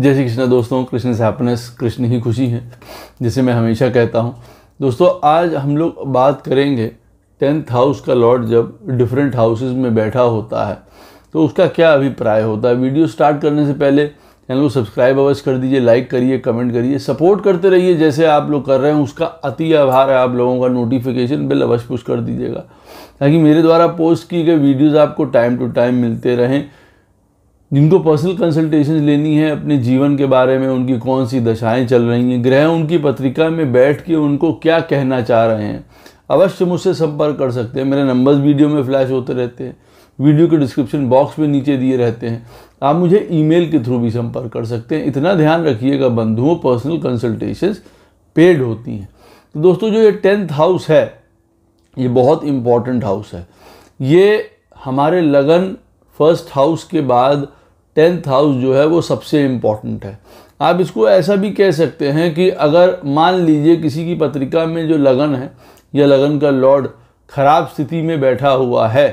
जय श्री कृष्णा दोस्तों कृष्ण से हैप्पीनेस कृष्ण ही खुशी है जिसे मैं हमेशा कहता हूँ दोस्तों आज हम लोग बात करेंगे टेंथ हाउस का लॉर्ड जब डिफरेंट हाउसेज में बैठा होता है तो उसका क्या अभिप्राय होता है वीडियो स्टार्ट करने से पहले चैनल को सब्सक्राइब अवश्य कर दीजिए लाइक करिए कमेंट करिए सपोर्ट करते रहिए जैसे आप लोग कर रहे हैं उसका अति आभार है आप लोगों का नोटिफिकेशन बिल अवश्य पुश कर दीजिएगा ताकि मेरे द्वारा पोस्ट की गई वीडियोज़ आपको टाइम टू टाइम मिलते रहें जिनको पर्सनल कंसल्टेशन लेनी है अपने जीवन के बारे में उनकी कौन सी दशाएं चल रही हैं ग्रह उनकी पत्रिका में बैठ के उनको क्या कहना चाह रहे हैं अवश्य मुझसे संपर्क कर सकते हैं मेरे नंबर्स वीडियो में फ्लैश होते रहते हैं वीडियो के डिस्क्रिप्शन बॉक्स में नीचे दिए रहते हैं आप मुझे ईमेल के थ्रू भी संपर्क कर सकते हैं इतना ध्यान रखिएगा बंधुओं पर्सनल कंसल्टेशन पेड होती हैं तो दोस्तों जो ये टेंथ हाउस है ये बहुत इम्पॉर्टेंट हाउस है ये हमारे लगन फर्स्ट हाउस के बाद टेंथ हाउस जो है वो सबसे इम्पॉर्टेंट है आप इसको ऐसा भी कह सकते हैं कि अगर मान लीजिए किसी की पत्रिका में जो लगन है या लगन का लॉर्ड खराब स्थिति में बैठा हुआ है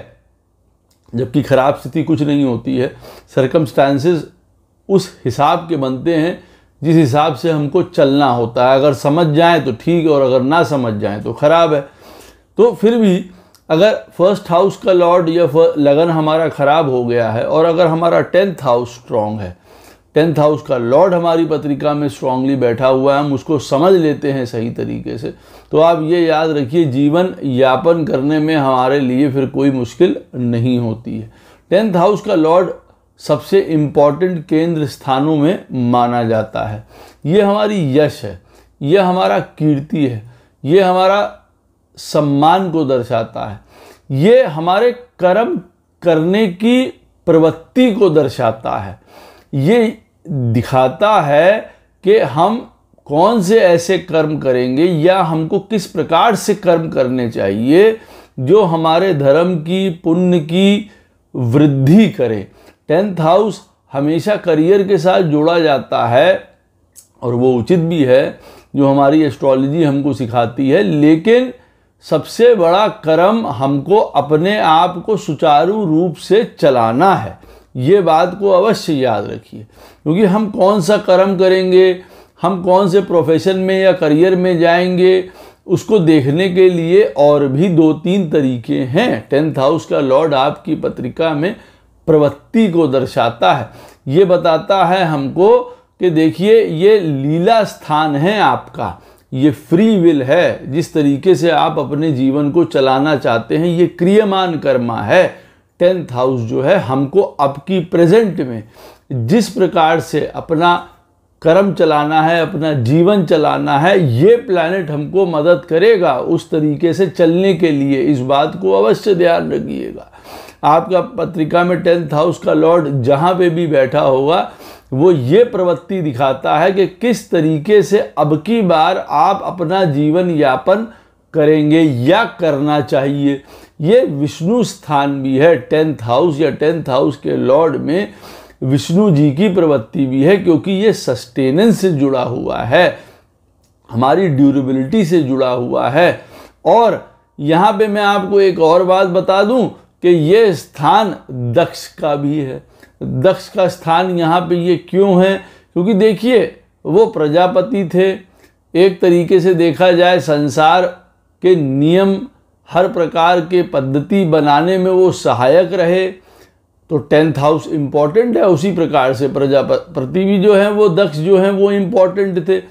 जबकि खराब स्थिति कुछ नहीं होती है सरकमस्टांसेस उस हिसाब के बनते हैं जिस हिसाब से हमको चलना होता है अगर समझ जाएँ तो ठीक और अगर ना समझ जाएँ तो ख़राब है तो फिर भी अगर फर्स्ट हाउस का लॉर्ड या लगन हमारा ख़राब हो गया है और अगर हमारा टेंथ हाउस स्ट्रांग है टेंथ हाउस का लॉर्ड हमारी पत्रिका में स्ट्रांगली बैठा हुआ है हम उसको समझ लेते हैं सही तरीके से तो आप ये याद रखिए जीवन यापन करने में हमारे लिए फिर कोई मुश्किल नहीं होती है टेंथ हाउस का लॉर्ड सबसे इम्पॉर्टेंट केंद्र स्थानों में माना जाता है ये हमारी यश है यह हमारा कीर्ति है ये हमारा सम्मान को दर्शाता है ये हमारे कर्म करने की प्रवृत्ति को दर्शाता है ये दिखाता है कि हम कौन से ऐसे कर्म करेंगे या हमको किस प्रकार से कर्म करने चाहिए जो हमारे धर्म की पुण्य की वृद्धि करे टेंथ हाउस हमेशा करियर के साथ जोड़ा जाता है और वो उचित भी है जो हमारी एस्ट्रोलॉजी हमको सिखाती है लेकिन सबसे बड़ा कर्म हमको अपने आप को सुचारू रूप से चलाना है ये बात को अवश्य याद रखिए क्योंकि हम कौन सा कर्म करेंगे हम कौन से प्रोफेशन में या करियर में जाएंगे उसको देखने के लिए और भी दो तीन तरीके हैं टेंथ हाउस का लॉर्ड आपकी पत्रिका में प्रवृत्ति को दर्शाता है ये बताता है हमको कि देखिए ये लीला स्थान है आपका ये फ्री विल है जिस तरीके से आप अपने जीवन को चलाना चाहते हैं ये क्रियमान कर्मा है टेंथ हाउस जो है हमको अब की प्रेजेंट में जिस प्रकार से अपना कर्म चलाना है अपना जीवन चलाना है ये प्लानट हमको मदद करेगा उस तरीके से चलने के लिए इस बात को अवश्य ध्यान रखिएगा आपका पत्रिका में टेंथ हाउस का लॉर्ड जहाँ पे भी बैठा होगा वो ये प्रवृत्ति दिखाता है कि किस तरीके से अब की बार आप अपना जीवन यापन करेंगे या करना चाहिए ये विष्णु स्थान भी है टेंथ हाउस या टेंथ हाउस के लॉर्ड में विष्णु जी की प्रवृत्ति भी है क्योंकि ये सस्टेनेंस से जुड़ा हुआ है हमारी ड्यूरेबिलिटी से जुड़ा हुआ है और यहाँ पे मैं आपको एक और बात बता दूँ कि ये स्थान दक्ष का भी है दक्ष का स्थान यहाँ पे ये क्यों है क्योंकि देखिए वो प्रजापति थे एक तरीके से देखा जाए संसार के नियम हर प्रकार के पद्धति बनाने में वो सहायक रहे तो टेंथ हाउस इम्पॉर्टेंट है उसी प्रकार से प्रजापति भी जो हैं वो दक्ष जो हैं वो इम्पॉर्टेंट थे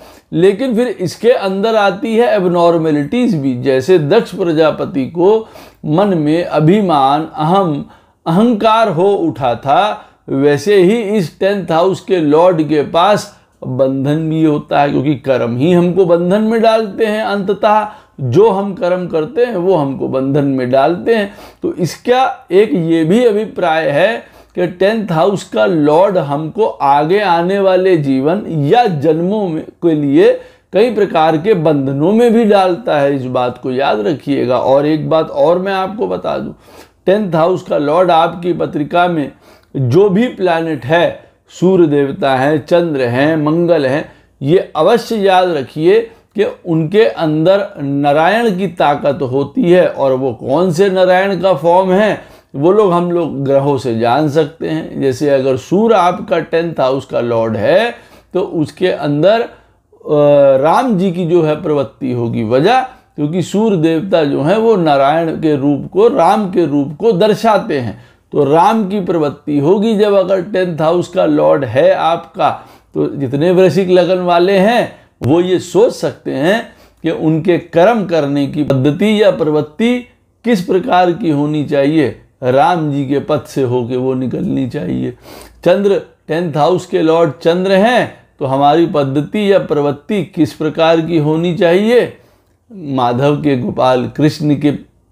लेकिन फिर इसके अंदर आती है एबनॉर्मेलिटीज़ भी जैसे दक्ष प्रजापति को मन में अभिमान अहम अहंकार हो उठा था वैसे ही इस टेंथ हाउस के लॉर्ड के पास बंधन भी होता है क्योंकि कर्म ही हमको बंधन में डालते हैं अंततः जो हम कर्म करते हैं वो हमको बंधन में डालते हैं तो इसका एक ये भी अभिप्राय है कि टेंथ हाउस का लॉर्ड हमको आगे आने वाले जीवन या जन्मों में के लिए कई प्रकार के बंधनों में भी डालता है इस बात को याद रखिएगा और एक बात और मैं आपको बता दूं टेंथ हाउस का लॉर्ड आपकी पत्रिका में जो भी प्लानिट है सूर्य देवता हैं चंद्र हैं मंगल हैं ये अवश्य याद रखिए कि उनके अंदर नारायण की ताकत होती है और वो कौन से नारायण का फॉर्म है वो लोग हम लोग ग्रहों से जान सकते हैं जैसे अगर सूर्य आपका टेंथ हाउस का लॉर्ड है तो उसके अंदर राम जी की जो है प्रवृत्ति होगी वजह क्योंकि सूर्य देवता जो हैं वो नारायण के रूप को राम के रूप को दर्शाते हैं तो राम की प्रवृत्ति होगी जब अगर टेंथ हाउस का लॉर्ड है आपका तो जितने वृश्चिक लगन वाले हैं वो ये सोच सकते हैं कि उनके कर्म करने की पद्धति या प्रवृत्ति किस प्रकार की होनी चाहिए राम जी के पथ से होके वो निकलनी चाहिए चंद्र टेंथ हाउस के लॉर्ड चंद्र हैं तो हमारी पद्धति या प्रवृत्ति किस प्रकार की होनी चाहिए माधव के गोपाल कृष्ण के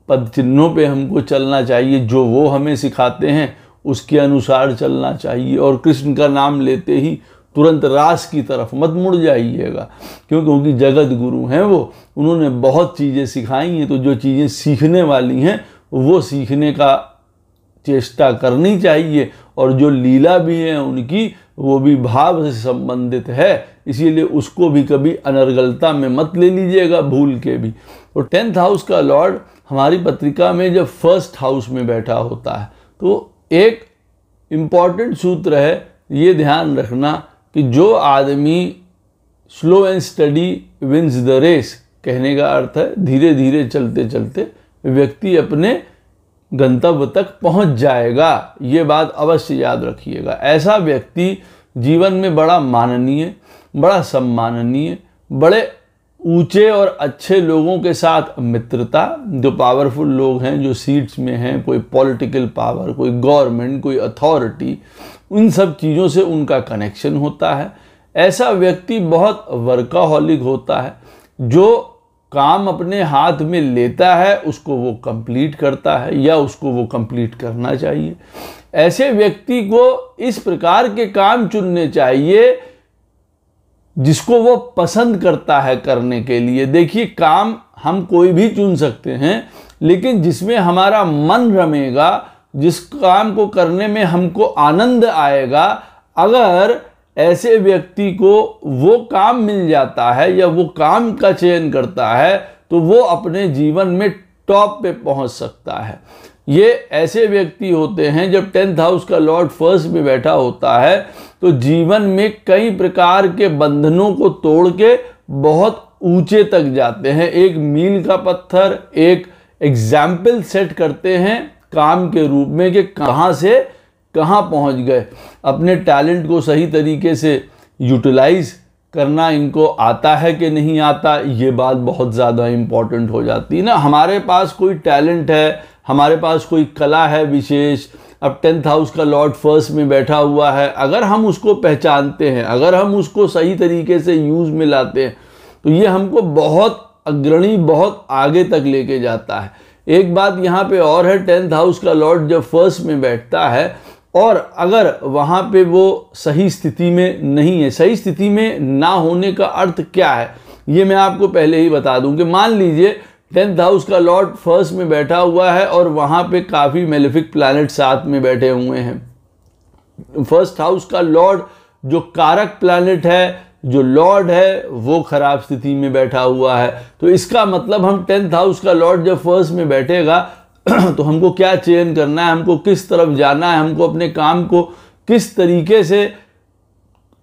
पद चिन्हों पे हमको चलना चाहिए जो वो हमें सिखाते हैं उसके अनुसार चलना चाहिए और कृष्ण का नाम लेते ही तुरंत रास की तरफ मत मुड़ जाइएगा क्योंकि उनकी जगत गुरु हैं वो उन्होंने बहुत चीज़ें सिखाई हैं तो जो चीज़ें सीखने वाली हैं वो सीखने का चेष्टा करनी चाहिए और जो लीला भी है उनकी वो भी भाव से संबंधित है इसीलिए उसको भी कभी अनर्गलता में मत ले लीजिएगा भूल के भी और टेंथ हाउस का लॉर्ड हमारी पत्रिका में जब फर्स्ट हाउस में बैठा होता है तो एक इम्पॉर्टेंट सूत्र है ये ध्यान रखना कि जो आदमी slow and steady wins the race कहने का अर्थ है धीरे धीरे चलते चलते व्यक्ति अपने गंतव्य तक पहुंच जाएगा ये बात अवश्य याद रखिएगा ऐसा व्यक्ति जीवन में बड़ा माननीय बड़ा सम्माननीय बड़े ऊंचे और अच्छे लोगों के साथ मित्रता जो पावरफुल लोग हैं जो सीट्स में हैं कोई पॉलिटिकल पावर कोई गवर्नमेंट कोई अथॉरिटी उन सब चीज़ों से उनका कनेक्शन होता है ऐसा व्यक्ति बहुत वर्काहोलिक होता है जो काम अपने हाथ में लेता है उसको वो कंप्लीट करता है या उसको वो कंप्लीट करना चाहिए ऐसे व्यक्ति को इस प्रकार के काम चुनने चाहिए जिसको वो पसंद करता है करने के लिए देखिए काम हम कोई भी चुन सकते हैं लेकिन जिसमें हमारा मन रमेगा जिस काम को करने में हमको आनंद आएगा अगर ऐसे व्यक्ति को वो काम मिल जाता है या वो काम का चयन करता है तो वो अपने जीवन में टॉप पे पहुंच सकता है ये ऐसे व्यक्ति होते हैं जब टेंथ हाउस का लॉर्ड फर्स्ट में बैठा होता है तो जीवन में कई प्रकार के बंधनों को तोड़ के बहुत ऊंचे तक जाते हैं एक मील का पत्थर एक एग्जाम्पल सेट करते हैं काम के रूप में कि कहाँ से कहाँ पहुँच गए अपने टैलेंट को सही तरीके से यूटिलाइज़ करना इनको आता है कि नहीं आता ये बात बहुत ज़्यादा इम्पॉर्टेंट हो जाती है ना हमारे पास कोई टैलेंट है हमारे पास कोई कला है विशेष अब टेंथ हाउस का लॉर्ड फर्स्ट में बैठा हुआ है अगर हम उसको पहचानते हैं अगर हम उसको सही तरीके से यूज़ में लाते हैं तो ये हमको बहुत अग्रणी बहुत आगे तक लेके जाता है एक बात यहाँ पे और है टेंथ हाउस का लॉर्ड जब फर्स्ट में बैठता है और अगर वहाँ पे वो सही स्थिति में नहीं है सही स्थिति में ना होने का अर्थ क्या है ये मैं आपको पहले ही बता दूँ कि मान लीजिए टेंथ हाउस का लॉर्ड फर्स्ट में बैठा हुआ है और वहाँ पे काफ़ी मेलिफिक प्लानट साथ में बैठे हुए हैं फर्स्ट हाउस का लॉर्ड जो कारक प्लानट है जो लॉर्ड है वो ख़राब स्थिति में बैठा हुआ है तो इसका मतलब हम टेंथ हाउस का लॉर्ड जब फर्स्ट में बैठेगा तो हमको क्या चयन करना है हमको किस तरफ जाना है हमको अपने काम को किस तरीके से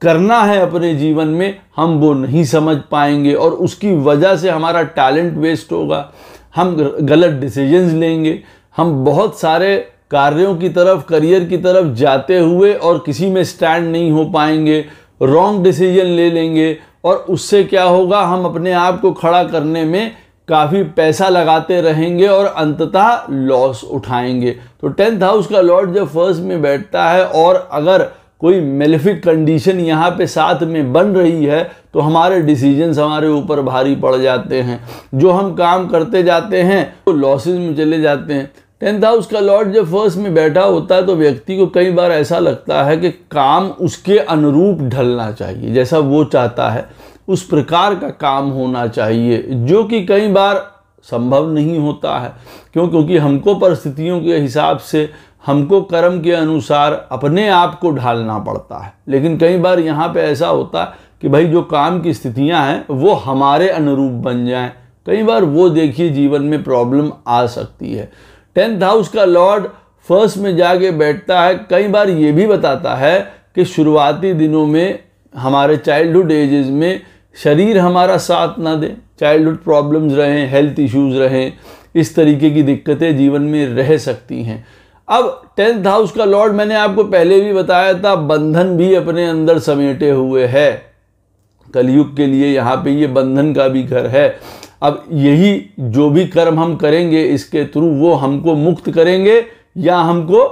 करना है अपने जीवन में हम वो नहीं समझ पाएंगे और उसकी वजह से हमारा टैलेंट वेस्ट होगा हम गलत डिसीजंस लेंगे हम बहुत सारे कार्यों की तरफ करियर की तरफ जाते हुए और किसी में स्टैंड नहीं हो पाएंगे रॉन्ग डिसीजन ले लेंगे और उससे क्या होगा हम अपने आप को खड़ा करने में काफ़ी पैसा लगाते रहेंगे और अंततः लॉस उठाएंगे तो टेंथ हाउस का लॉर्ड जब फर्स्ट में बैठता है और अगर कोई मेलिफिक कंडीशन यहाँ पे साथ में बन रही है तो हमारे डिसीजंस हमारे ऊपर भारी पड़ जाते हैं जो हम काम करते जाते हैं तो लॉसेज में चले जाते हैं टेंथ हाउस का लॉर्ड जब फर्स्ट में बैठा होता है तो व्यक्ति को कई बार ऐसा लगता है कि काम उसके अनुरूप ढलना चाहिए जैसा वो चाहता है उस प्रकार का काम होना चाहिए जो कि कई बार संभव नहीं होता है क्यों क्योंकि हमको परिस्थितियों के हिसाब से हमको कर्म के अनुसार अपने आप को ढालना पड़ता है लेकिन कई बार यहाँ पे ऐसा होता है कि भाई जो काम की स्थितियाँ हैं वो हमारे अनुरूप बन जाएं कई बार वो देखिए जीवन में प्रॉब्लम आ सकती है टेंथ हाउस का लॉर्ड फर्स्ट में जाके बैठता है कई बार ये भी बताता है कि शुरुआती दिनों में हमारे चाइल्डहुड एजेस में शरीर हमारा साथ ना दे चाइल्डहुड प्रॉब्लम्स रहें हेल्थ इश्यूज रहें इस तरीके की दिक्कतें जीवन में रह सकती हैं अब टेंथ हाउस का लॉर्ड मैंने आपको पहले भी बताया था बंधन भी अपने अंदर समेटे हुए है कलयुग के लिए यहाँ पे ये बंधन का भी घर है अब यही जो भी कर्म हम करेंगे इसके थ्रू वो हमको मुक्त करेंगे या हमको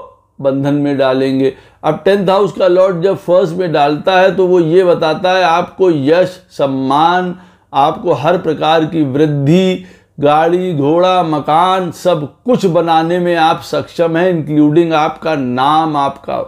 बंधन में डालेंगे अब टेंथ हाउस का लॉर्ड जब फर्स्ट में डालता है तो वो ये बताता है आपको यश सम्मान आपको हर प्रकार की वृद्धि गाड़ी घोड़ा मकान सब कुछ बनाने में आप सक्षम हैं इंक्लूडिंग आपका नाम आपका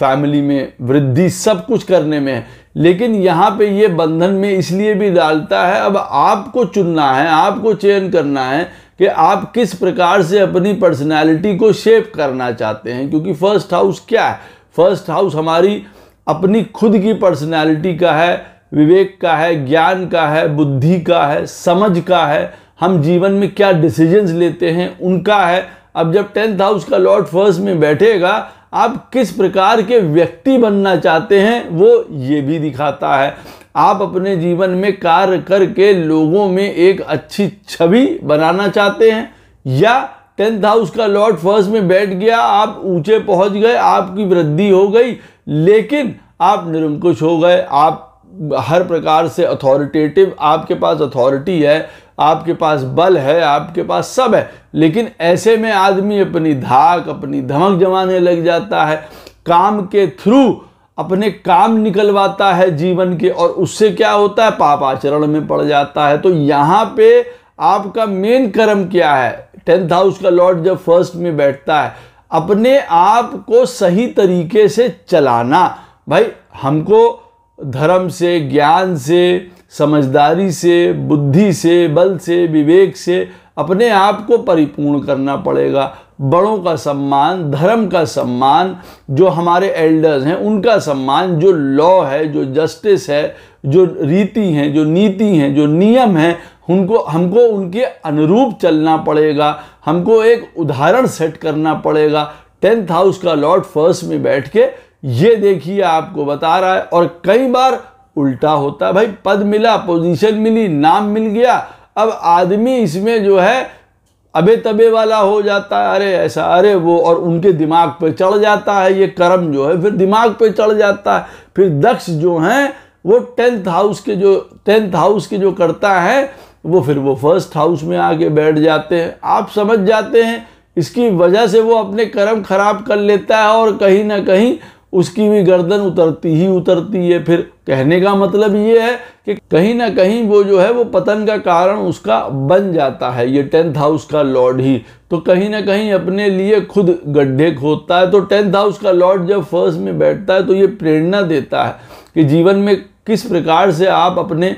फैमिली में वृद्धि सब कुछ करने में है लेकिन यहाँ पे ये बंधन में इसलिए भी डालता है अब आपको चुनना है आपको चयन करना है कि आप किस प्रकार से अपनी पर्सनालिटी को शेप करना चाहते हैं क्योंकि फर्स्ट हाउस क्या है फर्स्ट हाउस हमारी अपनी खुद की पर्सनालिटी का है विवेक का है ज्ञान का है बुद्धि का है समझ का है हम जीवन में क्या डिसीजंस लेते हैं उनका है अब जब टेंथ हाउस का लॉर्ड फर्स्ट में बैठेगा आप किस प्रकार के व्यक्ति बनना चाहते हैं वो ये भी दिखाता है आप अपने जीवन में कार्य करके लोगों में एक अच्छी छवि बनाना चाहते हैं या टेंथ हाउस का लॉर्ड फर्स्ट में बैठ गया आप ऊंचे पहुंच गए आपकी वृद्धि हो गई लेकिन आप निरंकुश हो गए आप हर प्रकार से अथॉरिटेटिव आपके पास अथॉरिटी है आपके पास बल है आपके पास सब है लेकिन ऐसे में आदमी अपनी धाक अपनी धमक जमाने लग जाता है काम के थ्रू अपने काम निकलवाता है जीवन के और उससे क्या होता है पाप आचरण में पड़ जाता है तो यहाँ पे आपका मेन कर्म क्या है टेंथ हाउस का लॉर्ड जब फर्स्ट में बैठता है अपने आप को सही तरीके से चलाना भाई हमको धर्म से ज्ञान से समझदारी से बुद्धि से बल से विवेक से अपने आप को परिपूर्ण करना पड़ेगा बड़ों का सम्मान धर्म का सम्मान जो हमारे एल्डर्स हैं उनका सम्मान जो लॉ है जो जस्टिस है जो रीति हैं जो नीति हैं जो नियम हैं उनको हमको उनके अनुरूप चलना पड़ेगा हमको एक उदाहरण सेट करना पड़ेगा टेंथ हाउस का लॉर्ड फर्स्ट में बैठ के ये देखिए आपको बता रहा है और कई बार उल्टा होता है भाई पद मिला पोजीशन मिली नाम मिल गया अब आदमी इसमें जो है अबे तबे वाला हो जाता है अरे ऐसा अरे वो और उनके दिमाग पे चढ़ जाता है ये कर्म जो है फिर दिमाग पे चढ़ जाता है फिर दक्ष जो हैं वो टेंथ हाउस के जो टेंथ हाउस के जो करता है वो फिर वो फर्स्ट हाउस में आके बैठ जाते हैं आप समझ जाते हैं इसकी वजह से वो अपने कर्म खराब कर लेता है और कहीं ना कहीं उसकी भी गर्दन उतरती ही उतरती है फिर कहने का मतलब ये है कि कहीं ना कहीं वो जो है वो पतन का कारण उसका बन जाता है ये टेंथ हाउस का लॉर्ड ही तो कहीं ना कहीं अपने लिए खुद गड्ढे खोदता है तो टेंथ हाउस का लॉर्ड जब फर्स्ट में बैठता है तो ये प्रेरणा देता है कि जीवन में किस प्रकार से आप अपने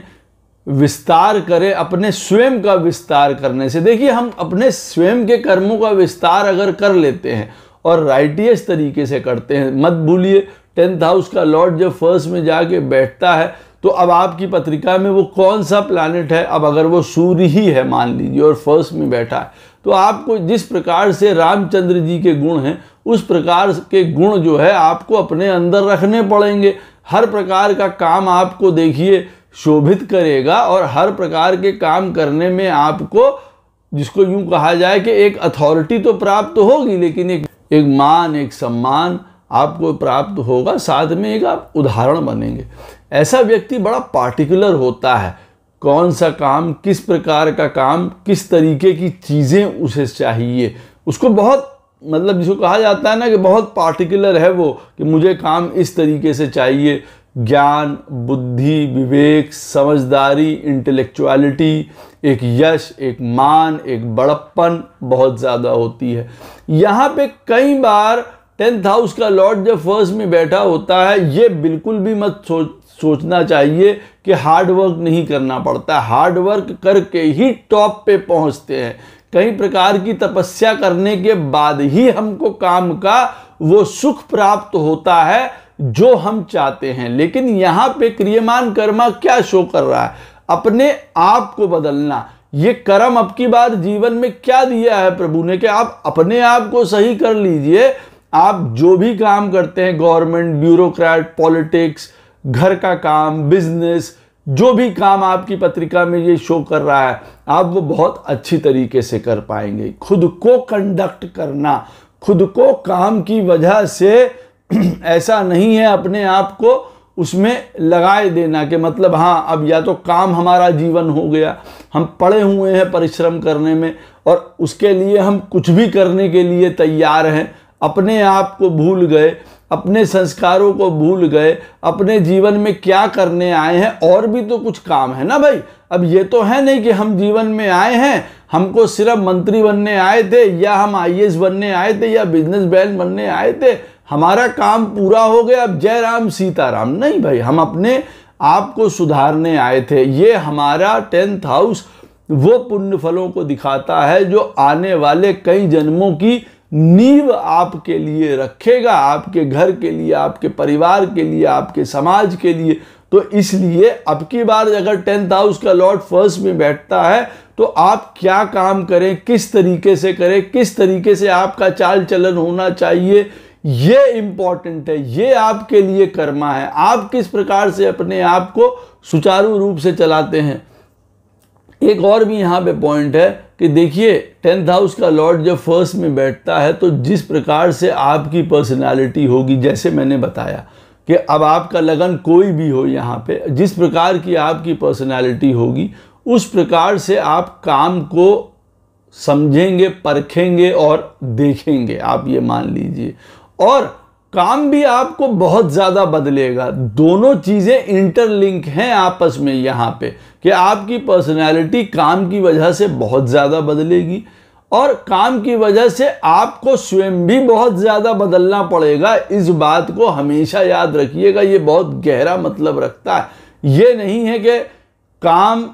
विस्तार करें अपने स्वयं का विस्तार करने से देखिए हम अपने स्वयं के कर्मों का विस्तार अगर कर लेते हैं और राइटियस तरीके से करते हैं मत भूलिए टेंथ हाउस का लॉर्ड जब फर्स्ट में जाके बैठता है तो अब आपकी पत्रिका में वो कौन सा प्लानट है अब अगर वो सूर्य ही है मान लीजिए और फर्स्ट में बैठा है तो आपको जिस प्रकार से रामचंद्र जी के गुण हैं उस प्रकार के गुण जो है आपको अपने अंदर रखने पड़ेंगे हर प्रकार का काम आपको देखिए शोभित करेगा और हर प्रकार के काम करने में आपको जिसको यूं कहा जाए कि एक अथॉरिटी तो प्राप्त होगी लेकिन एक एक मान एक सम्मान आपको प्राप्त होगा साथ में एक आप उदाहरण बनेंगे ऐसा व्यक्ति बड़ा पार्टिकुलर होता है कौन सा काम किस प्रकार का काम किस तरीके की चीज़ें उसे चाहिए उसको बहुत मतलब जिसको कहा जाता है ना कि बहुत पार्टिकुलर है वो कि मुझे काम इस तरीके से चाहिए ज्ञान बुद्धि विवेक समझदारी इंटेलेक्चुअलिटी एक यश एक मान एक बड़प्पन बहुत ज़्यादा होती है यहाँ पे कई बार टेंथ हाउस का लॉर्ड जब फर्स्ट में बैठा होता है ये बिल्कुल भी मत सोच सोचना चाहिए कि हार्ड वर्क नहीं करना पड़ता हार्ड वर्क करके ही टॉप पे पहुंचते हैं कई प्रकार की तपस्या करने के बाद ही हमको काम का वो सुख प्राप्त होता है जो हम चाहते हैं लेकिन यहां पे क्रियमान कर्मा क्या शो कर रहा है अपने आप को बदलना ये कर्म अब की बार जीवन में क्या दिया है प्रभु ने कि आप अपने आप को सही कर लीजिए आप जो भी काम करते हैं गवर्नमेंट ब्यूरोक्रेट पॉलिटिक्स घर का काम बिजनेस जो भी काम आपकी पत्रिका में ये शो कर रहा है आप वो बहुत अच्छी तरीके से कर पाएंगे खुद को कंडक्ट करना खुद को काम की वजह से ऐसा नहीं है अपने आप को उसमें लगाए देना कि मतलब हाँ अब या तो काम हमारा जीवन हो गया हम पड़े हुए हैं परिश्रम करने में और उसके लिए हम कुछ भी करने के लिए तैयार हैं अपने आप को भूल गए अपने संस्कारों को भूल गए अपने जीवन में क्या करने आए हैं और भी तो कुछ काम है ना भाई अब ये तो है नहीं कि हम जीवन में आए हैं हमको सिर्फ मंत्री बनने आए थे या हम आई बनने आए थे या बिजनेस बैन बनने आए थे हमारा काम पूरा हो गया अब जय राम सीताराम नहीं भाई हम अपने आप को सुधारने आए थे ये हमारा टेंथ हाउस वो पुण्य फलों को दिखाता है जो आने वाले कई जन्मों की नींव आपके लिए रखेगा आपके घर के लिए आपके परिवार के लिए आपके समाज के लिए तो इसलिए अब की बार अगर टेंथ हाउस का लॉर्ड फर्स्ट में बैठता है तो आप क्या काम करें किस तरीके से करें किस तरीके से आपका चाल चलन होना चाहिए ये इंपॉर्टेंट है ये आपके लिए कर्मा है आप किस प्रकार से अपने आप को सुचारू रूप से चलाते हैं एक और भी यहाँ पे पॉइंट है कि देखिए टेंथ हाउस का लॉर्ड जब फर्स्ट में बैठता है तो जिस प्रकार से आपकी पर्सनालिटी होगी जैसे मैंने बताया कि अब आपका लगन कोई भी हो यहाँ पे जिस प्रकार की आपकी पर्सनालिटी होगी उस प्रकार से आप काम को समझेंगे परखेंगे और देखेंगे आप ये मान लीजिए और काम भी आपको बहुत ज़्यादा बदलेगा दोनों चीज़ें इंटरलिंक हैं आपस में यहां पे कि आपकी पर्सनालिटी काम की वजह से बहुत ज़्यादा बदलेगी और काम की वजह से आपको स्वयं भी बहुत ज़्यादा बदलना पड़ेगा इस बात को हमेशा याद रखिएगा ये बहुत गहरा मतलब रखता है ये नहीं है कि काम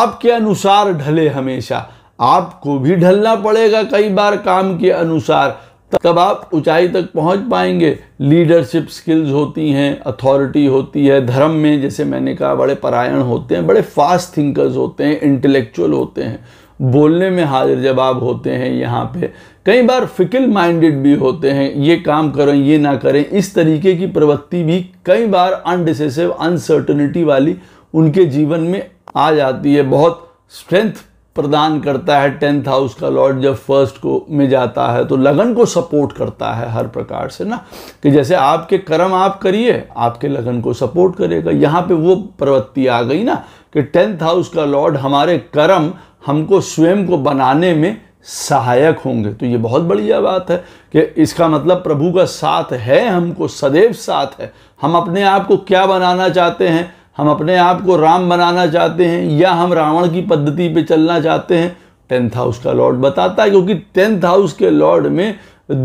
आपके अनुसार ढले हमेशा आपको भी ढलना पड़ेगा कई बार काम के अनुसार तब आप ऊंचाई तक पहुंच पाएंगे लीडरशिप स्किल्स होती हैं अथॉरिटी होती है धर्म में जैसे मैंने कहा बड़े परायण होते हैं बड़े फास्ट थिंकर्स होते हैं इंटेलेक्चुअल होते हैं बोलने में हाजिर जवाब होते हैं यहाँ पे कई बार फिकल माइंडेड भी होते हैं ये काम करें ये ना करें इस तरीके की प्रवृत्ति भी कई बार अनडिसिव अनसर्टनिटी वाली उनके जीवन में आ जाती है बहुत स्ट्रेंथ प्रदान करता है टेंथ हाउस का लॉर्ड जब फर्स्ट को में जाता है तो लगन को सपोर्ट करता है हर प्रकार से ना कि जैसे आपके कर्म आप करिए आपके लगन को सपोर्ट करेगा यहाँ पे वो प्रवृत्ति आ गई ना कि टेंथ हाउस का लॉर्ड हमारे कर्म हमको स्वयं को बनाने में सहायक होंगे तो ये बहुत बढ़िया बात है कि इसका मतलब प्रभु का साथ है हमको सदैव साथ है हम अपने आप को क्या बनाना चाहते हैं हम अपने आप को राम बनाना चाहते हैं या हम रावण की पद्धति पे चलना चाहते हैं टेंथ हाउस का लॉर्ड बताता है क्योंकि टेंथ हाउस के लॉर्ड में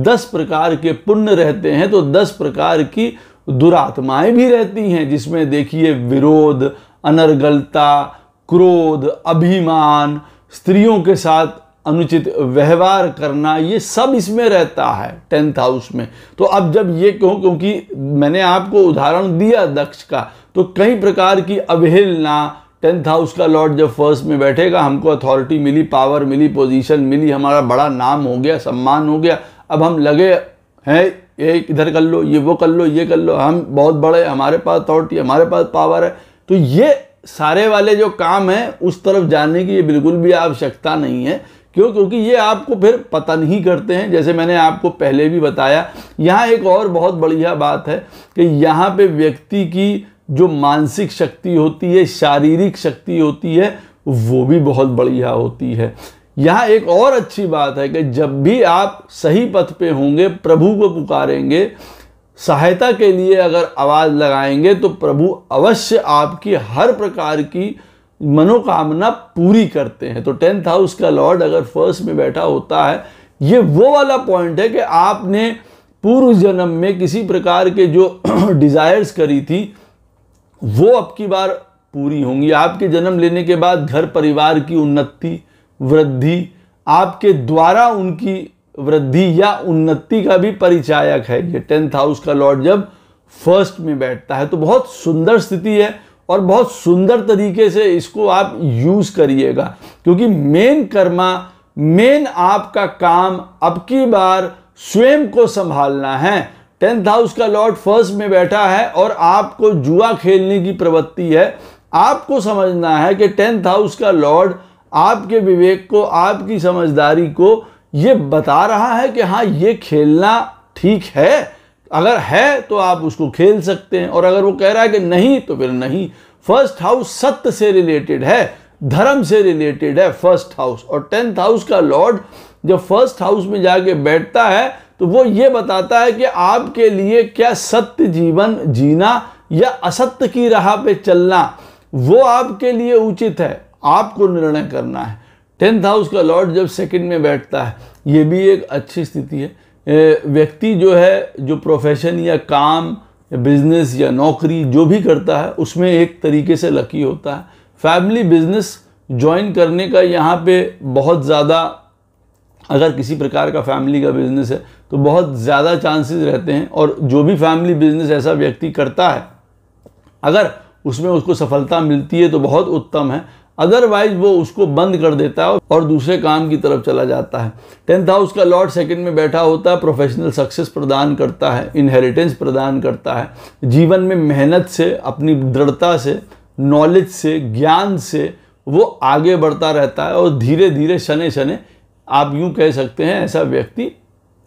दस प्रकार के पुण्य रहते हैं तो दस प्रकार की दुरात्माएं भी रहती हैं जिसमें देखिए विरोध अनर्गलता क्रोध अभिमान स्त्रियों के साथ अनुचित व्यवहार करना ये सब इसमें रहता है टेंथ हाउस में तो अब जब ये कहूँ क्योंकि मैंने आपको उदाहरण दिया दक्ष का तो कई प्रकार की अवहेलना टेंथ हाउस का लॉर्ड जब फर्स्ट में बैठेगा हमको अथॉरिटी मिली पावर मिली पोजीशन मिली हमारा बड़ा नाम हो गया सम्मान हो गया अब हम लगे हैं ये इधर कर लो ये वो कर लो ये कर लो हम बहुत बड़े हमारे पास अथॉरिटी हमारे पास पावर है तो ये सारे वाले जो काम हैं उस तरफ जाने की ये बिल्कुल भी आवश्यकता नहीं है क्यों क्योंकि ये आपको फिर पता नहीं करते हैं जैसे मैंने आपको पहले भी बताया यहाँ एक और बहुत बढ़िया बात है कि यहाँ पे व्यक्ति की जो मानसिक शक्ति होती है शारीरिक शक्ति होती है वो भी बहुत बढ़िया होती है यहाँ एक और अच्छी बात है कि जब भी आप सही पथ पे होंगे प्रभु को पुकारेंगे सहायता के लिए अगर आवाज़ लगाएंगे तो प्रभु अवश्य आपकी हर प्रकार की मनोकामना पूरी करते हैं तो टेंथ हाउस का लॉर्ड अगर फर्स्ट में बैठा होता है ये वो वाला पॉइंट है कि आपने पूर्व जन्म में किसी प्रकार के जो डिज़ायर्स करी थी वो अब की बार पूरी होंगी आपके जन्म लेने के बाद घर परिवार की उन्नति वृद्धि आपके द्वारा उनकी वृद्धि या उन्नति का भी परिचायक है ये टेंथ हाउस का लॉर्ड जब फर्स्ट में बैठता है तो बहुत सुंदर स्थिति है और बहुत सुंदर तरीके से इसको आप यूज़ करिएगा क्योंकि मेन कर्मा मेन आपका काम अब की बार स्वयं को संभालना है टेंथ हाउस का लॉर्ड फर्स्ट में बैठा है और आपको जुआ खेलने की प्रवृत्ति है आपको समझना है कि टेंथ हाउस का लॉर्ड आपके विवेक को आपकी समझदारी को ये बता रहा है कि हाँ ये खेलना ठीक है अगर है तो आप उसको खेल सकते हैं और अगर वो कह रहा है कि नहीं तो फिर नहीं फर्स्ट हाउस सत्य से रिलेटेड है धर्म से रिलेटेड है फर्स्ट हाउस और टेंथ हाउस का लॉर्ड जब फर्स्ट हाउस में जाके बैठता है तो वो ये बताता है कि आपके लिए क्या सत्य जीवन जीना या असत्य की राह पे चलना वो आपके लिए उचित है आपको निर्णय करना है टेंथ हाउस का लॉर्ड जब सेकंड में बैठता है ये भी एक अच्छी स्थिति है व्यक्ति जो है जो प्रोफेशन या काम बिजनेस या नौकरी जो भी करता है उसमें एक तरीके से लकी होता है फैमिली बिजनेस ज्वाइन करने का यहाँ पे बहुत ज़्यादा अगर किसी प्रकार का फैमिली का बिजनेस है तो बहुत ज़्यादा चांसेस रहते हैं और जो भी फैमिली बिजनेस ऐसा व्यक्ति करता है अगर उसमें उसको सफलता मिलती है तो बहुत उत्तम है अदरवाइज वो उसको बंद कर देता है और दूसरे काम की तरफ चला जाता है टेंथ हाउस का लॉर्ड सेकंड में बैठा होता है प्रोफेशनल सक्सेस प्रदान करता है इनहेरिटेंस प्रदान करता है जीवन में मेहनत से अपनी दृढ़ता से नॉलेज से ज्ञान से वो आगे बढ़ता रहता है और धीरे धीरे शने शने आप यूँ कह सकते हैं ऐसा व्यक्ति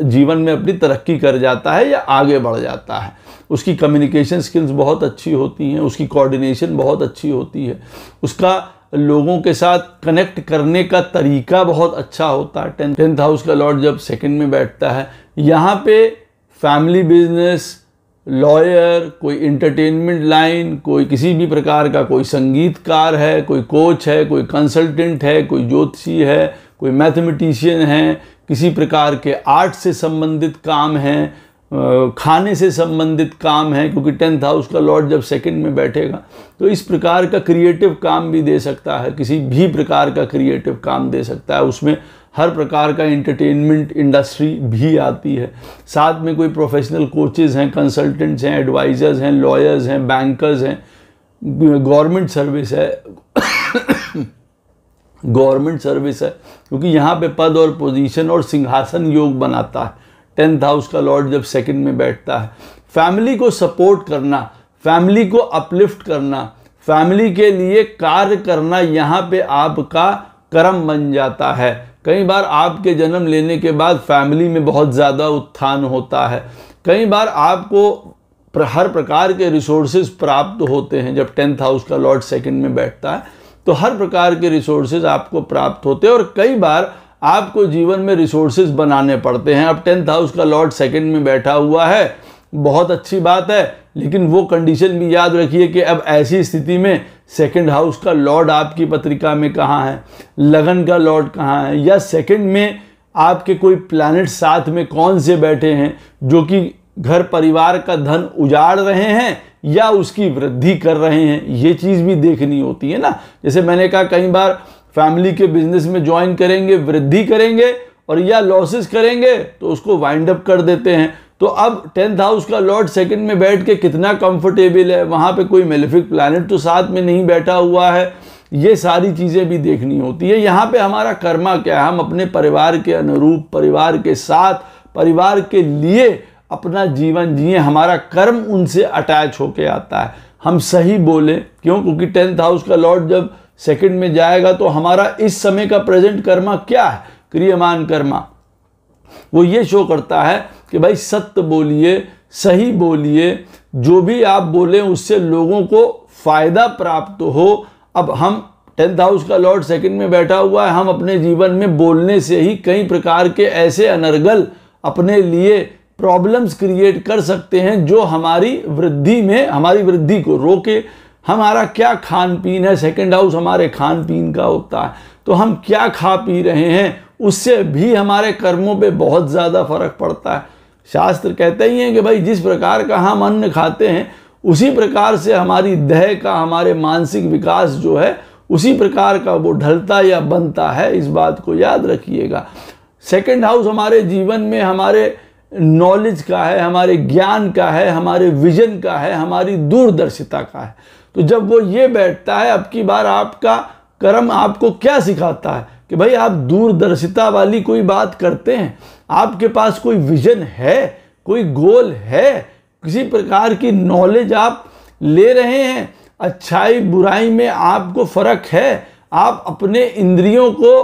जीवन में अपनी तरक्की कर जाता है या आगे बढ़ जाता है उसकी कम्युनिकेशन स्किल्स बहुत अच्छी होती हैं उसकी कोऑर्डिनेशन बहुत अच्छी होती है उसका लोगों के साथ कनेक्ट करने का तरीका बहुत अच्छा होता है टेंथ टेंथ हाउस का लॉर्ड जब सेकंड में बैठता है यहाँ पे फैमिली बिजनेस लॉयर कोई इंटरटेनमेंट लाइन कोई किसी भी प्रकार का कोई संगीतकार है कोई कोच है कोई कंसल्टेंट है कोई ज्योतिषी है कोई मैथमेटिशियन हैं किसी प्रकार के आर्ट से संबंधित काम हैं खाने से संबंधित काम है क्योंकि टेंथ हाउस का लॉर्ड जब सेकंड में बैठेगा तो इस प्रकार का क्रिएटिव काम भी दे सकता है किसी भी प्रकार का क्रिएटिव काम दे सकता है उसमें हर प्रकार का एंटरटेनमेंट इंडस्ट्री भी आती है साथ में कोई प्रोफेशनल कोचेज़ हैं कंसल्टेंट्स हैं एडवाइज़र्स हैं लॉयर्स हैं बैंकर्स हैं गवर्नमेंट सर्विस है गवर्नमेंट सर्विस है क्योंकि यहाँ पे पद और पोजीशन और सिंहासन योग बनाता है टेंथ हाउस का लॉर्ड जब सेकंड में बैठता है फैमिली को सपोर्ट करना फैमिली को अपलिफ्ट करना फैमिली के लिए कार्य करना यहाँ पे आपका कर्म बन जाता है कई बार आपके जन्म लेने के बाद फैमिली में बहुत ज़्यादा उत्थान होता है कई बार आपको हर प्रकार के रिसोर्सेज प्राप्त होते हैं जब टेंथ हाउस का लॉर्ड सेकंड में बैठता है तो हर प्रकार के रिसोर्सेज आपको प्राप्त होते हैं और कई बार आपको जीवन में रिसोर्सेज बनाने पड़ते हैं अब टेंथ हाउस का लॉर्ड सेकंड में बैठा हुआ है बहुत अच्छी बात है लेकिन वो कंडीशन भी याद रखिए कि अब ऐसी स्थिति में सेकंड हाउस का लॉर्ड आपकी पत्रिका में कहाँ है लगन का लॉर्ड कहाँ है या सेकंड में आपके कोई प्लानट साथ में कौन से बैठे हैं जो कि घर परिवार का धन उजाड़ रहे हैं या उसकी वृद्धि कर रहे हैं ये चीज़ भी देखनी होती है ना जैसे मैंने कहा कई बार फैमिली के बिजनेस में ज्वाइन करेंगे वृद्धि करेंगे और या लॉसेस करेंगे तो उसको वाइंड अप कर देते हैं तो अब टेंथ हाउस का लॉर्ड सेकंड में बैठ के कितना कंफर्टेबल है वहाँ पे कोई मेलिफिक प्लानट तो साथ में नहीं बैठा हुआ है ये सारी चीज़ें भी देखनी होती है यहाँ पे हमारा कर्मा क्या है हम अपने परिवार के अनुरूप परिवार के साथ परिवार के लिए अपना जीवन जिए हमारा कर्म उनसे अटैच होके आता है हम सही बोलें क्यों क्योंकि टेंथ हाउस का लॉर्ड जब सेकंड में जाएगा तो हमारा इस समय का प्रेजेंट कर्मा क्या है क्रियमान कर्मा वो ये शो करता है कि भाई सत्य बोलिए सही बोलिए जो भी आप बोलें उससे लोगों को फ़ायदा प्राप्त हो अब हम टेंथ हाउस का लॉर्ड सेकंड में बैठा हुआ है हम अपने जीवन में बोलने से ही कई प्रकार के ऐसे अनर्गल अपने लिए प्रॉब्लम्स क्रिएट कर सकते हैं जो हमारी वृद्धि में हमारी वृद्धि को रोके हमारा क्या खान पीन है सेकेंड हाउस हमारे खान पीन का होता है तो हम क्या खा पी रहे हैं उससे भी हमारे कर्मों पे बहुत ज़्यादा फर्क पड़ता है शास्त्र कहते ही हैं कि भाई जिस प्रकार का हम अन्न खाते हैं उसी प्रकार से हमारी देह का हमारे मानसिक विकास जो है उसी प्रकार का वो ढलता या बनता है इस बात को याद रखिएगा सेकेंड हाउस हमारे जीवन में हमारे नॉलेज का है हमारे ज्ञान का है हमारे विजन का है हमारी दूरदर्शिता का है तो जब वो ये बैठता है अब की बार आपका कर्म आपको क्या सिखाता है कि भाई आप दूरदर्शिता वाली कोई बात करते हैं आपके पास कोई विजन है कोई गोल है किसी प्रकार की नॉलेज आप ले रहे हैं अच्छाई बुराई में आपको फ़र्क है आप अपने इंद्रियों को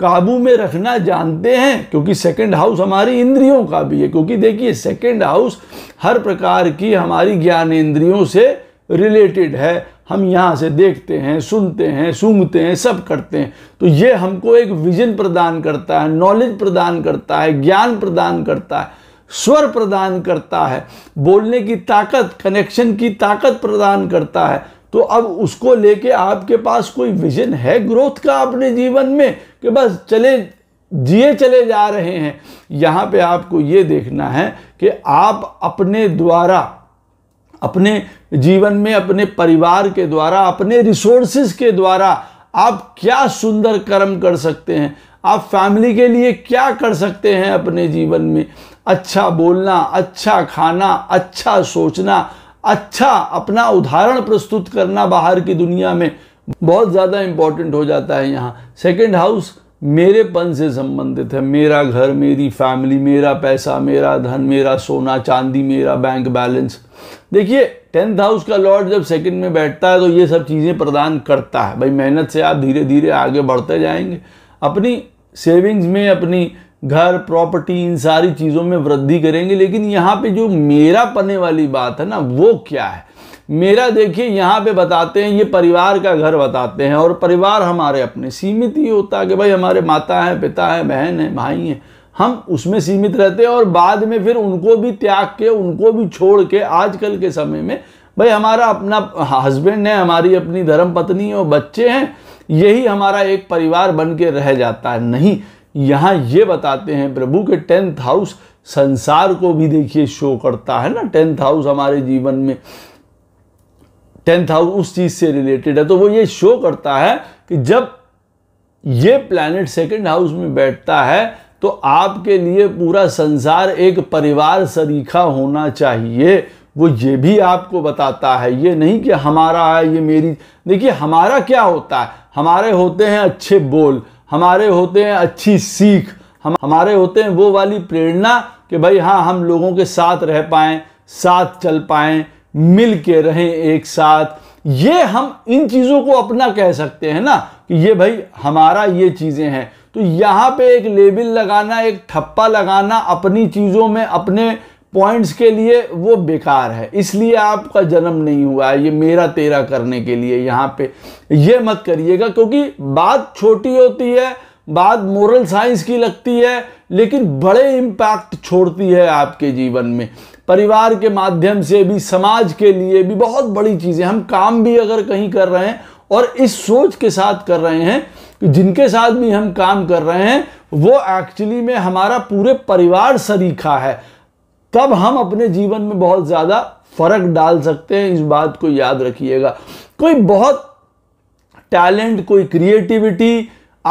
काबू में रखना जानते हैं क्योंकि सेकंड हाउस हमारी इंद्रियों का भी है क्योंकि देखिए सेकंड हाउस हर प्रकार की हमारी ज्ञान इंद्रियों से रिलेटेड है हम यहाँ से देखते हैं सुनते हैं सूंघते हैं सब करते हैं तो ये हमको एक विजन प्रदान करता है नॉलेज प्रदान करता है ज्ञान प्रदान करता है स्वर प्रदान करता है बोलने की ताकत कनेक्शन की ताकत प्रदान करता है तो अब उसको लेके आपके पास कोई विजन है ग्रोथ का अपने जीवन में कि बस चले जिए चले जा रहे हैं यहाँ पे आपको ये देखना है कि आप अपने द्वारा अपने जीवन में अपने परिवार के द्वारा अपने रिसोर्सेज के द्वारा आप क्या सुंदर कर्म कर सकते हैं आप फैमिली के लिए क्या कर सकते हैं अपने जीवन में अच्छा बोलना अच्छा खाना अच्छा सोचना अच्छा अपना उदाहरण प्रस्तुत करना बाहर की दुनिया में बहुत ज़्यादा इम्पॉर्टेंट हो जाता है यहाँ सेकेंड हाउस मेरेपन से संबंधित है मेरा घर मेरी फैमिली मेरा पैसा मेरा धन मेरा सोना चांदी मेरा बैंक बैलेंस देखिए टेंथ हाउस का लॉर्ड जब सेकंड में बैठता है तो ये सब चीज़ें प्रदान करता है भाई मेहनत से आप धीरे धीरे आगे बढ़ते जाएंगे अपनी सेविंग्स में अपनी घर प्रॉपर्टी इन सारी चीज़ों में वृद्धि करेंगे लेकिन यहाँ पे जो मेरा पने वाली बात है ना वो क्या है मेरा देखिए यहाँ पे बताते हैं ये परिवार का घर बताते हैं और परिवार हमारे अपने सीमित ही होता है कि भाई हमारे माता हैं पिता हैं बहन हैं भाई हैं हम उसमें सीमित रहते हैं और बाद में फिर उनको भी त्याग के उनको भी छोड़ के आजकल के समय में भाई हमारा अपना हस्बैंड है हमारी अपनी धर्म पत्नी और बच्चे हैं यही हमारा एक परिवार बन के रह जाता है नहीं यहाँ ये बताते हैं प्रभु के टेंथ हाउस संसार को भी देखिए शो करता है ना टेंथ हाउस हमारे जीवन में टेंथ हाउस उस चीज़ से रिलेटेड है तो वो ये शो करता है कि जब ये प्लानट सेकंड हाउस में बैठता है तो आपके लिए पूरा संसार एक परिवार सरीखा होना चाहिए वो ये भी आपको बताता है ये नहीं कि हमारा है ये मेरी देखिए हमारा क्या होता है हमारे होते हैं अच्छे बोल हमारे होते हैं अच्छी सीख हम हमारे होते हैं वो वाली प्रेरणा कि भाई हाँ हम लोगों के साथ रह पाएँ साथ चल पाएँ मिल के रहें एक साथ ये हम इन चीज़ों को अपना कह सकते हैं ना कि ये भाई हमारा ये चीज़ें हैं तो यहाँ पे एक लेबल लगाना एक ठप्पा लगाना अपनी चीज़ों में अपने पॉइंट्स के लिए वो बेकार है इसलिए आपका जन्म नहीं हुआ है ये मेरा तेरा करने के लिए यहाँ पे ये मत करिएगा क्योंकि बात छोटी होती है बात मोरल साइंस की लगती है लेकिन बड़े इम्पैक्ट छोड़ती है आपके जीवन में परिवार के माध्यम से भी समाज के लिए भी बहुत बड़ी चीज़ें हम काम भी अगर कहीं कर रहे हैं और इस सोच के साथ कर रहे हैं कि जिनके साथ भी हम काम कर रहे हैं वो एक्चुअली में हमारा पूरे परिवार सरीखा है तब हम अपने जीवन में बहुत ज़्यादा फर्क डाल सकते हैं इस बात को याद रखिएगा कोई बहुत टैलेंट कोई क्रिएटिविटी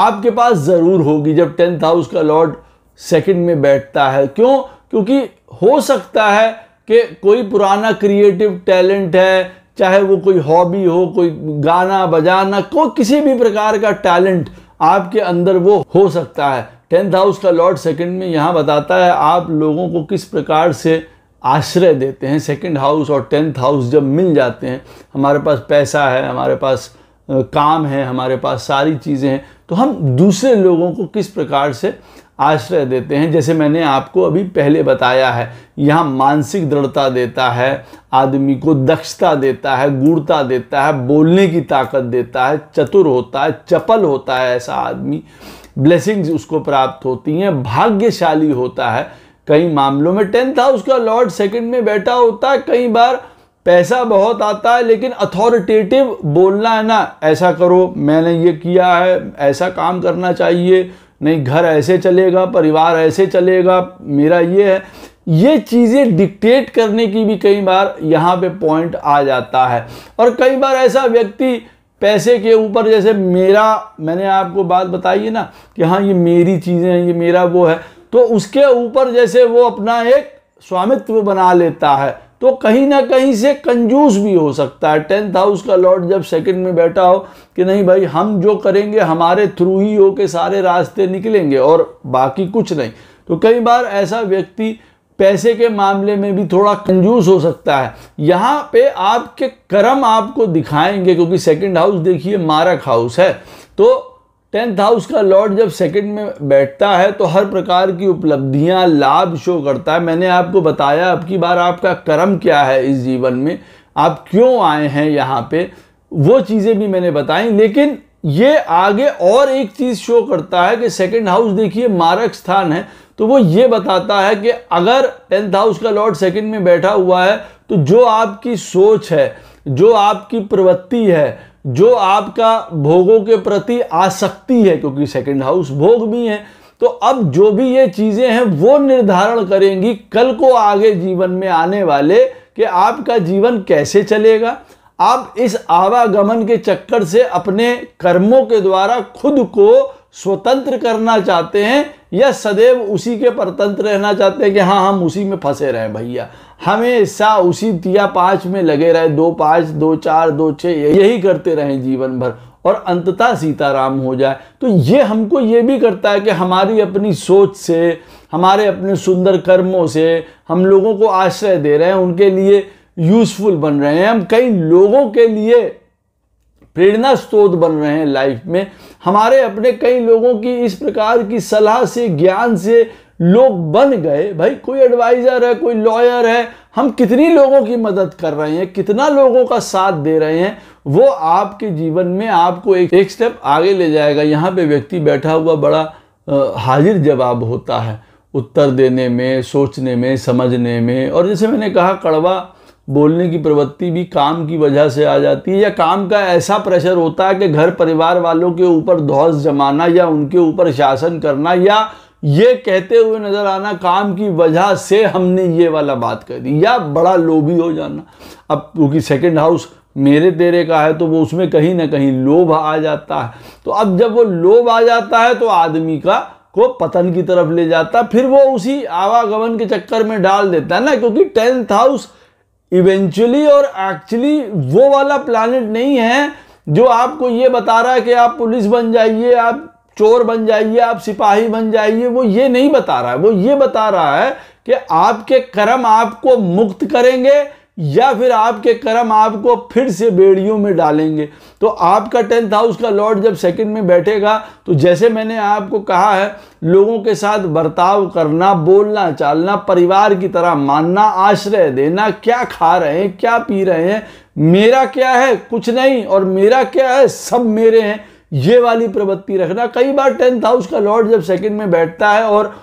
आपके पास ज़रूर होगी जब टेंथ हाउस का लॉर्ड सेकंड में बैठता है क्यों क्योंकि हो सकता है कि कोई पुराना क्रिएटिव टैलेंट है चाहे वो कोई हॉबी हो कोई गाना बजाना कोई किसी भी प्रकार का टैलेंट आपके अंदर वो हो सकता है टेंथ हाउस का लॉर्ड सेकंड में यहाँ बताता है आप लोगों को किस प्रकार से आश्रय देते हैं सेकंड हाउस और टेंथ हाउस जब मिल जाते हैं हमारे पास पैसा है हमारे पास काम है हमारे पास सारी चीज़ें हैं तो हम दूसरे लोगों को किस प्रकार से आश्रय देते हैं जैसे मैंने आपको अभी पहले बताया है यहाँ मानसिक दृढ़ता देता है आदमी को दक्षता देता है गुणता देता है बोलने की ताकत देता है चतुर होता है चपल होता है ऐसा आदमी ब्लेसिंग्स उसको प्राप्त होती हैं भाग्यशाली होता है कई मामलों में टेंथ हाउस का लॉर्ड सेकंड में बैठा होता है कई बार पैसा बहुत आता है लेकिन अथॉरिटेटिव बोलना है ना ऐसा करो मैंने ये किया है ऐसा काम करना चाहिए नहीं घर ऐसे चलेगा परिवार ऐसे चलेगा मेरा ये है ये चीज़ें डिक्टेट करने की भी कई बार यहाँ पे पॉइंट आ जाता है और कई बार ऐसा व्यक्ति पैसे के ऊपर जैसे मेरा मैंने आपको बात बताई है ना कि हाँ ये मेरी चीज़ें हैं ये मेरा वो है तो उसके ऊपर जैसे वो अपना एक स्वामित्व बना लेता है तो कहीं ना कहीं से कंजूस भी हो सकता है टेंथ हाउस का लॉर्ड जब सेकंड में बैठा हो कि नहीं भाई हम जो करेंगे हमारे थ्रू ही हो के सारे रास्ते निकलेंगे और बाकी कुछ नहीं तो कई बार ऐसा व्यक्ति पैसे के मामले में भी थोड़ा कंजूस हो सकता है यहाँ पे आपके कर्म आपको दिखाएंगे क्योंकि सेकंड हाउस देखिए मारक हाउस है तो टेंथ हाउस का लॉर्ड जब सेकंड में बैठता है तो हर प्रकार की उपलब्धियाँ लाभ शो करता है मैंने आपको बताया अब की बार आपका कर्म क्या है इस जीवन में आप क्यों आए हैं यहाँ पे वो चीज़ें भी मैंने बताई लेकिन ये आगे और एक चीज़ शो करता है कि सेकंड हाउस देखिए मारक स्थान है तो वो ये बताता है कि अगर टेंथ हाउस का लॉर्ड सेकंड में बैठा हुआ है तो जो आपकी सोच है जो आपकी प्रवृत्ति है जो आपका भोगों के प्रति आसक्ति है क्योंकि सेकंड हाउस भोग भी है तो अब जो भी ये चीज़ें हैं वो निर्धारण करेंगी कल को आगे जीवन में आने वाले कि आपका जीवन कैसे चलेगा आप इस आवागमन के चक्कर से अपने कर्मों के द्वारा खुद को स्वतंत्र करना चाहते हैं या सदैव उसी के परतंत्र रहना चाहते हैं कि हाँ हम उसी में फंसे रहें भैया हमेशा उसी दिया पाँच में लगे रहे दो पाँच दो चार दो छः यही करते रहें जीवन भर और अंततः सीताराम हो जाए तो ये हमको ये भी करता है कि हमारी अपनी सोच से हमारे अपने सुंदर कर्मों से हम लोगों को आश्रय दे रहे हैं उनके लिए यूज़फुल बन रहे हैं हम कई लोगों के लिए प्रेरणा स्रोत बन रहे हैं लाइफ में हमारे अपने कई लोगों की इस प्रकार की सलाह से ज्ञान से लोग बन गए भाई कोई एडवाइज़र है कोई लॉयर है हम कितनी लोगों की मदद कर रहे हैं कितना लोगों का साथ दे रहे हैं वो आपके जीवन में आपको एक एक स्टेप आगे ले जाएगा यहाँ पे व्यक्ति बैठा हुआ बड़ा हाजिर जवाब होता है उत्तर देने में सोचने में समझने में और जैसे मैंने कहा कड़वा बोलने की प्रवृत्ति भी काम की वजह से आ जाती है या काम का ऐसा प्रेशर होता है कि घर परिवार वालों के ऊपर धौस जमाना या उनके ऊपर शासन करना या ये कहते हुए नज़र आना काम की वजह से हमने ये वाला बात कर दी या बड़ा लोभी हो जाना अब क्योंकि सेकेंड हाउस मेरे तेरे का है तो वो उसमें कहीं ना कहीं लोभ आ जाता है तो अब जब वो लोभ आ जाता है तो आदमी का को पतन की तरफ ले जाता फिर वो उसी आवागमन के चक्कर में डाल देता है ना क्योंकि टेंथ हाउस इवेंचुअली और एक्चुअली वो वाला प्लानट नहीं है जो आपको ये बता रहा है कि आप पुलिस बन जाइए आप चोर बन जाइए आप सिपाही बन जाइए वो ये नहीं बता रहा है वो ये बता रहा है कि आपके कर्म आपको मुक्त करेंगे या फिर आपके कर्म आपको फिर से बेड़ियों में डालेंगे तो आपका टेंथ हाउस का लॉर्ड जब सेकंड में बैठेगा तो जैसे मैंने आपको कहा है लोगों के साथ बर्ताव करना बोलना चालना परिवार की तरह मानना आश्रय देना क्या खा रहे हैं क्या पी रहे हैं मेरा क्या है कुछ नहीं और मेरा क्या है सब मेरे हैं ये वाली प्रवृत्ति रखना कई बार टेंथ हाउस का लॉर्ड जब सेकंड में बैठता है और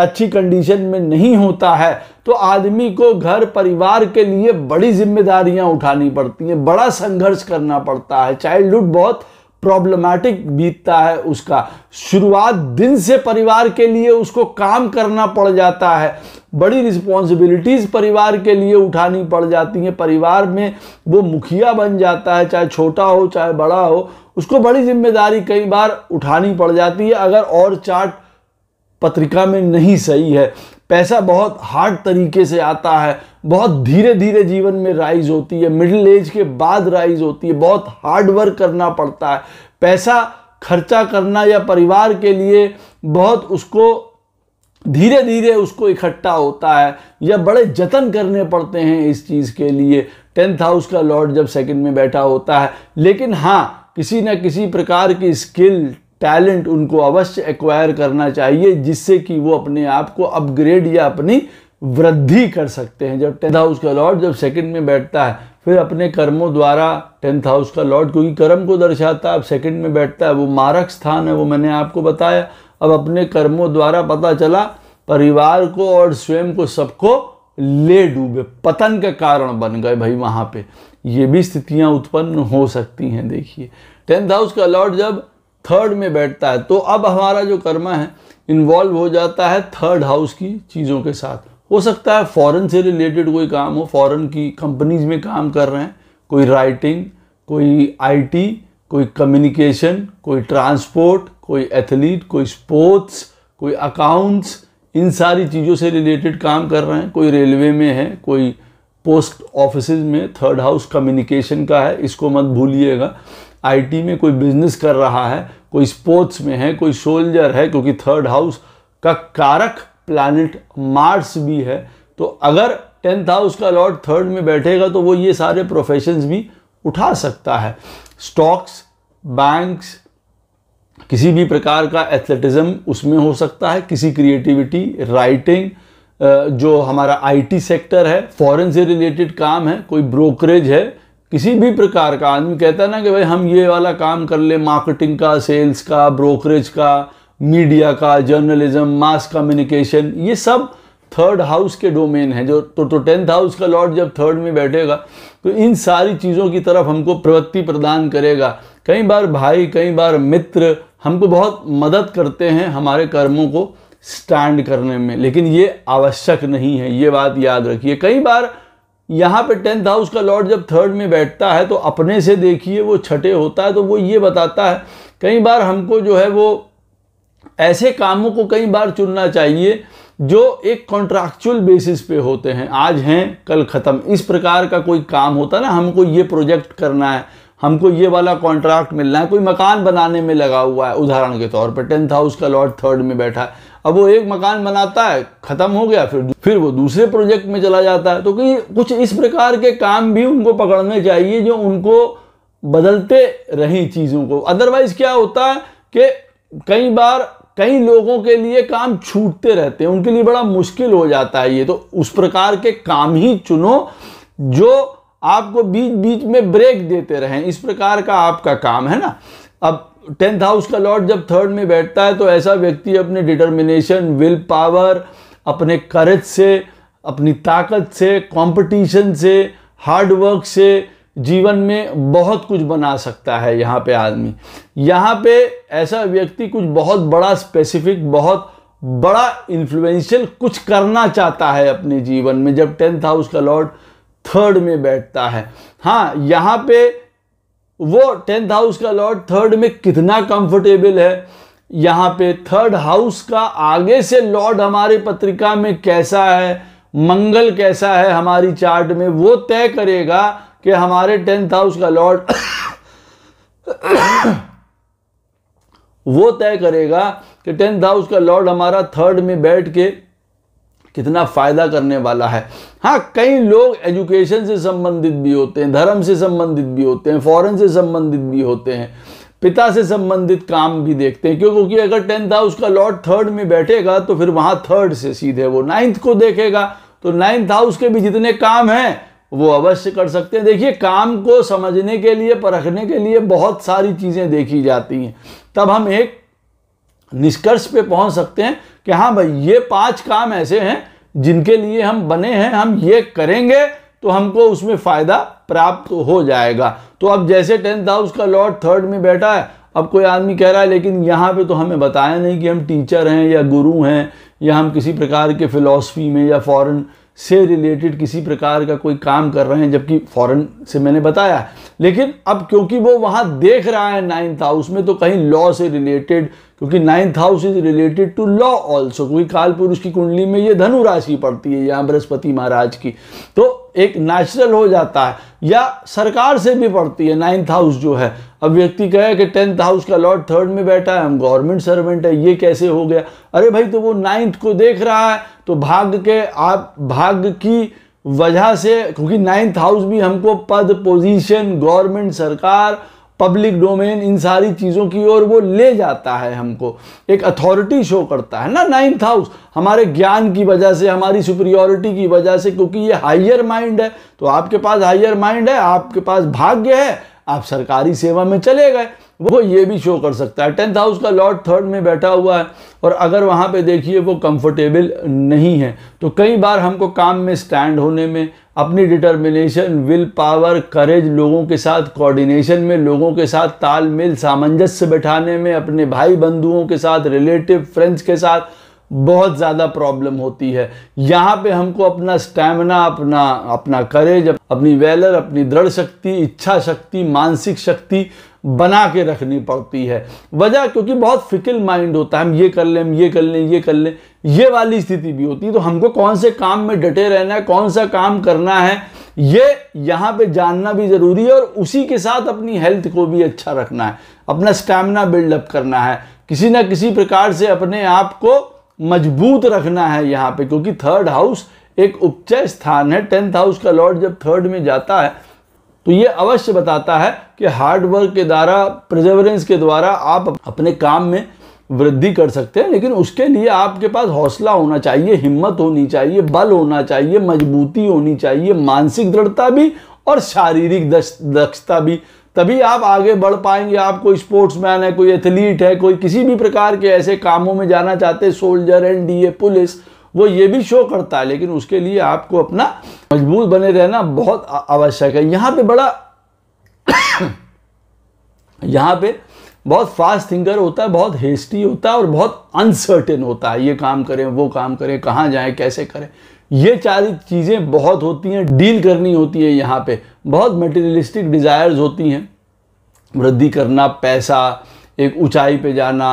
अच्छी कंडीशन में नहीं होता है तो आदमी को घर परिवार के लिए बड़ी जिम्मेदारियां उठानी पड़ती हैं बड़ा संघर्ष करना पड़ता है चाइल्डहुड बहुत प्रॉब्लमैटिक बीतता है उसका शुरुआत दिन से परिवार के लिए उसको काम करना पड़ जाता है बड़ी रिस्पॉन्सिबिलिटीज़ परिवार के लिए उठानी पड़ जाती हैं परिवार में वो मुखिया बन जाता है चाहे छोटा हो चाहे बड़ा हो उसको बड़ी जिम्मेदारी कई बार उठानी पड़ जाती है अगर और चार्ट पत्रिका में नहीं सही है पैसा बहुत हार्ड तरीके से आता है बहुत धीरे धीरे जीवन में राइज होती है मिडिल एज के बाद राइज होती है बहुत हार्ड वर्क करना पड़ता है पैसा खर्चा करना या परिवार के लिए बहुत उसको धीरे धीरे उसको इकट्ठा होता है या बड़े जतन करने पड़ते हैं इस चीज़ के लिए टेंथ हाउस का लॉर्ड जब सेकंड में बैठा होता है लेकिन हाँ किसी न किसी प्रकार की स्किल टैलेंट उनको अवश्य एक्वायर करना चाहिए जिससे कि वो अपने आप को अपग्रेड या अपनी वृद्धि कर सकते हैं जब टेंथ हाउस का लॉर्ड जब सेकंड में बैठता है फिर अपने कर्मों द्वारा टेंथ हाउस का लॉर्ड क्योंकि कर्म को दर्शाता है अब सेकंड में बैठता है वो मारक स्थान है वो मैंने आपको बताया अब अपने कर्मों द्वारा पता चला परिवार को और स्वयं को सबको ले डूबे पतन का कारण बन गए भाई वहाँ पे ये भी स्थितियाँ उत्पन्न हो सकती हैं देखिए टेंथ हाउस का लॉर्ड जब थर्ड में बैठता है तो अब हमारा जो कर्मा है इन्वॉल्व हो जाता है थर्ड हाउस की चीज़ों के साथ हो सकता है फॉरेन से रिलेटेड कोई काम हो फॉरेन की कंपनीज में काम कर रहे हैं कोई राइटिंग कोई आईटी कोई कम्युनिकेशन कोई ट्रांसपोर्ट कोई एथलीट कोई स्पोर्ट्स कोई अकाउंट्स इन सारी चीज़ों से रिलेटेड काम कर रहे हैं कोई रेलवे में है कोई पोस्ट ऑफिस में थर्ड हाउस कम्युनिकेशन का है इसको मत भूलिएगा आईटी में कोई बिजनेस कर रहा है कोई स्पोर्ट्स में है कोई सोल्जर है क्योंकि थर्ड हाउस का कारक प्लानट मार्स भी है तो अगर टेंथ हाउस का लॉर्ड थर्ड में बैठेगा तो वो ये सारे प्रोफेशंस भी उठा सकता है स्टॉक्स बैंक्स किसी भी प्रकार का एथलेटिज्म उसमें हो सकता है किसी क्रिएटिविटी राइटिंग जो हमारा आईटी सेक्टर है फॉरेन से रिलेटेड काम है कोई ब्रोकरेज है किसी भी प्रकार का आदमी कहता है ना कि भाई हम ये वाला काम कर ले मार्केटिंग का सेल्स का ब्रोकरेज का मीडिया का जर्नलिज्म मास कम्युनिकेशन ये सब थर्ड हाउस के डोमेन है जो तो तो टेंथ हाउस का लॉर्ड जब थर्ड में बैठेगा तो इन सारी चीज़ों की तरफ हमको प्रवृत्ति प्रदान करेगा कई बार भाई कई बार मित्र हमको बहुत मदद करते हैं हमारे कर्मों को स्टैंड करने में लेकिन ये आवश्यक नहीं है ये बात याद रखिए कई बार यहाँ पे टेंथ हाउस का लॉर्ड जब थर्ड में बैठता है तो अपने से देखिए वो छठे होता है तो वो ये बताता है कई बार हमको जो है वो ऐसे कामों को कई बार चुनना चाहिए जो एक कॉन्ट्रैक्चुअल बेसिस पे होते हैं आज हैं कल ख़त्म इस प्रकार का कोई काम होता है ना हमको ये प्रोजेक्ट करना है हमको ये वाला कॉन्ट्रैक्ट मिलना है कोई मकान बनाने में लगा हुआ है उदाहरण के तौर पर टेंथ हाउस का लॉट थर्ड में बैठा है अब वो एक मकान बनाता है ख़त्म हो गया फिर फिर वो दूसरे प्रोजेक्ट में चला जाता है तो कि कुछ इस प्रकार के काम भी उनको पकड़ने चाहिए जो उनको बदलते रहें चीज़ों को अदरवाइज़ क्या होता है कि कई बार कई लोगों के लिए काम छूटते रहते हैं उनके लिए बड़ा मुश्किल हो जाता है ये तो उस प्रकार के काम ही चुनो जो आपको बीच बीच में ब्रेक देते रहें इस प्रकार का आपका काम है ना अब टेंथ हाउस का लॉर्ड जब थर्ड में बैठता है तो ऐसा व्यक्ति अपने डिटर्मिनेशन विल पावर अपने करज से अपनी ताकत से कंपटीशन से हार्ड वर्क से जीवन में बहुत कुछ बना सकता है यहाँ पे आदमी यहाँ पे ऐसा व्यक्ति कुछ बहुत बड़ा स्पेसिफिक बहुत बड़ा इन्फ्लुएंशियल कुछ करना चाहता है अपने जीवन में जब टेंथ हाउस का लॉर्ड थर्ड में बैठता है हाँ यहाँ पे वो टेंथ हाउस का लॉर्ड थर्ड में कितना कंफर्टेबल है यहाँ पे थर्ड हाउस का आगे से लॉर्ड हमारे पत्रिका में कैसा है मंगल कैसा है हमारी चार्ट में वो तय करेगा कि हमारे टेंथ हाउस का लॉर्ड वो तय करेगा कि टेंथ हाउस का लॉर्ड हमारा थर्ड में बैठ के कितना फ़ायदा करने वाला है हाँ कई लोग एजुकेशन से संबंधित भी होते हैं धर्म से संबंधित भी होते हैं फॉरेन से संबंधित भी होते हैं पिता से संबंधित काम भी देखते हैं क्योंकि अगर टेंथ हाउस का लॉर्ड थर्ड में बैठेगा तो फिर वहाँ थर्ड से सीधे वो नाइन्थ को देखेगा तो नाइन्थ हाउस के भी जितने काम हैं वो अवश्य कर सकते हैं देखिए काम को समझने के लिए परखने के लिए बहुत सारी चीज़ें देखी जाती हैं तब हम एक निष्कर्ष पे पहुंच सकते हैं कि हाँ भाई ये पांच काम ऐसे हैं जिनके लिए हम बने हैं हम ये करेंगे तो हमको उसमें फ़ायदा प्राप्त हो जाएगा तो अब जैसे टेंथ हाउस का लॉर्ड थर्ड में बैठा है अब कोई आदमी कह रहा है लेकिन यहाँ पे तो हमें बताया नहीं कि हम टीचर हैं या गुरु हैं या हम किसी प्रकार के फ़िलासफ़ी में या फॉरेन से रिलेटेड किसी प्रकार का कोई काम कर रहे हैं जबकि फॉरेन से मैंने बताया लेकिन अब क्योंकि वो वहाँ देख रहा है नाइन्थ हाउस में तो कहीं लॉ से रिलेटेड क्योंकि ninth house is related to law also क्योंकि काल पुरुष की कुंडली में ये धनु राशि पड़ती है यहाँ बृहस्पति महाराज की तो एक नेचुरल हो जाता है या सरकार से भी पड़ती है नाइन्थ हाउस जो है अब व्यक्ति कहे कि टेंथ हाउस का लॉर्ड थर्ड में बैठा है हम गवर्नमेंट सर्वेंट है ये कैसे हो गया अरे भाई तो वो नाइन्थ को देख रहा है तो भाग्य के आप भाग्य की वजह से क्योंकि नाइन्थ हाउस भी हमको पद पोजिशन गवर्नमेंट सरकार पब्लिक डोमेन इन सारी चीज़ों की ओर वो ले जाता है हमको एक अथॉरिटी शो करता है ना नाइन्थ हाउस हमारे ज्ञान की वजह से हमारी सुपरियोरिटी की वजह से क्योंकि ये हाइयर माइंड है तो आपके पास हाइयर माइंड है आपके पास भाग्य है आप सरकारी सेवा में चले गए वो ये भी शो कर सकता है टेंथ हाउस का लॉर्ड थर्ड में बैठा हुआ है और अगर वहाँ पे देखिए वो कंफर्टेबल नहीं है तो कई बार हमको काम में स्टैंड होने में अपनी डिटर्मिनेशन विल पावर करेज लोगों के साथ कोऑर्डिनेशन में लोगों के साथ तालमेल सामंजस्य बैठाने में अपने भाई बंधुओं के साथ रिलेटिव फ्रेंड्स के साथ बहुत ज़्यादा प्रॉब्लम होती है यहाँ पे हमको अपना स्टैमिना अपना अपना करेज अपनी वेलर अपनी दृढ़ शक्ति इच्छा शक्ति मानसिक शक्ति बना के रखनी पड़ती है वजह क्योंकि बहुत फिकल माइंड होता है हम ये कर लें हम ये कर लें ये कर लें ये वाली स्थिति भी होती है तो हमको कौन से काम में डटे रहना है कौन सा काम करना है ये यहाँ पे जानना भी ज़रूरी है और उसी के साथ अपनी हेल्थ को भी अच्छा रखना है अपना स्टैमिना बिल्डअप करना है किसी ना किसी प्रकार से अपने आप को मजबूत रखना है यहाँ पे क्योंकि थर्ड हाउस एक उपचय स्थान है टेंथ हाउस का लॉर्ड जब थर्ड में जाता है तो ये अवश्य बताता है कि हार्ड वर्क के द्वारा प्रिजर्वरेंस के द्वारा आप अपने काम में वृद्धि कर सकते हैं लेकिन उसके लिए आपके पास हौसला होना चाहिए हिम्मत होनी चाहिए बल होना चाहिए मजबूती होनी चाहिए मानसिक दृढ़ता भी और शारीरिक दक्षता भी तभी आप आगे बढ़ पाएंगे आप कोई स्पोर्ट्समैन है कोई एथलीट है कोई किसी भी प्रकार के ऐसे कामों में जाना चाहते हैं सोल्जर एंड डी पुलिस वो ये भी शो करता है लेकिन उसके लिए आपको अपना मजबूत बने रहना बहुत आवश्यक है यहाँ पे बड़ा यहाँ पे बहुत फास्ट थिंकर होता है बहुत हेस्टी होता है और बहुत अनसर्टेन होता है ये काम करें वो काम करें कहाँ जाएं कैसे करें ये सारी चीज़ें बहुत होती हैं डील करनी होती है यहाँ पे बहुत मटेरियलिस्टिक डिज़ायर्स होती हैं वृद्धि करना पैसा एक ऊंचाई पे जाना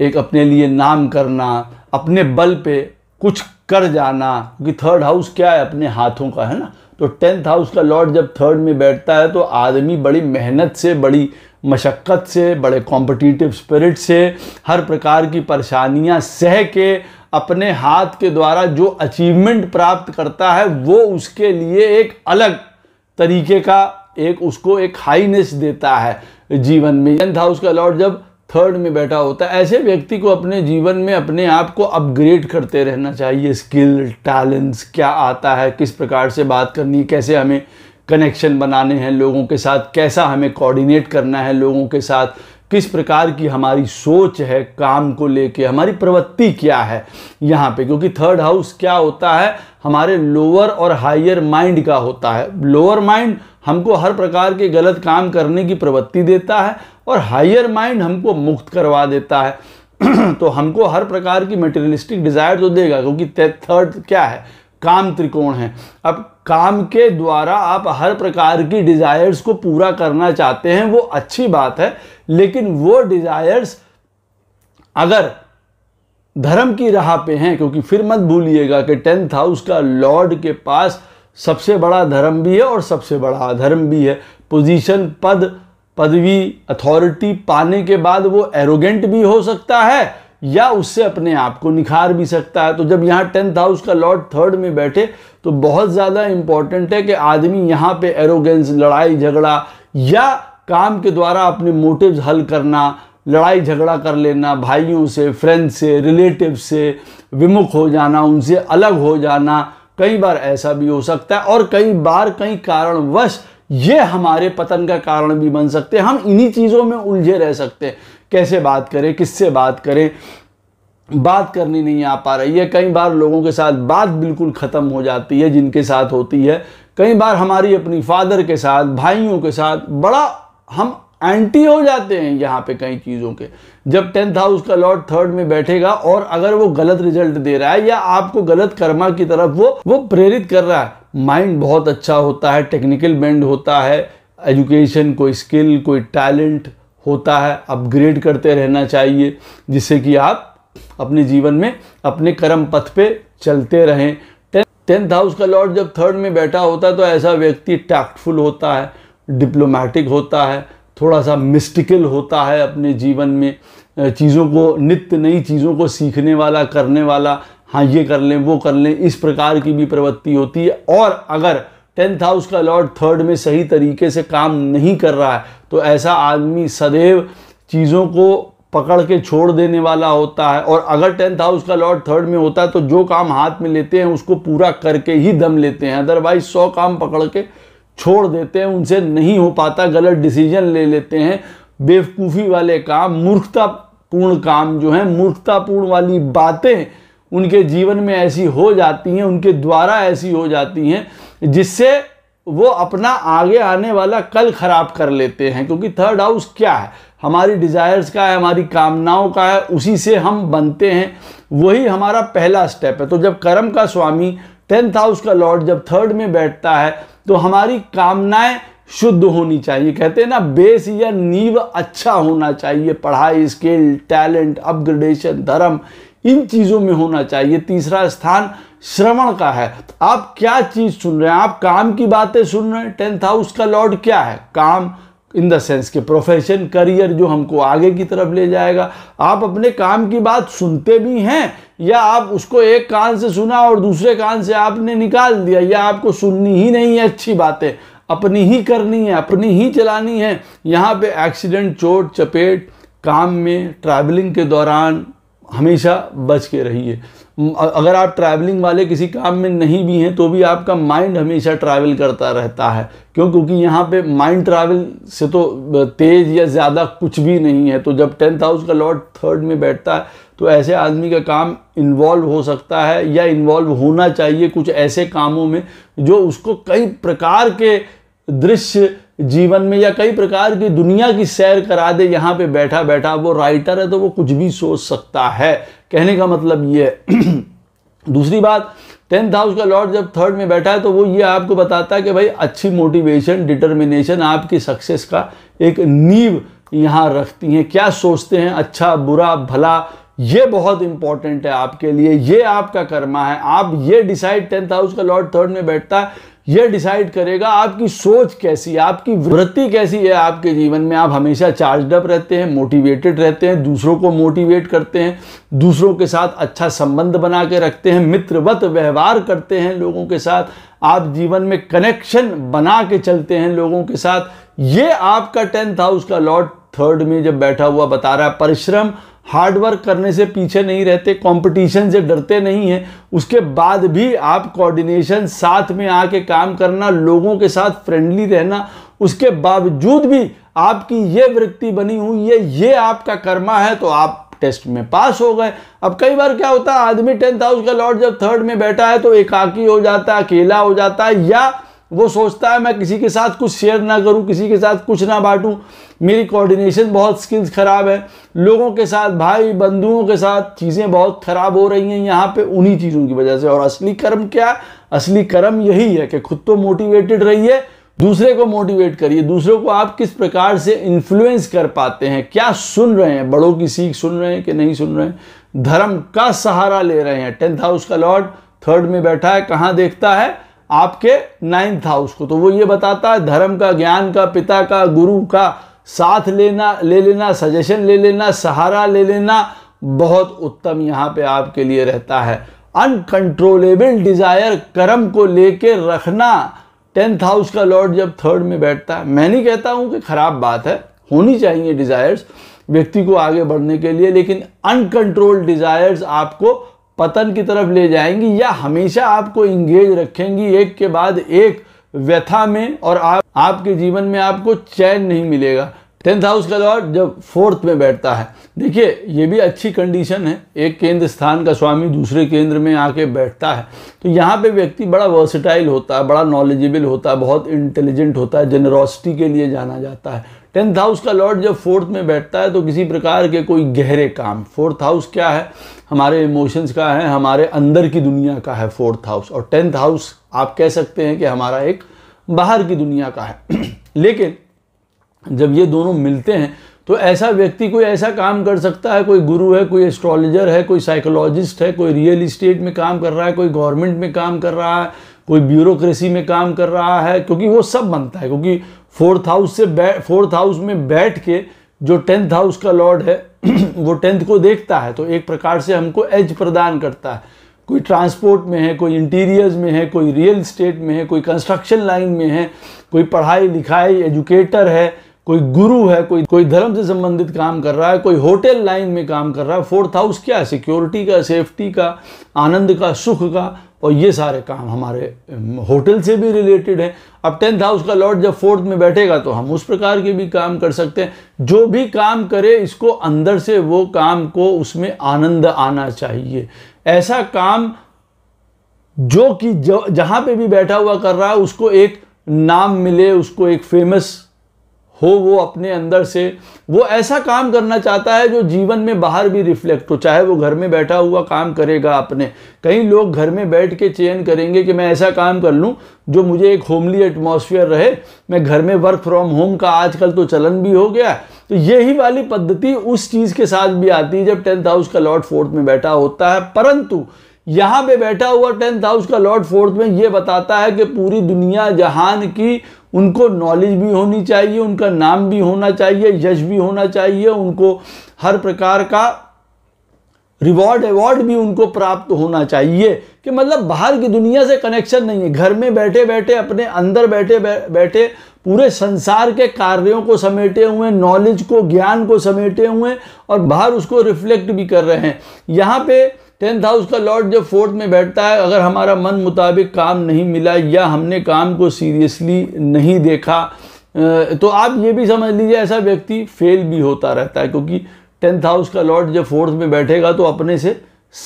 एक अपने लिए नाम करना अपने बल पे कुछ कर जाना क्योंकि थर्ड हाउस क्या है अपने हाथों का है ना तो टेंथ हाउस का लॉर्ड जब थर्ड में बैठता है तो आदमी बड़ी मेहनत से बड़ी मशक्क़त से बड़े कॉम्पिटिटिव स्पिरिट से हर प्रकार की परेशानियां सह के अपने हाथ के द्वारा जो अचीवमेंट प्राप्त करता है वो उसके लिए एक अलग तरीके का एक उसको एक हाईनेस देता है जीवन में टेंथ हाउस का लॉर्ड जब थर्ड में बैठा होता है ऐसे व्यक्ति को अपने जीवन में अपने आप को अपग्रेड करते रहना चाहिए स्किल टैलेंट्स क्या आता है किस प्रकार से बात करनी कैसे हमें कनेक्शन बनाने हैं लोगों के साथ कैसा हमें कोऑर्डिनेट करना है लोगों के साथ किस प्रकार की हमारी सोच है काम को लेके हमारी प्रवृत्ति क्या है यहाँ पे क्योंकि थर्ड हाउस क्या होता है हमारे लोअर और हायर माइंड का होता है लोअर माइंड हमको हर प्रकार के गलत काम करने की प्रवृत्ति देता है और हायर माइंड हमको मुक्त करवा देता है तो हमको हर प्रकार की मटेरियलिस्टिक डिज़ायर तो देगा क्योंकि थर्ड क्या है काम त्रिकोण है अब काम के द्वारा आप हर प्रकार की डिज़ायर्स को पूरा करना चाहते हैं वो अच्छी बात है लेकिन वो डिज़ायर्स अगर धर्म की राह पे हैं क्योंकि फिर मत भूलिएगा कि टेंथ हाउस का लॉर्ड के पास सबसे बड़ा धर्म भी है और सबसे बड़ा अधर्म भी है पोजीशन पद पदवी अथॉरिटी पाने के बाद वो एरोगेंट भी हो सकता है या उससे अपने आप को निखार भी सकता है तो जब यहाँ टेंथ हाउस का लॉर्ड थर्ड में बैठे तो बहुत ज़्यादा इम्पॉर्टेंट है कि आदमी यहाँ पे एरोगेंस लड़ाई झगड़ा या काम के द्वारा अपने मोटिव्स हल करना लड़ाई झगड़ा कर लेना भाइयों से फ्रेंड से रिलेटिव से विमुख हो जाना उनसे अलग हो जाना कई बार ऐसा भी हो सकता है और कई बार कई कारणवश ये हमारे पतन का कारण भी बन सकते हैं हम इन्हीं चीज़ों में उलझे रह सकते हैं कैसे बात करें किससे बात करें बात करनी नहीं आ पा रही है कई बार लोगों के साथ बात बिल्कुल ख़त्म हो जाती है जिनके साथ होती है कई बार हमारी अपनी फादर के साथ भाइयों के साथ बड़ा हम एंटी हो जाते हैं यहाँ पे कई चीज़ों के जब टेंथ हाउस का लॉर्ड थर्ड में बैठेगा और अगर वो गलत रिजल्ट दे रहा है या आपको गलत कर्मा की तरफ वो वो प्रेरित कर रहा है माइंड बहुत अच्छा होता है टेक्निकल बेंड होता है एजुकेशन कोई स्किल कोई टैलेंट होता है अपग्रेड करते रहना चाहिए जिससे कि आप अपने जीवन में अपने कर्म पथ पे चलते रहें टेंथ हाउस का लॉर्ड जब थर्ड में बैठा होता है तो ऐसा व्यक्ति टैक्टफुल होता है डिप्लोमेटिक होता है थोड़ा सा मिस्टिकल होता है अपने जीवन में चीज़ों को नित्य नई चीज़ों को सीखने वाला करने वाला हाँ ये कर लें वो कर लें इस प्रकार की भी प्रवृत्ति होती है और अगर टेंथ हाउस का लॉर्ड थर्ड में सही तरीके से काम नहीं कर रहा है तो ऐसा आदमी सदैव चीज़ों को पकड़ के छोड़ देने वाला होता है और अगर टेंथ हाउस का लॉर्ड थर्ड में होता है तो जो काम हाथ में लेते हैं उसको पूरा करके ही दम लेते हैं अदरवाइज सौ काम पकड़ के छोड़ देते हैं उनसे नहीं हो पाता गलत डिसीजन ले लेते हैं बेवकूफ़ी वाले काम मूर्खतापूर्ण काम जो है मूर्खतापूर्ण वाली बातें उनके जीवन में ऐसी हो जाती हैं उनके द्वारा ऐसी हो जाती हैं जिससे वो अपना आगे आने वाला कल ख़राब कर लेते हैं क्योंकि थर्ड हाउस क्या है हमारी डिज़ायर्स का है हमारी कामनाओं का है उसी से हम बनते हैं वही हमारा पहला स्टेप है तो जब कर्म का स्वामी टेंथ हाउस का लॉर्ड जब थर्ड में बैठता है तो हमारी कामनाएं शुद्ध होनी चाहिए कहते हैं ना बेस या नींव अच्छा होना चाहिए पढ़ाई स्किल टैलेंट अपग्रेडेशन धर्म इन चीज़ों में होना चाहिए तीसरा स्थान श्रवण का है तो आप क्या चीज़ सुन रहे हैं आप काम की बातें सुन रहे हैं टेंथ हाउस का लॉर्ड क्या है काम इन द सेंस के प्रोफेशन करियर जो हमको आगे की तरफ ले जाएगा आप अपने काम की बात सुनते भी हैं या आप उसको एक कान से सुना और दूसरे कान से आपने निकाल दिया या आपको सुननी ही नहीं है अच्छी बातें अपनी ही करनी है अपनी ही चलानी है यहाँ पे एक्सीडेंट चोट चपेट काम में ट्रैवलिंग के दौरान हमेशा बच के रहिए अगर आप ट्रैवलिंग वाले किसी काम में नहीं भी हैं तो भी आपका माइंड हमेशा ट्रैवल करता रहता है क्यों क्योंकि यहाँ पे माइंड ट्रैवल से तो तेज़ या ज़्यादा कुछ भी नहीं है तो जब टेंथ हाउस का लॉर्ड थर्ड में बैठता है तो ऐसे आदमी का काम इन्वॉल्व हो सकता है या इन्वॉल्व होना चाहिए कुछ ऐसे कामों में जो उसको कई प्रकार के दृश्य जीवन में या कई प्रकार की दुनिया की सैर करा दे यहाँ पे बैठा बैठा वो राइटर है तो वो कुछ भी सोच सकता है कहने का मतलब ये है दूसरी बात टेंथ हाउस का लॉर्ड जब थर्ड में बैठा है तो वो ये आपको बताता है कि भाई अच्छी मोटिवेशन डिटर्मिनेशन आपकी सक्सेस का एक नींव यहाँ रखती हैं क्या सोचते हैं अच्छा बुरा भला ये बहुत इंपॉर्टेंट है आपके लिए ये आपका कर्मा है आप ये डिसाइड टेंथ हाउस का लॉर्ड थर्ड में बैठता है यह डिसाइड करेगा आपकी सोच कैसी है आपकी वृत्ति कैसी है आपके जीवन में आप हमेशा चार्ज्ड अप रहते हैं मोटिवेटेड रहते हैं दूसरों को मोटिवेट करते हैं दूसरों के साथ अच्छा संबंध बना के रखते हैं मित्रवत व्यवहार करते हैं लोगों के साथ आप जीवन में कनेक्शन बना के चलते हैं लोगों के साथ ये आपका टेंथ हाउस का लॉर्ड थर्ड में जब बैठा हुआ बता रहा है परिश्रम हार्ड वर्क करने से पीछे नहीं रहते कंपटीशन से डरते नहीं हैं उसके बाद भी आप कोऑर्डिनेशन साथ में आके काम करना लोगों के साथ फ्रेंडली रहना उसके बावजूद भी आपकी ये वृत्ति बनी हुई है ये आपका कर्मा है तो आप टेस्ट में पास हो गए अब कई बार क्या होता है आदमी टेंथ हाउस का लॉर्ड जब थर्ड में बैठा है तो एकाकी हो जाता है अकेला हो जाता है या वो सोचता है मैं किसी के साथ कुछ शेयर ना करूं किसी के साथ कुछ ना बांटूं मेरी कोऑर्डिनेशन बहुत स्किल्स ख़राब है लोगों के साथ भाई बंधुओं के साथ चीज़ें बहुत ख़राब हो रही हैं यहाँ पे उन्हीं चीज़ों की वजह से और असली कर्म क्या असली कर्म यही है कि खुद तो मोटिवेटेड रहिए दूसरे को मोटिवेट करिए दूसरों को आप किस प्रकार से इन्फ्लुएंस कर पाते हैं क्या सुन रहे हैं बड़ों की सीख सुन रहे हैं कि नहीं सुन रहे हैं धर्म का सहारा ले रहे हैं टेंथ हाउस का लॉर्ड थर्ड में बैठा है कहाँ देखता है आपके नाइन्थ हाउस को तो वो ये बताता है धर्म का ज्ञान का पिता का गुरु का साथ लेना ले लेना सजेशन ले लेना सहारा ले लेना बहुत उत्तम यहाँ पे आपके लिए रहता है अनकंट्रोलेबल डिज़ायर कर्म को लेके रखना टेंथ हाउस का लॉर्ड जब थर्ड में बैठता है मैं नहीं कहता हूँ कि ख़राब बात है होनी चाहिए डिज़ायर्स व्यक्ति को आगे बढ़ने के लिए लेकिन अनकंट्रोल्ड डिज़ायर्स आपको पतन की तरफ ले जाएंगी या हमेशा आपको इंगेज रखेंगी एक के बाद एक व्यथा में और आप आपके जीवन में आपको चैन नहीं मिलेगा टेंथ हाउस का लॉर्ड जब फोर्थ में बैठता है देखिए ये भी अच्छी कंडीशन है एक केंद्र स्थान का स्वामी दूसरे केंद्र में आके बैठता है तो यहाँ पे व्यक्ति बड़ा वर्सिटाइल होता है बड़ा नॉलेजेबल होता है बहुत इंटेलिजेंट होता है जेनरॉसिटी के लिए जाना जाता है टेंथ हाउस का लॉर्ड जब फोर्थ में बैठता है तो किसी प्रकार के कोई गहरे काम फोर्थ हाउस क्या है हमारे इमोशंस का है हमारे अंदर की दुनिया का है फोर्थ हाउस और टेंथ हाउस आप कह सकते हैं कि हमारा एक बाहर की दुनिया का है लेकिन जब ये दोनों मिलते हैं तो ऐसा व्यक्ति कोई ऐसा काम कर सकता है कोई गुरु है कोई एस्ट्रोलॉजर है कोई साइकोलॉजिस्ट है कोई रियल इस्टेट में काम कर रहा है कोई गवर्नमेंट में काम कर रहा है कोई ब्यूरोक्रेसी में काम कर रहा है क्योंकि वो सब बनता है क्योंकि फोर्थ हाउस से बै फोर्थ हाउस में बैठ के जो टेंथ हाउस का लॉर्ड है वो टेंथ को देखता है तो एक प्रकार से हमको एज प्रदान करता है कोई ट्रांसपोर्ट में है कोई इंटीरियर्स में है कोई रियल इस्टेट में है कोई कंस्ट्रक्शन लाइन में है कोई पढ़ाई लिखाई एजुकेटर है कोई गुरु है कोई कोई धर्म से संबंधित काम कर रहा है कोई होटल लाइन में काम कर रहा है फोर्थ हाउस क्या है सिक्योरिटी का सेफ्टी का आनंद का सुख का और ये सारे काम हमारे होटल से भी रिलेटेड है अब टेंथ हाउस का लॉर्ड जब फोर्थ में बैठेगा तो हम उस प्रकार के भी काम कर सकते हैं जो भी काम करे इसको अंदर से वो काम को उसमें आनंद आना चाहिए ऐसा काम जो कि जहाँ पे भी बैठा हुआ कर रहा है उसको एक नाम मिले उसको एक फेमस हो वो अपने अंदर से वो ऐसा काम करना चाहता है जो जीवन में बाहर भी रिफ्लेक्ट हो चाहे वो घर में बैठा हुआ काम करेगा अपने कई लोग घर में बैठ के चयन करेंगे कि मैं ऐसा काम कर लूँ जो मुझे एक होमली एटमोसफियर रहे मैं घर में वर्क फ्रॉम होम का आजकल तो चलन भी हो गया तो यही वाली पद्धति उस चीज़ के साथ भी आती है जब टेंथ हाउस का लॉर्ड फोर्थ में बैठा होता है परंतु यहाँ पे बैठा हुआ टेंथ हाउस का लॉर्ड फोर्थ में ये बताता है कि पूरी दुनिया जहान की उनको नॉलेज भी होनी चाहिए उनका नाम भी होना चाहिए यश भी होना चाहिए उनको हर प्रकार का रिवॉर्ड अवॉर्ड भी उनको प्राप्त होना चाहिए कि मतलब बाहर की दुनिया से कनेक्शन नहीं है घर में बैठे बैठे अपने अंदर बैठे बैठे पूरे संसार के कार्यों को समेटे हुए नॉलेज को ज्ञान को समेटे हुए और बाहर उसको रिफ्लेक्ट भी कर रहे हैं यहाँ पे टेंथ हाउस का लॉर्ड जब फोर्थ में बैठता है अगर हमारा मन मुताबिक काम नहीं मिला या हमने काम को सीरियसली नहीं देखा तो आप ये भी समझ लीजिए ऐसा व्यक्ति फेल भी होता रहता है क्योंकि टेंथ हाउस का लॉर्ड जब फोर्थ में बैठेगा तो अपने से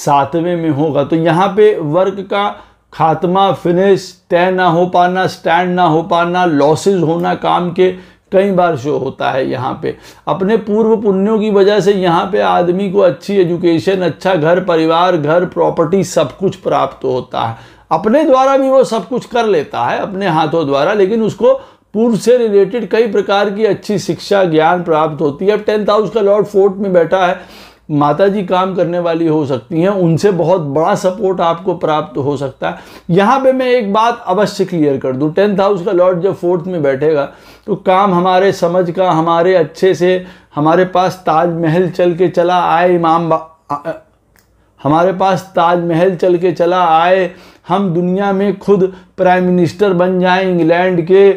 सातवें में होगा तो यहाँ पे वर्क का खात्मा फिनिश तय ना हो पाना स्टैंड ना हो पाना लॉसेज होना काम के कई बार शो होता है यहाँ पे अपने पूर्व पुण्यों की वजह से यहाँ पे आदमी को अच्छी एजुकेशन अच्छा घर परिवार घर प्रॉपर्टी सब कुछ प्राप्त होता है अपने द्वारा भी वो सब कुछ कर लेता है अपने हाथों द्वारा लेकिन उसको पूर्व से रिलेटेड कई प्रकार की अच्छी शिक्षा ज्ञान प्राप्त होती है अब टेंथ हाउस का लॉर्ड फोर्थ में बैठा है माता जी काम करने वाली हो सकती हैं उनसे बहुत बड़ा सपोर्ट आपको प्राप्त हो सकता है यहाँ पे मैं एक बात अवश्य क्लियर कर दूँ टेंथ हाउस का लॉर्ड जब फोर्थ में बैठेगा तो काम हमारे समझ का हमारे अच्छे से हमारे पास ताजमहल चल के चला आए इमाम हमारे पास ताजमहल चल के चला आए हम दुनिया में खुद प्राइम मिनिस्टर बन जाए इंग्लैंड के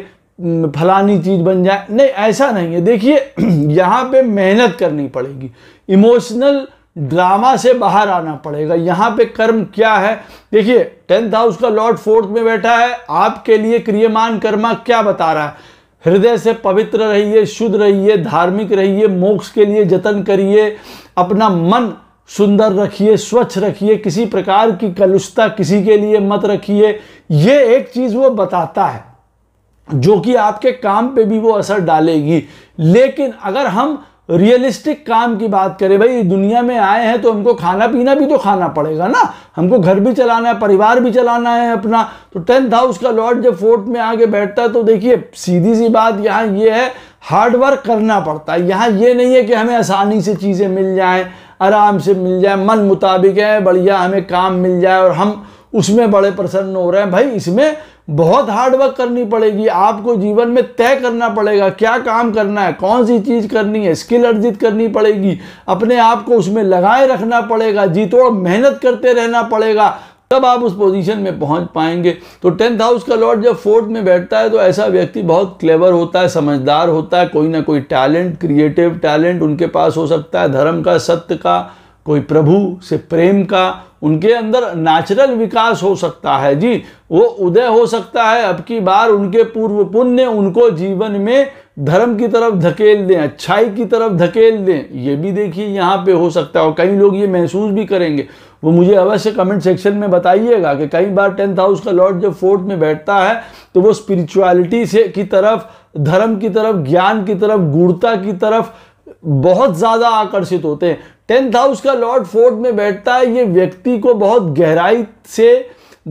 फलानी चीज़ बन जाए नहीं ऐसा नहीं है देखिए यहाँ पे मेहनत करनी पड़ेगी इमोशनल ड्रामा से बाहर आना पड़ेगा यहाँ पे कर्म क्या है देखिए टेंथ हाउस का लॉर्ड फोर्थ में बैठा है आपके लिए क्रियमान कर्मा क्या बता रहा है हृदय से पवित्र रहिए शुद्ध रहिए धार्मिक रहिए मोक्ष के लिए जतन करिए अपना मन सुंदर रखिए स्वच्छ रखिए किसी प्रकार की कलुषता किसी के लिए मत रखिए ये एक चीज़ वो बताता है जो कि आपके काम पे भी वो असर डालेगी लेकिन अगर हम रियलिस्टिक काम की बात करें भाई दुनिया में आए हैं तो हमको खाना पीना भी तो खाना पड़ेगा ना हमको घर भी चलाना है परिवार भी चलाना है अपना तो टेंथ हाउस का लॉर्ड जब फोर्थ में आके बैठता है तो देखिए सीधी सी बात यहाँ ये है हार्डवर्क करना पड़ता है यहाँ ये नहीं है कि हमें आसानी से चीज़ें मिल जाएँ आराम से मिल जाए मन मुताबिक है बढ़िया हमें काम मिल जाए और हम उसमें बड़े प्रसन्न हो रहे हैं भाई इसमें बहुत हार्डवर्क करनी पड़ेगी आपको जीवन में तय करना पड़ेगा क्या काम करना है कौन सी चीज़ करनी है स्किल अर्जित करनी पड़ेगी अपने आप को उसमें लगाए रखना पड़ेगा जीतोड़ मेहनत करते रहना पड़ेगा तब आप उस पोजीशन में पहुंच पाएंगे तो टेंथ हाउस का लॉर्ड जब फोर्थ में बैठता है तो ऐसा व्यक्ति बहुत क्लेवर होता है समझदार होता है कोई ना कोई टैलेंट क्रिएटिव टैलेंट उनके पास हो सकता है धर्म का सत्य का कोई प्रभु से प्रेम का उनके अंदर नेचुरल विकास हो सकता है जी वो उदय हो सकता है अब की बार उनके पूर्व पुण्य उनको जीवन में धर्म की तरफ धकेल दें अच्छाई की तरफ धकेल दें ये भी देखिए यहाँ पे हो सकता है और कई लोग ये महसूस भी करेंगे वो मुझे अवश्य कमेंट सेक्शन में बताइएगा कि कई बार टेंथ हाउस का लॉर्ड जब फोर्थ में बैठता है तो वो स्पिरिचुअलिटी से की तरफ धर्म की तरफ ज्ञान की तरफ गुणता की तरफ बहुत ज़्यादा आकर्षित होते हैं टेंथ हाउस का लॉर्ड फोर्थ में बैठता है ये व्यक्ति को बहुत गहराई से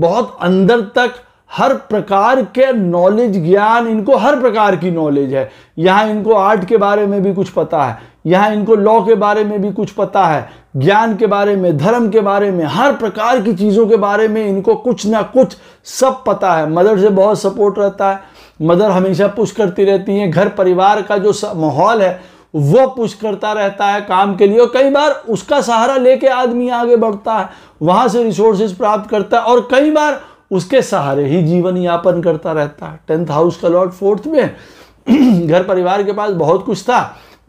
बहुत अंदर तक हर प्रकार के नॉलेज ज्ञान इनको हर प्रकार की नॉलेज है यहाँ इनको आर्ट के बारे में भी कुछ पता है यहाँ इनको लॉ के बारे में भी कुछ पता है ज्ञान के बारे में धर्म के बारे में हर प्रकार की चीज़ों के बारे में इनको कुछ ना कुछ सब पता है मदर से बहुत सपोर्ट रहता है मदर हमेशा पुश करती रहती हैं घर परिवार का जो माहौल है वो पुश करता रहता है काम के लिए और कई बार उसका सहारा लेके आदमी आगे बढ़ता है वहां से रिसोर्सेज प्राप्त करता है और कई बार उसके सहारे ही जीवन यापन करता रहता है टेंथ हाउस का लॉर्ड फोर्थ में घर परिवार के पास बहुत कुछ था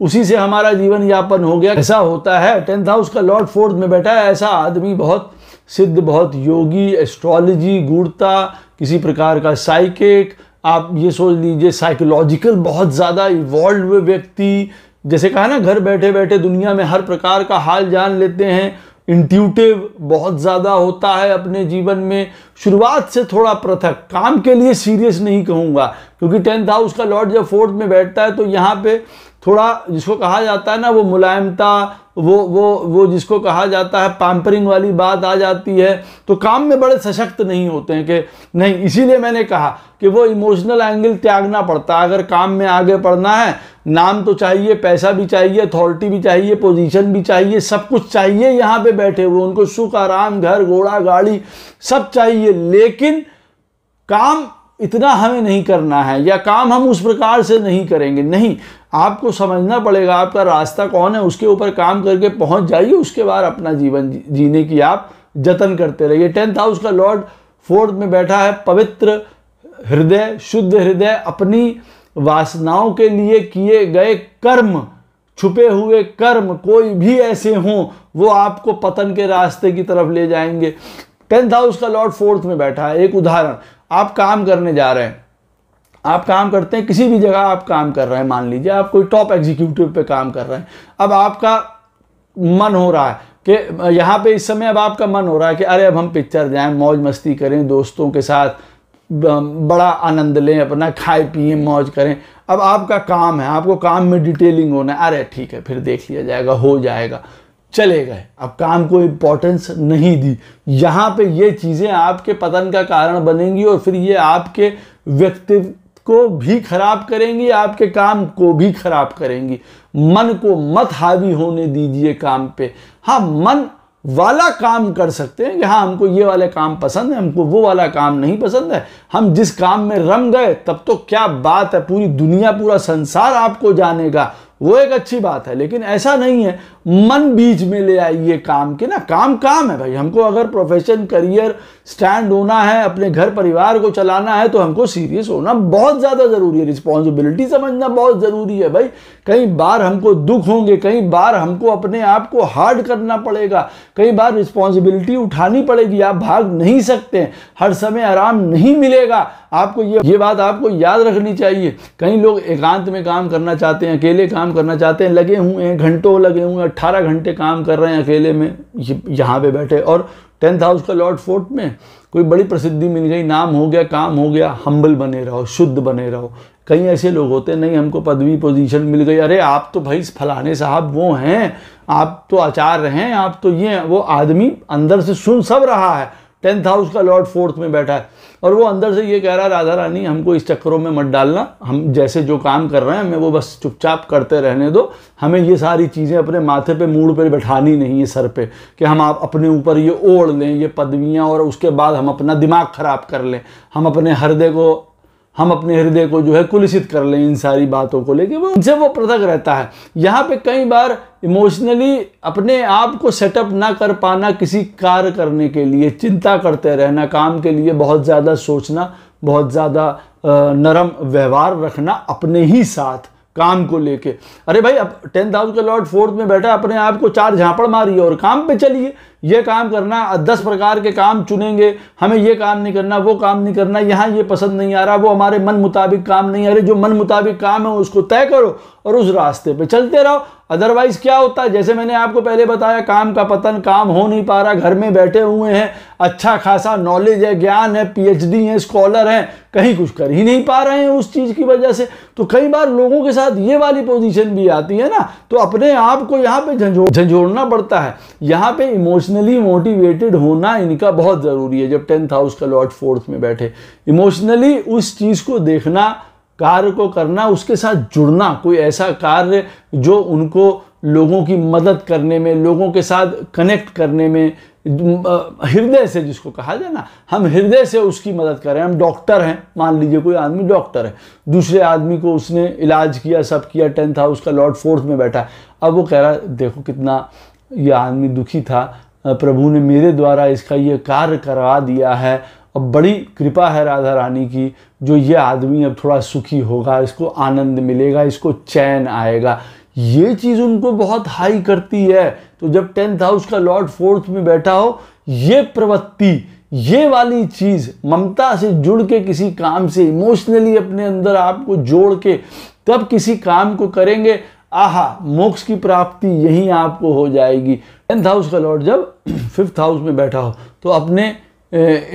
उसी से हमारा जीवन यापन हो गया ऐसा होता है टेंथ हाउस का लॉर्ड फोर्थ में बैठा है ऐसा आदमी बहुत सिद्ध बहुत योगी एस्ट्रोलॉजी गुड़ता किसी प्रकार का साइकिक आप ये सोच लीजिए साइकोलॉजिकल बहुत ज़्यादा इवॉल्व व्यक्ति जैसे कहा ना घर बैठे बैठे दुनिया में हर प्रकार का हाल जान लेते हैं इंट्यूटिव बहुत ज़्यादा होता है अपने जीवन में शुरुआत से थोड़ा पृथक काम के लिए सीरियस नहीं कहूँगा क्योंकि टेंथ हाउस का लॉर्ड जब फोर्थ में बैठता है तो यहाँ पे थोड़ा जिसको कहा जाता है ना वो मुलायमता वो वो वो जिसको कहा जाता है पैम्परिंग वाली बात आ जाती है तो काम में बड़े सशक्त नहीं होते हैं कि नहीं इसीलिए मैंने कहा कि वो इमोशनल एंगल त्यागना पड़ता है अगर काम में आगे पढ़ना है नाम तो चाहिए पैसा भी चाहिए अथॉरिटी भी चाहिए पोजीशन भी चाहिए सब कुछ चाहिए यहाँ पे बैठे हुए उनको सुख आराम घर घोड़ा गाड़ी सब चाहिए लेकिन काम इतना हमें नहीं करना है या काम हम उस प्रकार से नहीं करेंगे नहीं आपको समझना पड़ेगा आपका रास्ता कौन है उसके ऊपर काम करके पहुंच जाइए उसके बाद अपना जीवन जीने की आप जतन करते रहिए टेंथ हाउस का लॉर्ड फोर्थ में बैठा है पवित्र हृदय शुद्ध हृदय अपनी वासनाओं के लिए किए गए कर्म छुपे हुए कर्म कोई भी ऐसे हों वो आपको पतन के रास्ते की तरफ ले जाएंगे टेंथ हाउस का लॉर्ड फोर्थ में बैठा है एक उदाहरण आप काम करने जा रहे हैं आप काम करते हैं किसी भी जगह आप काम कर रहे हैं मान लीजिए आप कोई टॉप एग्जीक्यूटिव पे काम कर रहे हैं अब आपका मन हो रहा है कि यहाँ पे इस समय अब आपका मन हो रहा है कि अरे अब हम पिक्चर जाएं मौज मस्ती करें दोस्तों के साथ बड़ा आनंद लें अपना खाए पिए मौज करें अब आपका काम है आपको काम में डिटेलिंग होना है अरे ठीक है फिर देख लिया जाएगा हो जाएगा चले गए अब काम को इम्पोर्टेंस नहीं दी यहाँ पे ये चीज़ें आपके पतन का कारण बनेंगी और फिर ये आपके व्यक्तित्व को भी खराब करेंगी आपके काम को भी खराब करेंगी मन को मत हावी होने दीजिए काम पे हाँ मन वाला काम कर सकते हैं कि हाँ हमको ये वाले काम पसंद है हमको वो वाला काम नहीं पसंद है हम जिस काम में रम गए तब तो क्या बात है पूरी दुनिया पूरा संसार आपको जानेगा वो एक अच्छी बात है लेकिन ऐसा नहीं है मन बीच में ले आइए काम के ना काम काम है भाई हमको अगर प्रोफेशन करियर स्टैंड होना है अपने घर परिवार को चलाना है तो हमको सीरियस होना बहुत ज़्यादा ज़रूरी है रिस्पॉन्सिबिलिटी समझना बहुत ज़रूरी है भाई कई बार हमको दुख होंगे कई बार हमको अपने आप को हार्ड करना पड़ेगा कई बार रिस्पॉन्सिबिलिटी उठानी पड़ेगी आप भाग नहीं सकते हर समय आराम नहीं मिलेगा आपको ये ये बात आपको याद रखनी चाहिए कई लोग एकांत में काम करना चाहते हैं अकेले काम करना चाहते हैं लगे हुए हैं घंटों लगे हुए हैं अट्ठारह घंटे काम कर रहे हैं अकेले में यहाँ पे बैठे और टेंथ हाउस का लॉर्ड फोर्थ में कोई बड़ी प्रसिद्धि मिल गई नाम हो गया काम हो गया हम्बल बने रहो शुद्ध बने रहो कई ऐसे लोग होते नहीं हमको पदवी पोजीशन मिल गई अरे आप तो भाई फलाने साहब वो हैं आप तो आचार्य हैं आप तो ये हैं वो आदमी अंदर से सुन सब रहा है टेंथ हाउस का लॉर्ड फोर्थ में बैठा है और वो अंदर से ये कह रहा राधा रानी हमको इस चक्करों में मत डालना हम जैसे जो काम कर रहे हैं हमें वो बस चुपचाप करते रहने दो हमें ये सारी चीज़ें अपने माथे पे मूड पे बैठानी नहीं है सर पे कि हम आप अपने ऊपर ये ओढ़ लें ये पदवियाँ और उसके बाद हम अपना दिमाग ख़राब कर लें हम अपने हृदय को हम अपने हृदय को जो है कुलसित कर लें इन सारी बातों को लेके वो जब वो पृथक रहता है यहाँ पे कई बार इमोशनली अपने आप को सेटअप ना कर पाना किसी कार्य करने के लिए चिंता करते रहना काम के लिए बहुत ज़्यादा सोचना बहुत ज़्यादा नरम व्यवहार रखना अपने ही साथ काम को लेके अरे भाई अब टेंथ हाउस के लॉर्ड फोर्थ में बैठा अपने आप को चार झापड़ मारिए और काम पे चलिए ये काम करना दस प्रकार के काम चुनेंगे हमें ये काम नहीं करना वो काम नहीं करना यहाँ ये पसंद नहीं आ रहा वो हमारे मन मुताबिक काम नहीं आ रहे जो मन मुताबिक काम है उसको तय करो और उस रास्ते पे चलते रहो अदरवाइज़ क्या होता है जैसे मैंने आपको पहले बताया काम का पतन काम हो नहीं पा रहा घर में बैठे हुए हैं अच्छा खासा नॉलेज है ज्ञान है पीएचडी है स्कॉलर हैं कहीं कुछ कर ही नहीं पा रहे हैं उस चीज़ की वजह से तो कई बार लोगों के साथ ये वाली पोजीशन भी आती है ना तो अपने आप को यहाँ पे झंझोड़ना पड़ता है यहाँ पे इमोशन इमोशनली मोटिवेटेड होना इनका बहुत ज़रूरी है जब टेंथ हाउस का लॉर्ड फोर्थ में बैठे इमोशनली उस चीज़ को देखना कार्य को करना उसके साथ जुड़ना कोई ऐसा कार्य जो उनको लोगों की मदद करने में लोगों के साथ कनेक्ट करने में हृदय से जिसको कहा जाए ना हम हृदय से उसकी मदद करें हम डॉक्टर हैं मान लीजिए कोई आदमी डॉक्टर है दूसरे आदमी को उसने इलाज किया सब किया टेंथ हाउस का लॉर्ड फोर्थ में बैठा अब वो कह रहा देखो कितना यह आदमी दुखी था प्रभु ने मेरे द्वारा इसका ये कार्य करवा दिया है और बड़ी कृपा है राधा रानी की जो ये आदमी अब थोड़ा सुखी होगा इसको आनंद मिलेगा इसको चैन आएगा ये चीज़ उनको बहुत हाई करती है तो जब टेंथ हाउस का लॉर्ड फोर्थ में बैठा हो ये प्रवृत्ति ये वाली चीज़ ममता से जुड़ के किसी काम से इमोशनली अपने अंदर आपको जोड़ के तब किसी काम को करेंगे आहा मोक्ष की प्राप्ति यहीं आपको हो जाएगी टेंथ हाउस का लॉर्ड जब फिफ्थ हाउस में बैठा हो तो अपने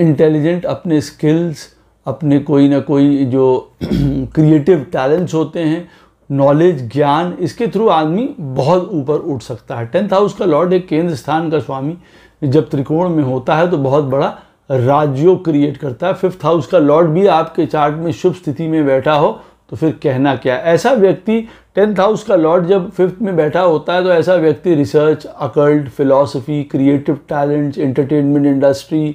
इंटेलिजेंट अपने स्किल्स अपने कोई ना कोई जो क्रिएटिव टैलेंट्स होते हैं नॉलेज ज्ञान इसके थ्रू आदमी बहुत ऊपर उठ सकता है टेंथ हाउस का लॉर्ड एक केंद्र स्थान का स्वामी जब त्रिकोण में होता है तो बहुत बड़ा राज्यों क्रिएट करता है फिफ्थ हाउस का लॉर्ड भी आपके चार्ट में शुभ स्थिति में बैठा हो तो फिर कहना क्या ऐसा व्यक्ति टेंथ हाउस का लॉर्ड जब फिफ्थ में बैठा होता है तो ऐसा व्यक्ति research occult philosophy creative talent entertainment industry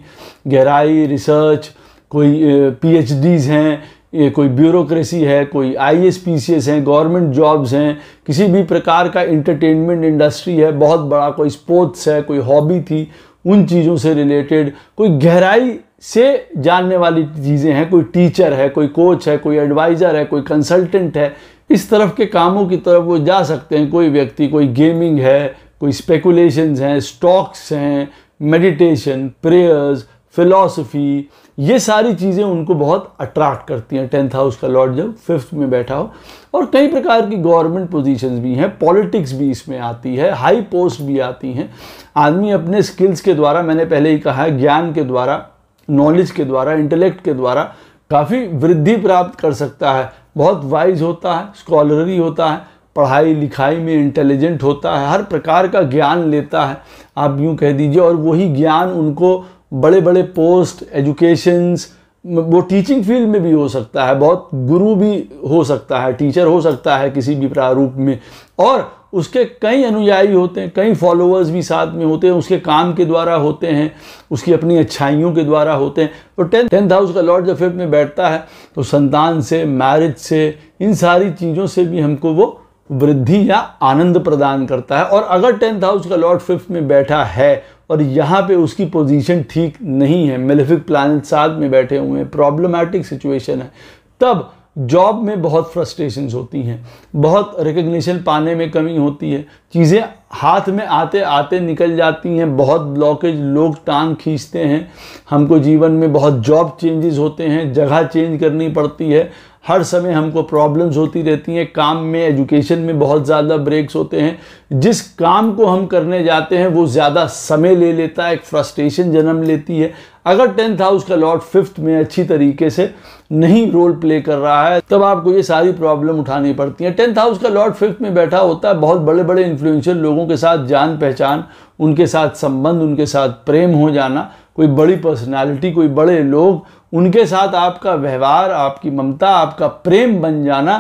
गहराई रिसर्च कोई पीएचडीज़ हैं ये कोई ब्यूरोक्रेसी है कोई I S P C S हैं गवर्नमेंट जॉब्स हैं किसी भी प्रकार का इंटरटेनमेंट इंडस्ट्री है बहुत बड़ा कोई स्पोर्ट्स है कोई हॉबी थी उन चीज़ों से रिलेटेड कोई गहराई से जानने वाली चीज़ें हैं कोई टीचर है कोई कोच है कोई एडवाइज़र है कोई कंसल्टेंट है इस तरफ के कामों की तरफ वो जा सकते हैं कोई व्यक्ति कोई गेमिंग है कोई स्पेकुलेशंस हैं स्टॉक्स हैं मेडिटेशन प्रेयर्स फिलॉसफी ये सारी चीज़ें उनको बहुत अट्रैक्ट करती हैं टेंथ हाउस का लॉर्ड जब फिफ्थ में बैठा हो और कई प्रकार की गवर्नमेंट पोजीशंस भी हैं पॉलिटिक्स भी इसमें आती है हाई पोस्ट भी आती हैं आदमी अपने स्किल्स के द्वारा मैंने पहले ही कहा है ज्ञान के द्वारा नॉलेज के द्वारा इंटेलेक्ट के द्वारा काफ़ी वृद्धि प्राप्त कर सकता है बहुत वाइज होता है स्कॉलररी होता है पढ़ाई लिखाई में इंटेलिजेंट होता है हर प्रकार का ज्ञान लेता है आप यूँ कह दीजिए और वही ज्ञान उनको बड़े बड़े पोस्ट एजुकेशंस वो टीचिंग फील्ड में भी हो सकता है बहुत गुरु भी हो सकता है टीचर हो सकता है किसी भी प्रारूप में और उसके कई अनुयायी होते हैं कई फॉलोअर्स भी साथ में होते हैं उसके काम के द्वारा होते हैं उसकी अपनी अच्छाइयों के द्वारा होते हैं और तो टेंथ टेंथ हाउस का लॉर्ड जब फिफ्थ में बैठता है तो संतान से मैरिज से इन सारी चीज़ों से भी हमको वो वृद्धि या आनंद प्रदान करता है और अगर टेंथ हाउस का लॉर्ड फिफ्थ में बैठा है और यहाँ पे उसकी पोजीशन ठीक नहीं है मेलिफिक प्लान साथ में बैठे हुए हैं प्रॉब्लमैटिक सिचुएशन है तब जॉब में बहुत फ्रस्ट्रेशन होती हैं बहुत रिकग्निशन पाने में कमी होती है चीज़ें हाथ में आते आते निकल जाती हैं बहुत ब्लॉकेज लोग टांग खींचते हैं हमको जीवन में बहुत जॉब चेंजेस होते हैं जगह चेंज करनी पड़ती है हर समय हमको प्रॉब्लम्स होती रहती हैं काम में एजुकेशन में बहुत ज़्यादा ब्रेक्स होते हैं जिस काम को हम करने जाते हैं वो ज़्यादा समय ले लेता है एक फ्रस्ट्रेशन जन्म लेती है अगर टेंथ हाउस का लॉर्ड फिफ्थ में अच्छी तरीके से नहीं रोल प्ले कर रहा है तब आपको ये सारी प्रॉब्लम उठानी पड़ती है टेंथ हाउस का लॉर्ड फिफ्थ में बैठा होता है बहुत बड़े बड़े इन्फ्लुएंशियल लोगों के साथ जान पहचान उनके साथ संबंध उनके साथ प्रेम हो जाना कोई बड़ी पर्सनालिटी कोई बड़े लोग उनके साथ आपका व्यवहार आपकी ममता आपका प्रेम बन जाना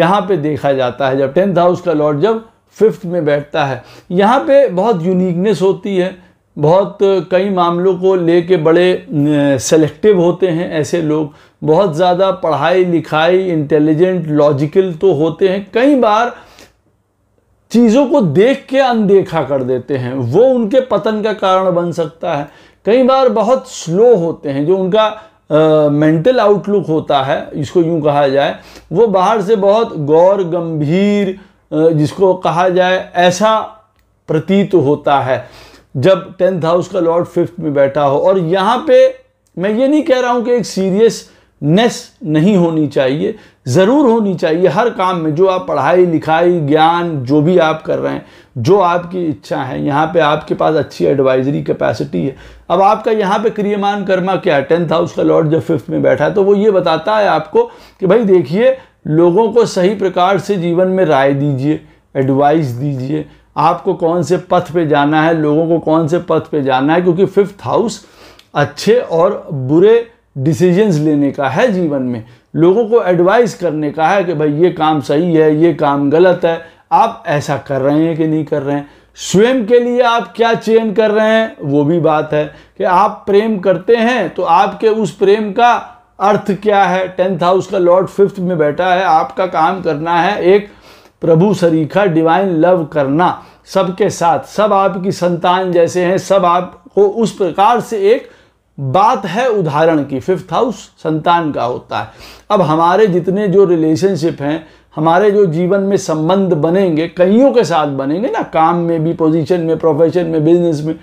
यहाँ पे देखा जाता है जब टेंथ हाउस का लॉर्ड जब फिफ्थ में बैठता है यहाँ पे बहुत यूनिकनेस होती है बहुत कई मामलों को ले बड़े सेलेक्टिव होते हैं ऐसे लोग बहुत ज़्यादा पढ़ाई लिखाई इंटेलिजेंट लॉजिकल तो होते हैं कई बार चीज़ों को देख के अनदेखा कर देते हैं वो उनके पतन का कारण बन सकता है कई बार बहुत स्लो होते हैं जो उनका मेंटल uh, आउटलुक होता है इसको यूँ कहा जाए वो बाहर से बहुत गौर गंभीर जिसको कहा जाए ऐसा प्रतीत होता है जब टेंथ हाउस का लॉर्ड फिफ्थ में बैठा हो और यहाँ पे मैं ये नहीं कह रहा हूँ कि एक सीरियसनेस नहीं होनी चाहिए ज़रूर होनी चाहिए हर काम में जो आप पढ़ाई लिखाई ज्ञान जो भी आप कर रहे हैं जो आपकी इच्छा है यहाँ पे आपके पास अच्छी एडवाइजरी कैपेसिटी है अब आपका यहाँ पे क्रियमान कर्मा क्या है टेंथ हाउस का लॉर्ड जब फिफ्थ में बैठा है तो वो ये बताता है आपको कि भाई देखिए लोगों को सही प्रकार से जीवन में राय दीजिए एडवाइस दीजिए आपको कौन से पथ पे जाना है लोगों को कौन से पथ पे जाना है क्योंकि फिफ्थ हाउस अच्छे और बुरे डिसीजंस लेने का है जीवन में लोगों को एडवाइस करने का है कि भाई ये काम सही है ये काम गलत है आप ऐसा कर रहे हैं कि नहीं कर रहे हैं स्वयं के लिए आप क्या चयन कर रहे हैं वो भी बात है कि आप प्रेम करते हैं तो आपके उस प्रेम का अर्थ क्या है टेंथ हाउस का लॉर्ड फिफ्थ में बैठा है आपका काम करना है एक प्रभु सरीखा डिवाइन लव करना सबके साथ सब आपकी संतान जैसे हैं सब आपको उस प्रकार से एक बात है उदाहरण की फिफ्थ हाउस संतान का होता है अब हमारे जितने जो रिलेशनशिप हैं हमारे जो जीवन में संबंध बनेंगे कईयों के साथ बनेंगे ना काम में भी पोजीशन में प्रोफेशन में बिजनेस में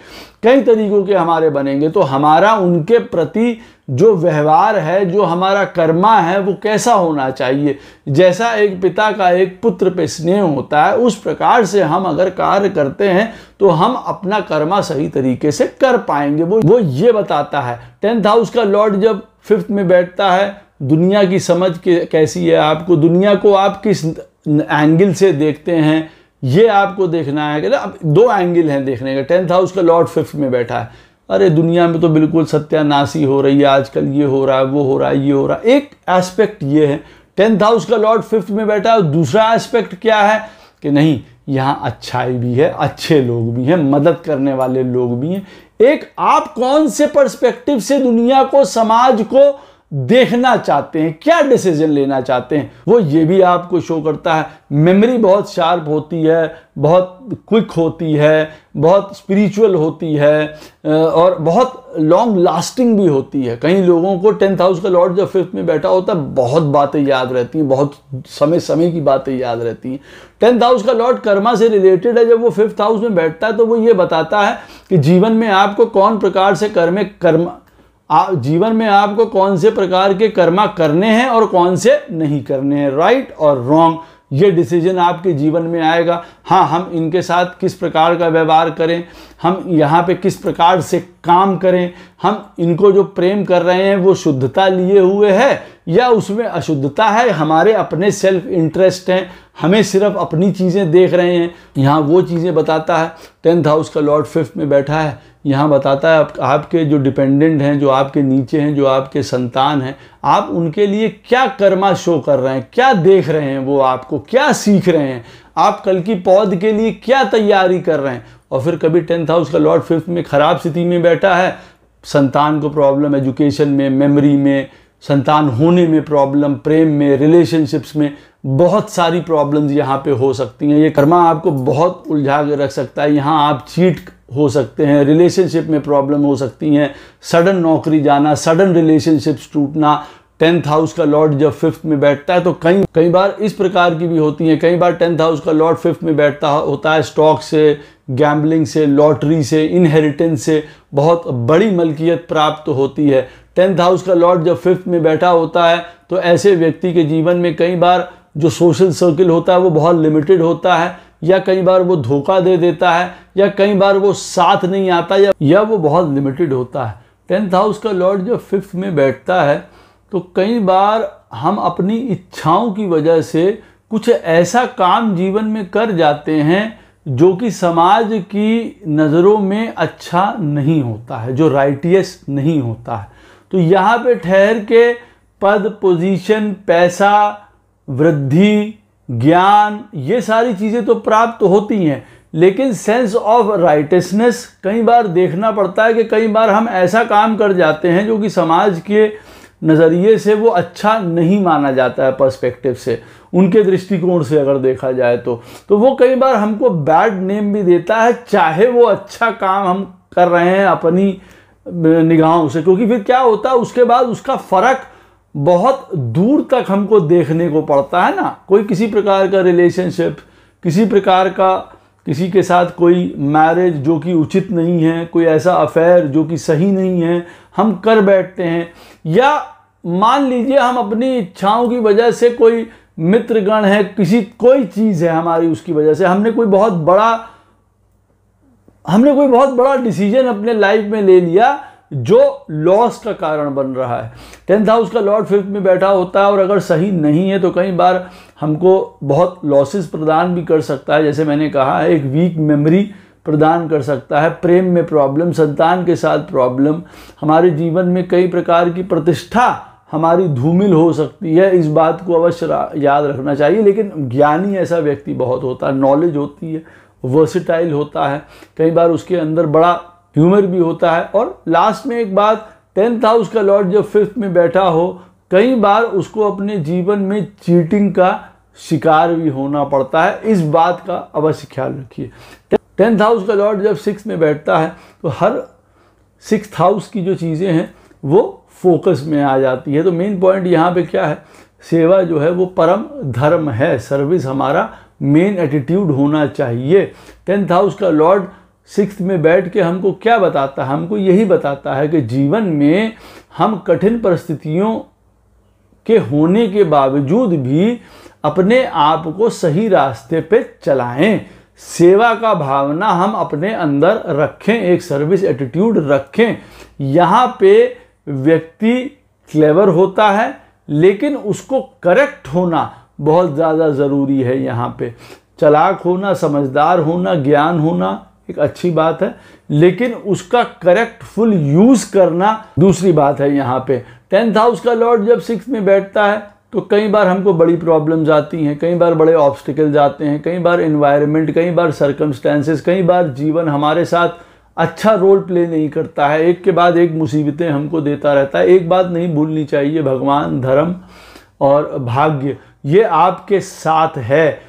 कई तरीक़ों के हमारे बनेंगे तो हमारा उनके प्रति जो व्यवहार है जो हमारा कर्मा है वो कैसा होना चाहिए जैसा एक पिता का एक पुत्र पे स्नेह होता है उस प्रकार से हम अगर कार्य करते हैं तो हम अपना कर्मा सही तरीके से कर पाएंगे वो वो ये बताता है टेंथ हाउस का लॉर्ड जब फिफ्थ में बैठता है दुनिया की समझ के कैसी है आपको दुनिया को आप किस एंगल से देखते हैं ये आपको देखना है कि अब दो एंगल हैं देखने का टेंथ हाउस का लॉर्ड फिफ्थ में बैठा है अरे दुनिया में तो बिल्कुल सत्यानाशी हो रही है आजकल ये हो रहा है वो हो रहा है ये हो रहा है एक एस्पेक्ट ये है टेंथ हाउस का लॉर्ड फिफ्थ में बैठा है और दूसरा एस्पेक्ट क्या है कि नहीं यहाँ अच्छाई भी है अच्छे लोग भी हैं मदद करने वाले लोग भी हैं एक आप कौन से परस्पेक्टिव से दुनिया को समाज को देखना चाहते हैं क्या डिसीजन लेना चाहते हैं वो ये भी आपको शो करता है मेमोरी बहुत शार्प होती है बहुत क्विक होती है बहुत स्पिरिचुअल होती है और बहुत लॉन्ग लास्टिंग भी होती है कई लोगों को टेंथ हाउस का लॉर्ड जब फिफ्थ में बैठा होता है बहुत बातें याद रहती हैं बहुत समय समय की बातें याद रहती हैं टेंथ हाउस का लॉर्ड कर्मा से रिलेटेड है जब वो फिफ्थ हाउस में बैठता है तो वो ये बताता है कि जीवन में आपको कौन प्रकार से कर्मे कर्मा आप जीवन में आपको कौन से प्रकार के कर्मा करने हैं और कौन से नहीं करने हैं राइट और रॉन्ग ये डिसीजन आपके जीवन में आएगा हाँ हम इनके साथ किस प्रकार का व्यवहार करें हम यहाँ पे किस प्रकार से काम करें हम इनको जो प्रेम कर रहे हैं वो शुद्धता लिए हुए है या उसमें अशुद्धता है हमारे अपने सेल्फ इंटरेस्ट हैं हमें सिर्फ अपनी चीज़ें देख रहे हैं यहाँ वो चीज़ें बताता है टेंथ हाउस का लॉर्ड फिफ्थ में बैठा है यहाँ बताता है आप, आपके जो डिपेंडेंट हैं जो आपके नीचे हैं जो आपके संतान हैं आप उनके लिए क्या कर्मा शो कर रहे हैं क्या देख रहे हैं वो आपको क्या सीख रहे हैं आप कल की पौध के लिए क्या तैयारी कर रहे हैं और फिर कभी टेंथ हाउस का लॉर्ड फिफ्थ में ख़राब स्थिति में बैठा है संतान को प्रॉब्लम एजुकेशन में मेमोरी में संतान होने में प्रॉब्लम प्रेम में रिलेशनशिप्स में बहुत सारी प्रॉब्लम्स यहाँ पे हो सकती हैं ये कर्मा आपको बहुत उलझा के रख सकता है यहाँ आप चीट हो सकते हैं रिलेशनशिप में प्रॉब्लम हो सकती हैं सडन नौकरी जाना सडन रिलेशनशिप्स टूटना टेंथ हाउस का लॉर्ड जब फिफ्थ में बैठता है तो कई कई बार इस प्रकार की भी होती हैं कई बार टेंथ हाउस का लॉर्ड फिफ्थ में बैठता होता है स्टॉक से गैम्बलिंग से लॉटरी से इनहेरिटेंस से बहुत बड़ी मलकियत प्राप्त होती है टेंथ हाउस का लॉर्ड जब फिफ्थ में बैठा होता है तो ऐसे व्यक्ति के जीवन में कई बार जो सोशल सर्किल होता है वो बहुत लिमिटेड होता है या कई बार वो धोखा दे देता है या कई बार वो साथ नहीं आता या या वो बहुत लिमिटेड होता है टेंथ हाउस का लॉर्ड जब फिफ्थ में बैठता है तो कई बार हम अपनी इच्छाओं की वजह से कुछ ऐसा काम जीवन में कर जाते हैं जो कि समाज की नज़रों में अच्छा नहीं होता है जो राइटियस नहीं होता है तो यहाँ पे ठहर के पद पोजीशन पैसा वृद्धि ज्ञान ये सारी चीज़ें तो प्राप्त तो होती हैं लेकिन सेंस ऑफ राइटसनेस कई बार देखना पड़ता है कि कई बार हम ऐसा काम कर जाते हैं जो कि समाज के नज़रिए से वो अच्छा नहीं माना जाता है पर्सपेक्टिव से उनके दृष्टिकोण से अगर देखा जाए तो तो वो कई बार हमको बैड नेम भी देता है चाहे वो अच्छा काम हम कर रहे हैं अपनी निगाहों से क्योंकि फिर क्या होता है उसके बाद उसका फ़र्क बहुत दूर तक हमको देखने को पड़ता है ना कोई किसी प्रकार का रिलेशनशिप किसी प्रकार का किसी के साथ कोई मैरिज जो कि उचित नहीं है कोई ऐसा अफेयर जो कि सही नहीं है हम कर बैठते हैं या मान लीजिए हम अपनी इच्छाओं की वजह से कोई मित्रगण है किसी कोई चीज़ है हमारी उसकी वजह से हमने कोई बहुत बड़ा हमने कोई बहुत बड़ा डिसीजन अपने लाइफ में ले लिया जो लॉस का कारण बन रहा है टेंथ हाउस का लॉर्ड फिफ्थ में बैठा होता है और अगर सही नहीं है तो कई बार हमको बहुत लॉसेस प्रदान भी कर सकता है जैसे मैंने कहा है एक वीक मेमोरी प्रदान कर सकता है प्रेम में प्रॉब्लम संतान के साथ प्रॉब्लम हमारे जीवन में कई प्रकार की प्रतिष्ठा हमारी धूमिल हो सकती है इस बात को अवश्य याद रखना चाहिए लेकिन ज्ञानी ऐसा व्यक्ति बहुत होता है नॉलेज होती है वर्सिटाइल होता है कई बार उसके अंदर बड़ा ह्यूमर भी होता है और लास्ट में एक बात टेंथ हाउस का लॉर्ड जब फिफ्थ में बैठा हो कई बार उसको अपने जीवन में चीटिंग का शिकार भी होना पड़ता है इस बात का अवश्य ख्याल रखिए टेंथ हाउस का लॉर्ड जब सिक्स में बैठता है तो हर सिक्स हाउस की जो चीज़ें हैं वो फोकस में आ जाती है तो मेन पॉइंट यहाँ पे क्या है सेवा जो है वो परम धर्म है सर्विस हमारा मेन एटीट्यूड होना चाहिए टेंथ हाउस का लॉर्ड सिक्स में बैठ के हमको क्या बताता है हमको यही बताता है कि जीवन में हम कठिन परिस्थितियों के होने के बावजूद भी अपने आप को सही रास्ते पे चलाएं सेवा का भावना हम अपने अंदर रखें एक सर्विस एटीट्यूड रखें यहाँ पे व्यक्ति क्लेवर होता है लेकिन उसको करेक्ट होना बहुत ज़्यादा ज़रूरी है यहाँ पे चलाक होना समझदार होना ज्ञान होना एक अच्छी बात है लेकिन उसका करेक्ट फुल यूज़ करना दूसरी बात है यहाँ पे टेंथ हाउस का लॉर्ड जब सिक्स में बैठता है तो कई बार हमको बड़ी प्रॉब्लम्स आती हैं कई बार बड़े ऑब्स्टिकल आते हैं कई बार इन्वायरमेंट कई बार सर्कमस्टेंसेस कई बार जीवन हमारे साथ अच्छा रोल प्ले नहीं करता है एक के बाद एक मुसीबतें हमको देता रहता है एक बात नहीं भूलनी चाहिए भगवान धर्म और भाग्य ये आपके साथ है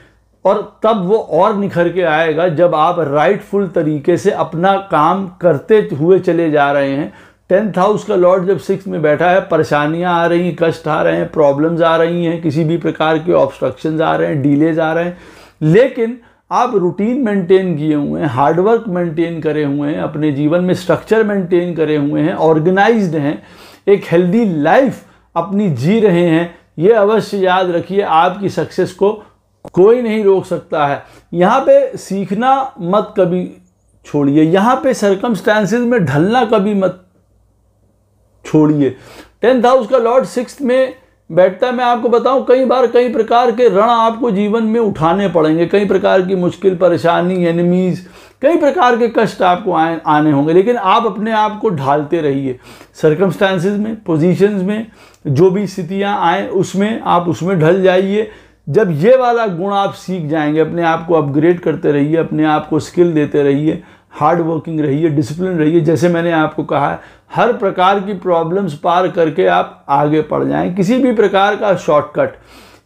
और तब वो और निखर के आएगा जब आप राइटफुल तरीके से अपना काम करते हुए चले जा रहे हैं टेंथ हाउस का लॉर्ड जब सिक्स में बैठा है परेशानियां आ रही हैं कष्ट आ रहे हैं प्रॉब्लम्स आ रही हैं किसी भी प्रकार के ऑब्स्ट्रक्शन आ रहे हैं डीलेज आ रहे हैं लेकिन आप रूटीन मेंटेन किए हुए हैं हार्डवर्क मेंटेन करे हुए हैं अपने जीवन में स्ट्रक्चर मेंटेन करे हुए हैं ऑर्गेनाइज्ड हैं एक हेल्दी लाइफ अपनी जी रहे हैं ये अवश्य याद रखिए आपकी सक्सेस को कोई नहीं रोक सकता है यहाँ पे सीखना मत कभी छोड़िए यहाँ पे सरकमस्टांसेस में ढलना कभी मत छोड़िए टेंथ हाउस का लॉर्ड सिक्स में बैठता है मैं आपको बताऊं कई बार कई प्रकार के रण आपको जीवन में उठाने पड़ेंगे कई प्रकार की मुश्किल परेशानी एनिमीज़ कई प्रकार के कष्ट आपको आए आने होंगे लेकिन आप अपने आप को ढालते रहिए सरकमस्टांसिस में पोजीशंस में जो भी स्थितियाँ आएँ उसमें आप उसमें ढल जाइए जब ये वाला गुण आप सीख जाएंगे अपने आप को अपग्रेड करते रहिए अपने आप को स्किल देते रहिए हार्ड वर्किंग रहिए डिसिप्लिन रहिए जैसे मैंने आपको कहा हर प्रकार की प्रॉब्लम्स पार करके आप आगे पड़ जाएं किसी भी प्रकार का शॉर्टकट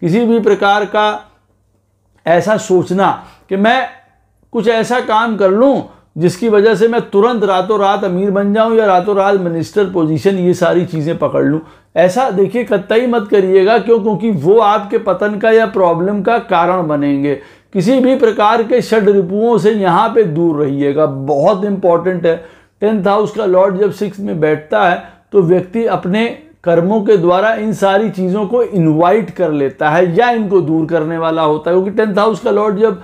किसी भी प्रकार का ऐसा सोचना कि मैं कुछ ऐसा काम कर लूँ जिसकी वजह से मैं तुरंत रातों रात अमीर बन जाऊं या रातों रात मिनिस्टर पोजीशन ये सारी चीज़ें पकड़ लूं ऐसा देखिए कतई मत करिएगा क्यों क्योंकि वो आपके पतन का या प्रॉब्लम का कारण बनेंगे किसी भी प्रकार के षड रिपुओं से यहाँ पे दूर रहिएगा बहुत इंपॉर्टेंट है टेंथ हाउस का लॉर्ड जब सिक्स में बैठता है तो व्यक्ति अपने कर्मों के द्वारा इन सारी चीज़ों को इनवाइट कर लेता है या इनको दूर करने वाला होता है क्योंकि टेंथ हाउस का लॉर्ड जब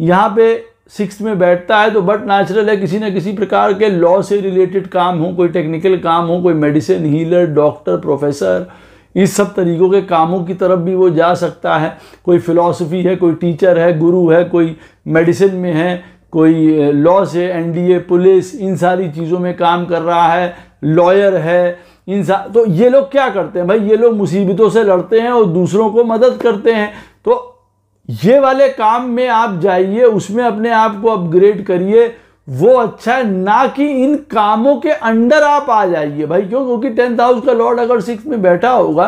यहाँ पे सिक्स में बैठता है तो बट नेचुरल है किसी ना किसी प्रकार के लॉ से रिलेटेड काम हो कोई टेक्निकल काम हो कोई मेडिसिन हीलर डॉक्टर प्रोफेसर इस सब तरीक़ों के कामों की तरफ भी वो जा सकता है कोई फ़िलासफ़ी है कोई टीचर है गुरु है कोई मेडिसिन में है कोई लॉ से एनडीए पुलिस इन सारी चीज़ों में काम कर रहा है लॉयर है इन तो ये लोग क्या करते हैं भाई ये लोग मुसीबतों से लड़ते हैं और दूसरों को मदद करते हैं तो ये वाले काम में आप जाइए उसमें अपने आप को अपग्रेड करिए वो अच्छा है ना कि इन कामों के अंडर आप आ जाइए भाई क्यों क्योंकि टेंथ हाउस का लॉर्ड अगर सिक्स में बैठा होगा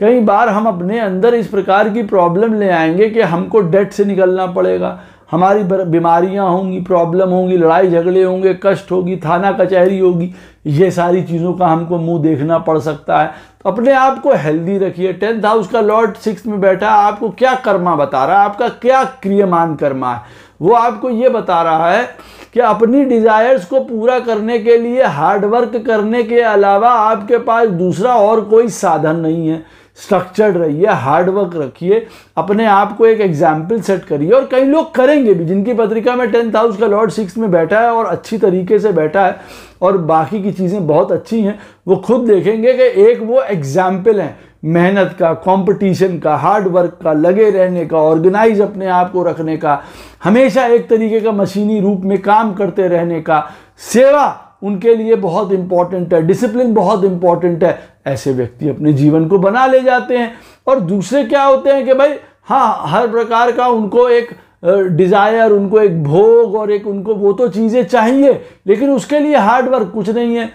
कई बार हम अपने अंदर इस प्रकार की प्रॉब्लम ले आएंगे कि हमको डेट से निकलना पड़ेगा हमारी बीमारियां होंगी प्रॉब्लम होंगी लड़ाई झगड़े होंगे कष्ट होगी थाना कचहरी होगी ये सारी चीज़ों का हमको मुंह देखना पड़ सकता है तो अपने आप को हेल्दी रखिए टेंथ हाउस का लॉर्ड सिक्स में बैठा है आपको क्या कर्मा बता रहा है आपका क्या क्रियमान कर्मा है वो आपको ये बता रहा है कि अपनी डिज़ायर्स को पूरा करने के लिए हार्डवर्क करने के अलावा आपके पास दूसरा और कोई साधन नहीं है स्ट्रक्चर्ड रहिए हार्डवर्क रखिए अपने आप को एक एग्जाम्पल सेट करिए और कई लोग करेंगे भी जिनकी पत्रिका में टेंथ हाउस का लॉर्ड सिक्स में बैठा है और अच्छी तरीके से बैठा है और बाकी की चीज़ें बहुत अच्छी हैं वो खुद देखेंगे कि एक वो एग्जाम्पल हैं मेहनत का कंपटीशन का हार्ड वर्क का लगे रहने का ऑर्गेनाइज अपने आप को रखने का हमेशा एक तरीके का मशीनी रूप में काम करते रहने का सेवा उनके लिए बहुत इंपॉर्टेंट है डिसिप्लिन बहुत इंपॉर्टेंट है ऐसे व्यक्ति अपने जीवन को बना ले जाते हैं और दूसरे क्या होते हैं कि भाई हाँ हर प्रकार का उनको एक डिज़ायर उनको एक भोग और एक उनको वो तो चीज़ें चाहिए लेकिन उसके लिए हार्ड वर्क कुछ नहीं है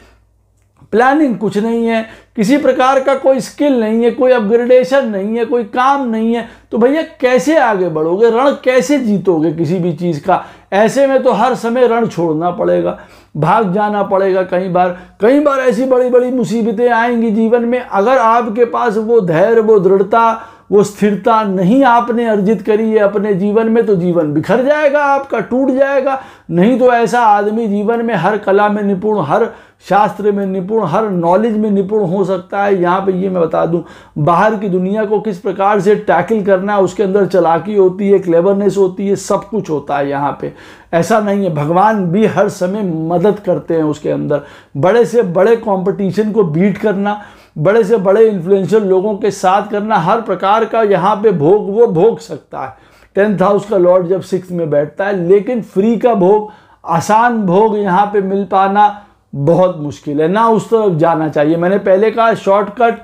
प्लानिंग कुछ नहीं है किसी प्रकार का कोई स्किल नहीं है कोई अपग्रेडेशन नहीं है कोई काम नहीं है तो भैया कैसे आगे बढ़ोगे रण कैसे जीतोगे किसी भी चीज़ का ऐसे में तो हर समय रण छोड़ना पड़ेगा भाग जाना पड़ेगा कई बार कई बार ऐसी बड़ी बड़ी मुसीबतें आएंगी जीवन में अगर आपके पास वो धैर्य वो दृढ़ता वो स्थिरता नहीं आपने अर्जित करी है अपने जीवन में तो जीवन बिखर जाएगा आपका टूट जाएगा नहीं तो ऐसा आदमी जीवन में हर कला में निपुण हर शास्त्र में निपुण हर नॉलेज में निपुण हो सकता है यहाँ पे ये मैं बता दूँ बाहर की दुनिया को किस प्रकार से टैकल करना है उसके अंदर चलाकी होती है क्लेवरनेस होती है सब कुछ होता है यहाँ पे ऐसा नहीं है भगवान भी हर समय मदद करते हैं उसके अंदर बड़े से बड़े कॉम्पिटिशन को बीट करना बड़े से बड़े इन्फ्लुएंशियल लोगों के साथ करना हर प्रकार का यहाँ पे भोग वो भोग सकता है टेंथ हाउस का लॉर्ड जब सिक्स में बैठता है लेकिन फ्री का भोग आसान भोग यहाँ पे मिल पाना बहुत मुश्किल है ना उस तरफ जाना चाहिए मैंने पहले कहा शॉर्टकट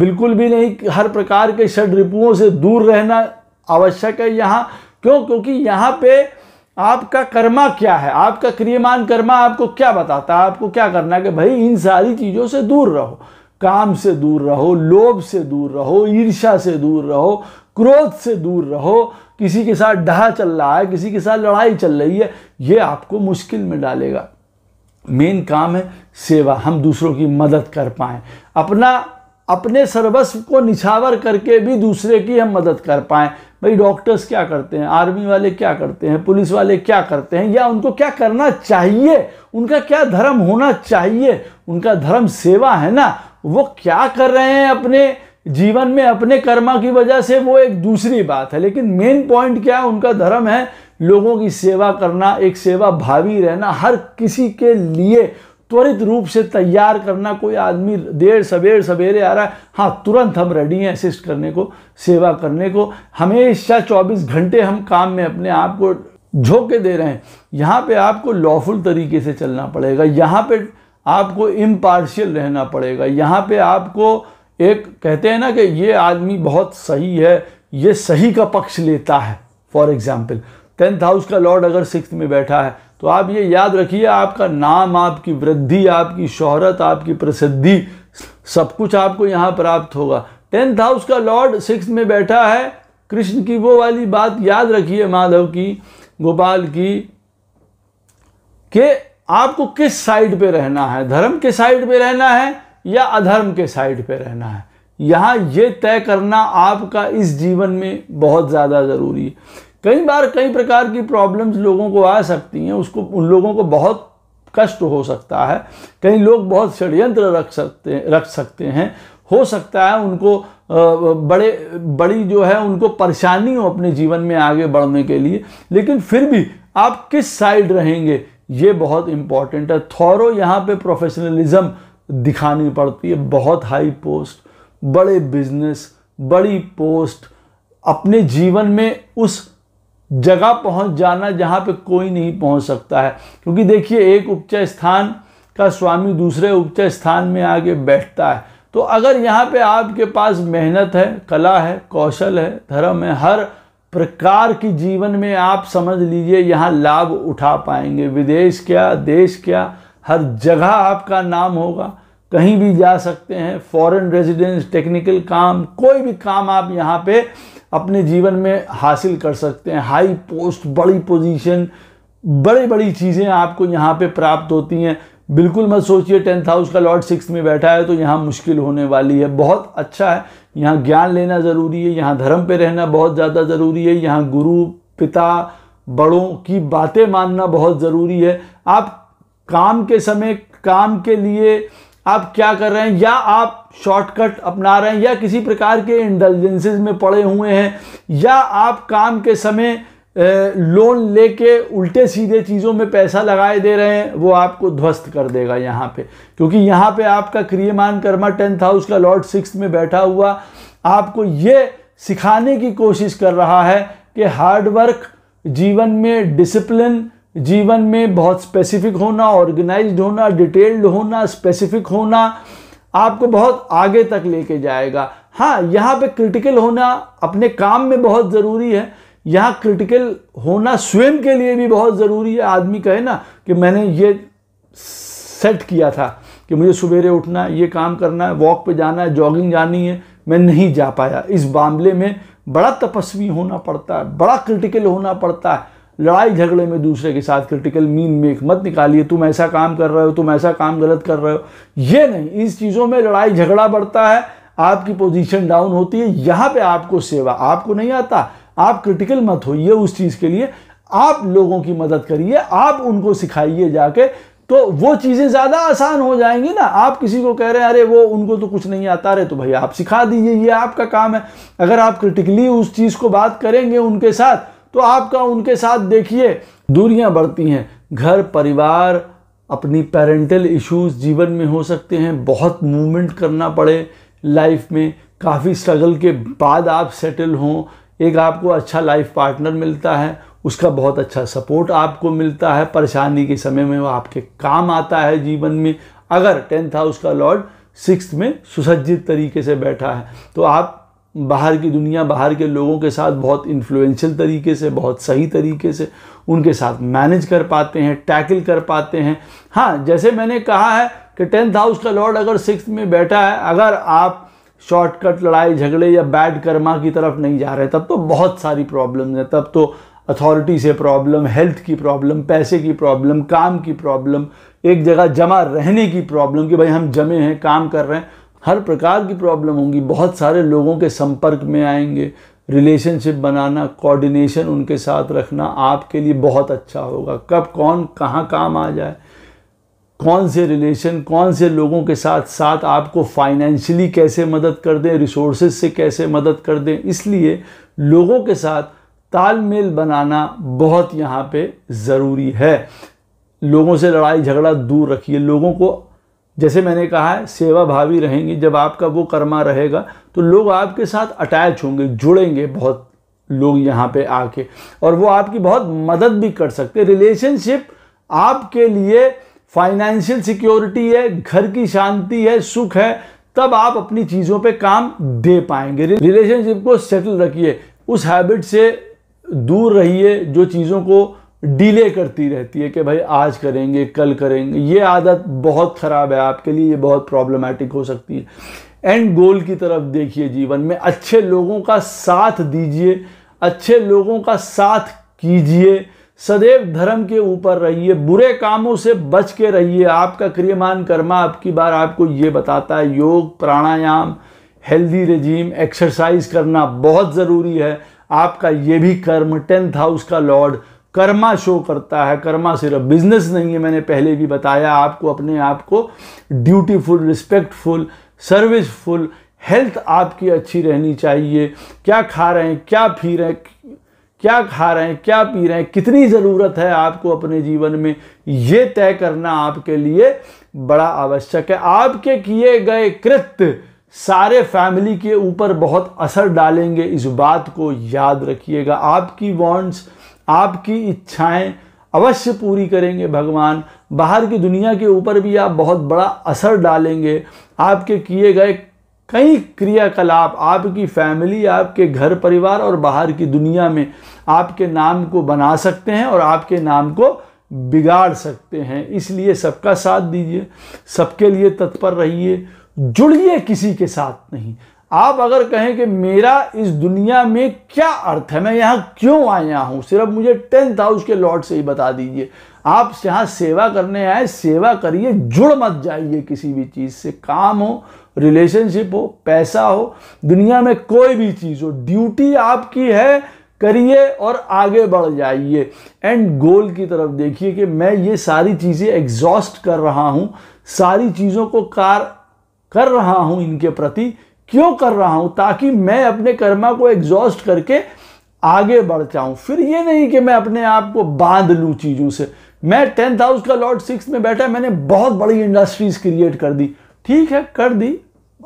बिल्कुल भी नहीं हर प्रकार के षड रिपुओं से दूर रहना आवश्यक है यहाँ क्यों क्योंकि यहाँ पे आपका कर्मा क्या है आपका क्रियमान कर्मा आपको क्या बताता है आपको क्या करना है कि भाई इन सारी चीज़ों से दूर रहो काम से दूर रहो लोभ से दूर रहो ईर्षा से दूर रहो क्रोध से दूर रहो किसी के साथ ढहा चल रहा है किसी के साथ लड़ाई चल रही है ये आपको मुश्किल में डालेगा मेन काम है सेवा हम दूसरों की मदद कर पाएँ अपना अपने सर्वस्व को निछावर करके भी दूसरे की हम मदद कर पाएँ भाई डॉक्टर्स क्या करते हैं आर्मी वाले क्या करते हैं पुलिस वाले क्या करते हैं या उनको क्या करना चाहिए उनका क्या धर्म होना चाहिए उनका धर्म सेवा है ना वो क्या कर रहे हैं अपने जीवन में अपने कर्मा की वजह से वो एक दूसरी बात है लेकिन मेन पॉइंट क्या है उनका धर्म है लोगों की सेवा करना एक सेवा भावी रहना हर किसी के लिए त्वरित रूप से तैयार करना कोई आदमी देर सवेर सवेरे आ रहा है हाँ तुरंत हम रेडी हैं असिस्ट करने को सेवा करने को हमेशा 24 घंटे हम काम में अपने आप को झोंके दे रहे हैं यहाँ पे आपको लॉफुल तरीके से चलना पड़ेगा यहाँ पे आपको इम्पार्शियल रहना पड़ेगा यहाँ पे आपको एक कहते हैं ना कि ये आदमी बहुत सही है ये सही का पक्ष लेता है फॉर एग्ज़ाम्पल टेंथ हाउस का लॉर्ड अगर सिक्स में बैठा है तो आप ये याद रखिए आपका नाम आपकी वृद्धि आपकी शोहरत आपकी प्रसिद्धि सब कुछ आपको यहाँ प्राप्त होगा टेंथ हाउस का लॉर्ड सिक्स में बैठा है कृष्ण की वो वाली बात याद रखिए माधव की गोपाल की के आपको किस साइड पे रहना है धर्म के साइड पे रहना है या अधर्म के साइड पे रहना है यहाँ ये तय करना आपका इस जीवन में बहुत ज़्यादा ज़रूरी है कई बार कई प्रकार की प्रॉब्लम्स लोगों को आ सकती हैं उसको उन लोगों को बहुत कष्ट हो सकता है कई लोग बहुत षड्यंत्र रख सकते रख सकते हैं हो सकता है उनको बड़े बड़ी जो है उनको परेशानी हो अपने जीवन में आगे बढ़ने के लिए लेकिन फिर भी आप किस साइड रहेंगे ये बहुत इम्पॉर्टेंट है थौरो यहाँ पे प्रोफेशनलिज्म दिखानी पड़ती है बहुत हाई पोस्ट बड़े बिजनेस बड़ी पोस्ट अपने जीवन में उस जगह पहुंच जाना जहां पे कोई नहीं पहुंच सकता है क्योंकि देखिए एक उपचय स्थान का स्वामी दूसरे उपचय स्थान में आगे बैठता है तो अगर यहाँ पे आपके पास मेहनत है कला है कौशल है धर्म है हर प्रकार की जीवन में आप समझ लीजिए यहाँ लाभ उठा पाएंगे विदेश क्या देश क्या हर जगह आपका नाम होगा कहीं भी जा सकते हैं फॉरेन रेजिडेंस टेक्निकल काम कोई भी काम आप यहाँ पे अपने जीवन में हासिल कर सकते हैं हाई पोस्ट बड़ी पोजीशन बड़ी बड़ी चीज़ें आपको यहाँ पे प्राप्त होती हैं बिल्कुल मत सोचिए टेंथ हाउस का लॉर्ड सिक्स में बैठा है तो यहाँ मुश्किल होने वाली है बहुत अच्छा है यहाँ ज्ञान लेना ज़रूरी है यहाँ धर्म पे रहना बहुत ज़्यादा ज़रूरी है यहाँ गुरु पिता बड़ों की बातें मानना बहुत ज़रूरी है आप काम के समय काम के लिए आप क्या कर रहे हैं या आप शॉर्टकट अपना रहे हैं या किसी प्रकार के इंटेलिजेंसेज में पड़े हुए हैं या आप काम के समय लोन लेके उल्टे सीधे चीज़ों में पैसा लगाए दे रहे हैं वो आपको ध्वस्त कर देगा यहाँ पे क्योंकि यहाँ पे आपका क्रियमान कर्मा टेंथ हाउस का लॉर्ड सिक्स में बैठा हुआ आपको ये सिखाने की कोशिश कर रहा है कि हार्डवर्क जीवन में डिसिप्लिन जीवन में बहुत स्पेसिफिक होना ऑर्गेनाइज्ड होना डिटेल्ड होना स्पेसिफिक होना आपको बहुत आगे तक लेके जाएगा हाँ यहाँ पे क्रिटिकल होना अपने काम में बहुत ज़रूरी है यहाँ क्रिटिकल होना स्वयं के लिए भी बहुत ज़रूरी है आदमी कहे ना कि मैंने ये सेट किया था कि मुझे सवेरे उठना है ये काम करना है वॉक पे जाना है जॉगिंग जानी है मैं नहीं जा पाया इस मामले में बड़ा तपस्वी होना पड़ता है बड़ा क्रिटिकल होना पड़ता है लड़ाई झगड़े में दूसरे के साथ क्रिटिकल मीन मेक मत निकालिए तुम ऐसा काम कर रहे हो तुम ऐसा काम गलत कर रहे हो ये नहीं इस चीज़ों में लड़ाई झगड़ा बढ़ता है आपकी पोजीशन डाउन होती है यहाँ पे आपको सेवा आपको नहीं आता आप क्रिटिकल मत होइए उस चीज़ के लिए आप लोगों की मदद करिए आप उनको सिखाइए जाके तो वो चीज़ें ज़्यादा आसान हो जाएंगी ना आप किसी को कह रहे हैं अरे वो उनको तो कुछ नहीं आता रहे तो भाई आप सिखा दीजिए ये आपका काम है अगर आप क्रिटिकली उस चीज़ को बात करेंगे उनके साथ तो आपका उनके साथ देखिए दूरियां बढ़ती हैं घर परिवार अपनी पेरेंटल इश्यूज जीवन में हो सकते हैं बहुत मूवमेंट करना पड़े लाइफ में काफ़ी स्ट्रगल के बाद आप सेटल हों एक आपको अच्छा लाइफ पार्टनर मिलता है उसका बहुत अच्छा सपोर्ट आपको मिलता है परेशानी के समय में वो आपके काम आता है जीवन में अगर टेंथ हाउस का लॉर्ड सिक्स में सुसज्जित तरीके से बैठा है तो आप बाहर की दुनिया बाहर के लोगों के साथ बहुत इन्फ्लुएंशियल तरीके से बहुत सही तरीके से उनके साथ मैनेज कर पाते हैं टैकल कर पाते हैं हाँ जैसे मैंने कहा है कि टेंथ हाउस का लॉर्ड अगर सिक्स में बैठा है अगर आप शॉर्टकट लड़ाई झगड़े या बैड कर्मा की तरफ नहीं जा रहे तब तो बहुत सारी प्रॉब्लम हैं तब तो अथॉरिटी से प्रॉब्लम हेल्थ की प्रॉब्लम पैसे की प्रॉब्लम काम की प्रॉब्लम एक जगह जमा रहने की प्रॉब्लम कि भाई हम जमे हैं काम कर रहे हैं हर प्रकार की प्रॉब्लम होंगी बहुत सारे लोगों के संपर्क में आएंगे रिलेशनशिप बनाना कोऑर्डिनेशन उनके साथ रखना आपके लिए बहुत अच्छा होगा कब कौन कहाँ काम आ जाए कौन से रिलेशन कौन से लोगों के साथ साथ आपको फाइनेंशियली कैसे मदद कर दें रिसोर्सेज से कैसे मदद कर दें इसलिए लोगों के साथ तालमेल बनाना बहुत यहाँ पे ज़रूरी है लोगों से लड़ाई झगड़ा दूर रखिए लोगों को जैसे मैंने कहा है सेवा भावी रहेंगे जब आपका वो कर्मा रहेगा तो लोग आपके साथ अटैच होंगे जुड़ेंगे बहुत लोग यहाँ पे आके और वो आपकी बहुत मदद भी कर सकते रिलेशनशिप आपके लिए फाइनेंशियल सिक्योरिटी है घर की शांति है सुख है तब आप अपनी चीज़ों पे काम दे पाएंगे रिलेशनशिप को सेटल रखिए उस हैबिट से दूर रहिए जो चीज़ों को डिले करती रहती है कि भाई आज करेंगे कल करेंगे ये आदत बहुत ख़राब है आपके लिए ये बहुत प्रॉब्लमेटिक हो सकती है एंड गोल की तरफ देखिए जीवन में अच्छे लोगों का साथ दीजिए अच्छे लोगों का साथ कीजिए सदैव धर्म के ऊपर रहिए बुरे कामों से बच के रहिए आपका क्रियमान कर्मा आपकी बार आपको ये बताता है योग प्राणायाम हेल्दी रजीम एक्सरसाइज करना बहुत ज़रूरी है आपका ये भी कर्म टेंथ हाउस का लॉर्ड कर्मा शो करता है कर्मा सिर्फ बिजनेस नहीं है मैंने पहले भी बताया आपको अपने आप को ड्यूटीफुल रिस्पेक्टफुल सर्विसफुल हेल्थ आपकी अच्छी रहनी चाहिए क्या खा रहे हैं क्या पी रहे हैं क्या खा रहे हैं क्या पी रहे हैं कितनी ज़रूरत है आपको अपने जीवन में ये तय करना आपके लिए बड़ा आवश्यक है आपके किए गए कृत्य सारे फैमिली के ऊपर बहुत असर डालेंगे इस बात को याद रखिएगा आपकी वॉन्ट्स आपकी इच्छाएं अवश्य पूरी करेंगे भगवान बाहर की दुनिया के ऊपर भी आप बहुत बड़ा असर डालेंगे आपके किए गए कई क्रियाकलाप आपकी फैमिली आपके घर परिवार और बाहर की दुनिया में आपके नाम को बना सकते हैं और आपके नाम को बिगाड़ सकते हैं इसलिए सबका साथ दीजिए सबके लिए तत्पर रहिए जुड़िए किसी के साथ नहीं आप अगर कहें कि मेरा इस दुनिया में क्या अर्थ है मैं यहाँ क्यों आया हूँ सिर्फ मुझे टेंथ हाउस के लॉर्ड से ही बता दीजिए आप यहाँ सेवा करने आए सेवा करिए जुड़ मत जाइए किसी भी चीज़ से काम हो रिलेशनशिप हो पैसा हो दुनिया में कोई भी चीज़ हो ड्यूटी आपकी है करिए और आगे बढ़ जाइए एंड गोल की तरफ देखिए कि मैं ये सारी चीज़ें एग्जॉस्ट कर रहा हूँ सारी चीज़ों को कार कर रहा हूँ इनके प्रति क्यों कर रहा हूं ताकि मैं अपने कर्मा को एग्जॉस्ट करके आगे बढ़ जाऊं फिर ये नहीं कि मैं अपने आप को बांध लूं चीज़ों से मैं टेंथ हाउस का लॉर्ड सिक्स में बैठा मैंने बहुत बड़ी इंडस्ट्रीज क्रिएट कर दी ठीक है कर दी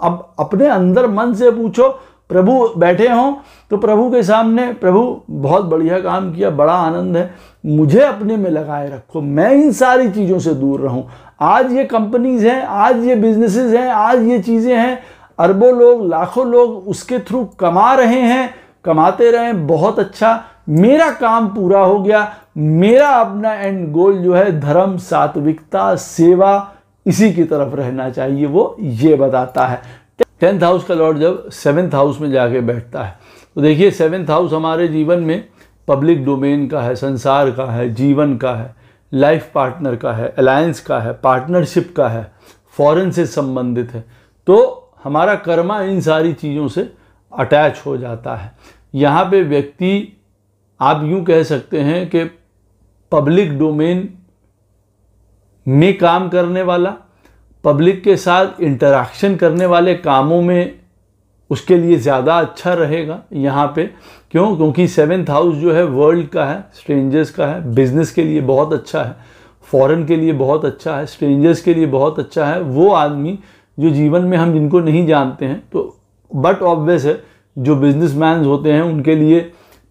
अब अपने अंदर मन से पूछो प्रभु बैठे हों तो प्रभु के सामने प्रभु बहुत बढ़िया काम किया बड़ा आनंद है मुझे अपने में लगाए रखो मैं इन सारी चीज़ों से दूर रहूं आज ये कंपनीज हैं आज ये बिजनेसेस हैं आज ये चीज़ें हैं अरबों लोग लाखों लोग उसके थ्रू कमा रहे हैं कमाते रहें बहुत अच्छा मेरा काम पूरा हो गया मेरा अपना एंड गोल जो है धर्म सात्विकता सेवा इसी की तरफ रहना चाहिए वो ये बताता है टेंथ हाउस का लॉर्ड जब सेवन्थ हाउस में जाके बैठता है तो देखिए सेवन्थ हाउस हमारे जीवन में पब्लिक डोमेन का है संसार का है जीवन का है लाइफ पार्टनर का है अलायंस का है पार्टनरशिप का है फॉरेन से संबंधित है तो हमारा कर्मा इन सारी चीज़ों से अटैच हो जाता है यहाँ पे व्यक्ति आप यूँ कह सकते हैं कि पब्लिक डोमेन में काम करने वाला पब्लिक के साथ इंटरेक्शन करने वाले कामों में उसके लिए ज़्यादा अच्छा रहेगा यहाँ पे क्यों क्योंकि सेवेंथ हाउस जो है वर्ल्ड का है स्ट्रेंजर्स का है बिज़नेस के लिए बहुत अच्छा है फॉरेन के लिए बहुत अच्छा है स्ट्रेंजर्स के लिए बहुत अच्छा है वो आदमी जो जीवन में हम जिनको नहीं जानते हैं तो बट ऑब्वियस है जो बिजनेस होते हैं उनके लिए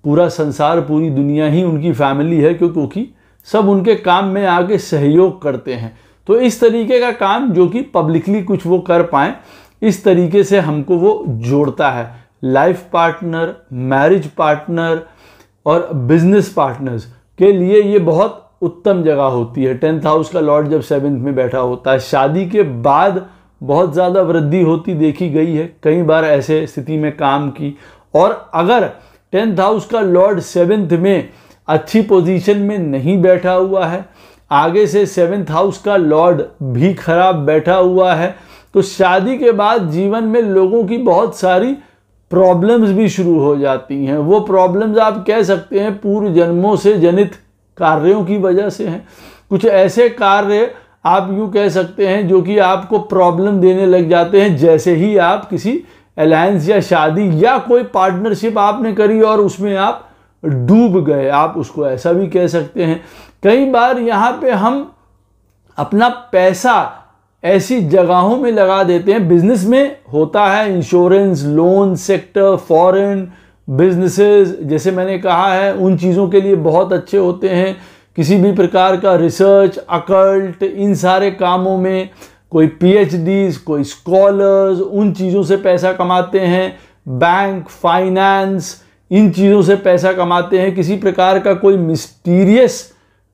पूरा संसार पूरी दुनिया ही उनकी फैमिली है क्योंकि सब उनके काम में आके सहयोग करते हैं तो इस तरीके का काम जो कि पब्लिकली कुछ वो कर पाए इस तरीके से हमको वो जोड़ता है लाइफ पार्टनर मैरिज पार्टनर और बिजनेस पार्टनर्स के लिए ये बहुत उत्तम जगह होती है टेंथ हाउस का लॉर्ड जब सेवेंथ में बैठा होता है शादी के बाद बहुत ज़्यादा वृद्धि होती देखी गई है कई बार ऐसे स्थिति में काम की और अगर टेंथ हाउस का लॉर्ड सेवेंथ में अच्छी पोजीशन में नहीं बैठा हुआ है आगे से सेवेंथ हाउस का लॉर्ड भी खराब बैठा हुआ है तो शादी के बाद जीवन में लोगों की बहुत सारी प्रॉब्लम्स भी शुरू हो जाती हैं वो प्रॉब्लम्स आप कह सकते हैं पूर्व जन्मों से जनित कार्यों की वजह से हैं कुछ ऐसे कार्य आप यूँ कह सकते हैं जो कि आपको प्रॉब्लम देने लग जाते हैं जैसे ही आप किसी अलायंस या शादी या कोई पार्टनरशिप आपने करी और उसमें आप डूब गए आप उसको ऐसा भी कह सकते हैं कई बार यहाँ पे हम अपना पैसा ऐसी जगहों में लगा देते हैं बिजनेस में होता है insurance loan sector foreign businesses जैसे मैंने कहा है उन चीज़ों के लिए बहुत अच्छे होते हैं किसी भी प्रकार का रिसर्च अकल्ट इन सारे कामों में कोई पीएचडीज कोई स्कॉलर्स उन चीज़ों से पैसा कमाते हैं बैंक फाइनेंस इन चीज़ों से पैसा कमाते हैं किसी प्रकार का कोई मिस्टीरियस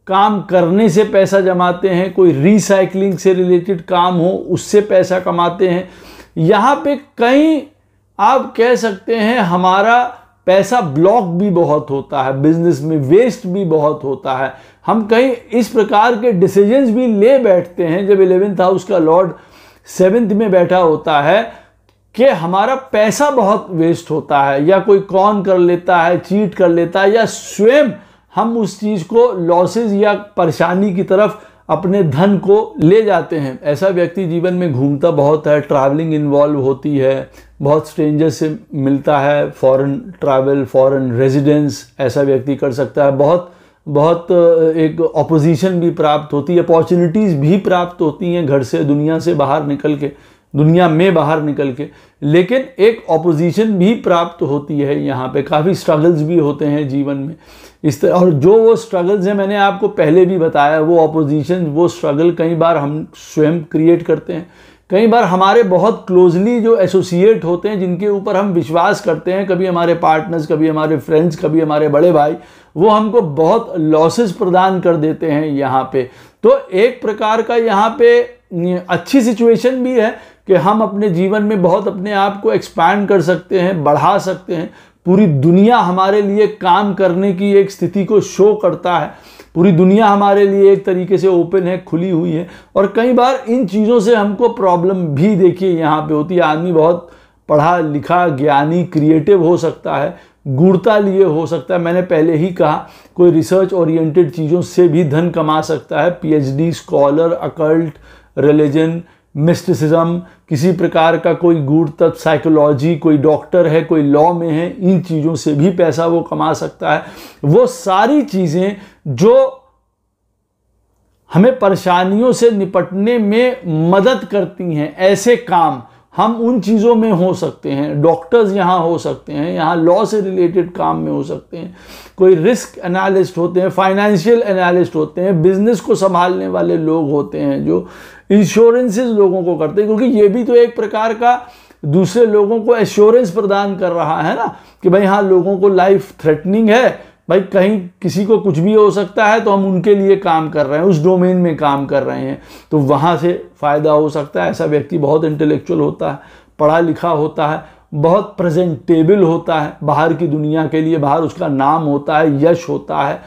काम करने से पैसा जमाते हैं कोई रिसाइकलिंग से रिलेटेड काम हो उससे पैसा कमाते हैं यहाँ पे कई आप कह सकते हैं हमारा पैसा ब्लॉक भी बहुत होता है बिजनेस में वेस्ट भी बहुत होता है हम कहीं इस प्रकार के डिसीजंस भी ले बैठते हैं जब इलेवेंथ हाउस का लॉर्ड सेवेंथ में बैठा होता है कि हमारा पैसा बहुत वेस्ट होता है या कोई कौन कर लेता है चीट कर लेता है या स्वयं हम उस चीज़ को लॉसेज या परेशानी की तरफ अपने धन को ले जाते हैं ऐसा व्यक्ति जीवन में घूमता बहुत है ट्रैवलिंग इन्वॉल्व होती है बहुत स्ट्रेंजर से मिलता है फॉरेन ट्रैवल फॉरेन रेजिडेंस ऐसा व्यक्ति कर सकता है बहुत बहुत एक ऑपोजिशन भी प्राप्त होती है अपॉर्चुनिटीज़ भी प्राप्त होती हैं घर से दुनिया से बाहर निकल के दुनिया में बाहर निकल के लेकिन एक ऑपोजिशन भी प्राप्त होती है यहाँ पे काफ़ी स्ट्रगल्स भी होते हैं जीवन में इस तरह और जो वो स्ट्रगल्स हैं मैंने आपको पहले भी बताया वो ऑपोजिशन वो स्ट्रगल कई बार हम स्वयं क्रिएट करते हैं कई बार हमारे बहुत क्लोजली जो एसोसिएट होते हैं जिनके ऊपर हम विश्वास करते हैं कभी हमारे पार्टनर्स कभी हमारे फ्रेंड्स कभी हमारे बड़े भाई वो हमको बहुत लॉसेस प्रदान कर देते हैं यहाँ पे तो एक प्रकार का यहाँ पे अच्छी सिचुएशन भी है कि हम अपने जीवन में बहुत अपने आप को एक्सपैंड कर सकते हैं बढ़ा सकते हैं पूरी दुनिया हमारे लिए काम करने की एक स्थिति को शो करता है पूरी दुनिया हमारे लिए एक तरीके से ओपन है खुली हुई है और कई बार इन चीज़ों से हमको प्रॉब्लम भी देखिए यहाँ पे होती है आदमी बहुत पढ़ा लिखा ज्ञानी क्रिएटिव हो सकता है गुड़ता लिए हो सकता है मैंने पहले ही कहा कोई रिसर्च ओरिएंटेड चीज़ों से भी धन कमा सकता है PhD scholar occult religion mysticism किसी प्रकार का कोई गूढ़ तत्व साइकोलॉजी कोई डॉक्टर है कोई लॉ में है इन चीज़ों से भी पैसा वो कमा सकता है वो सारी चीज़ें जो हमें परेशानियों से निपटने में मदद करती हैं ऐसे काम हम उन चीज़ों में हो सकते हैं डॉक्टर्स यहाँ हो सकते हैं यहाँ लॉ से रिलेटेड काम में हो सकते हैं कोई रिस्क एनालिस्ट होते हैं फाइनेंशियल एनालिस्ट होते हैं बिजनेस को संभालने वाले लोग होते हैं जो इंश्योरेंसेस लोगों को करते हैं क्योंकि ये भी तो एक प्रकार का दूसरे लोगों को एश्योरेंस प्रदान कर रहा है ना कि भाई हाँ लोगों को लाइफ थ्रेटनिंग है भाई कहीं किसी को कुछ भी हो सकता है तो हम उनके लिए काम कर रहे हैं उस डोमेन में काम कर रहे हैं तो वहाँ से फ़ायदा हो सकता है ऐसा व्यक्ति बहुत इंटेलेक्चुअल होता है पढ़ा लिखा होता है बहुत प्रेजेंटेबल होता है बाहर की दुनिया के लिए बाहर उसका नाम होता है यश होता है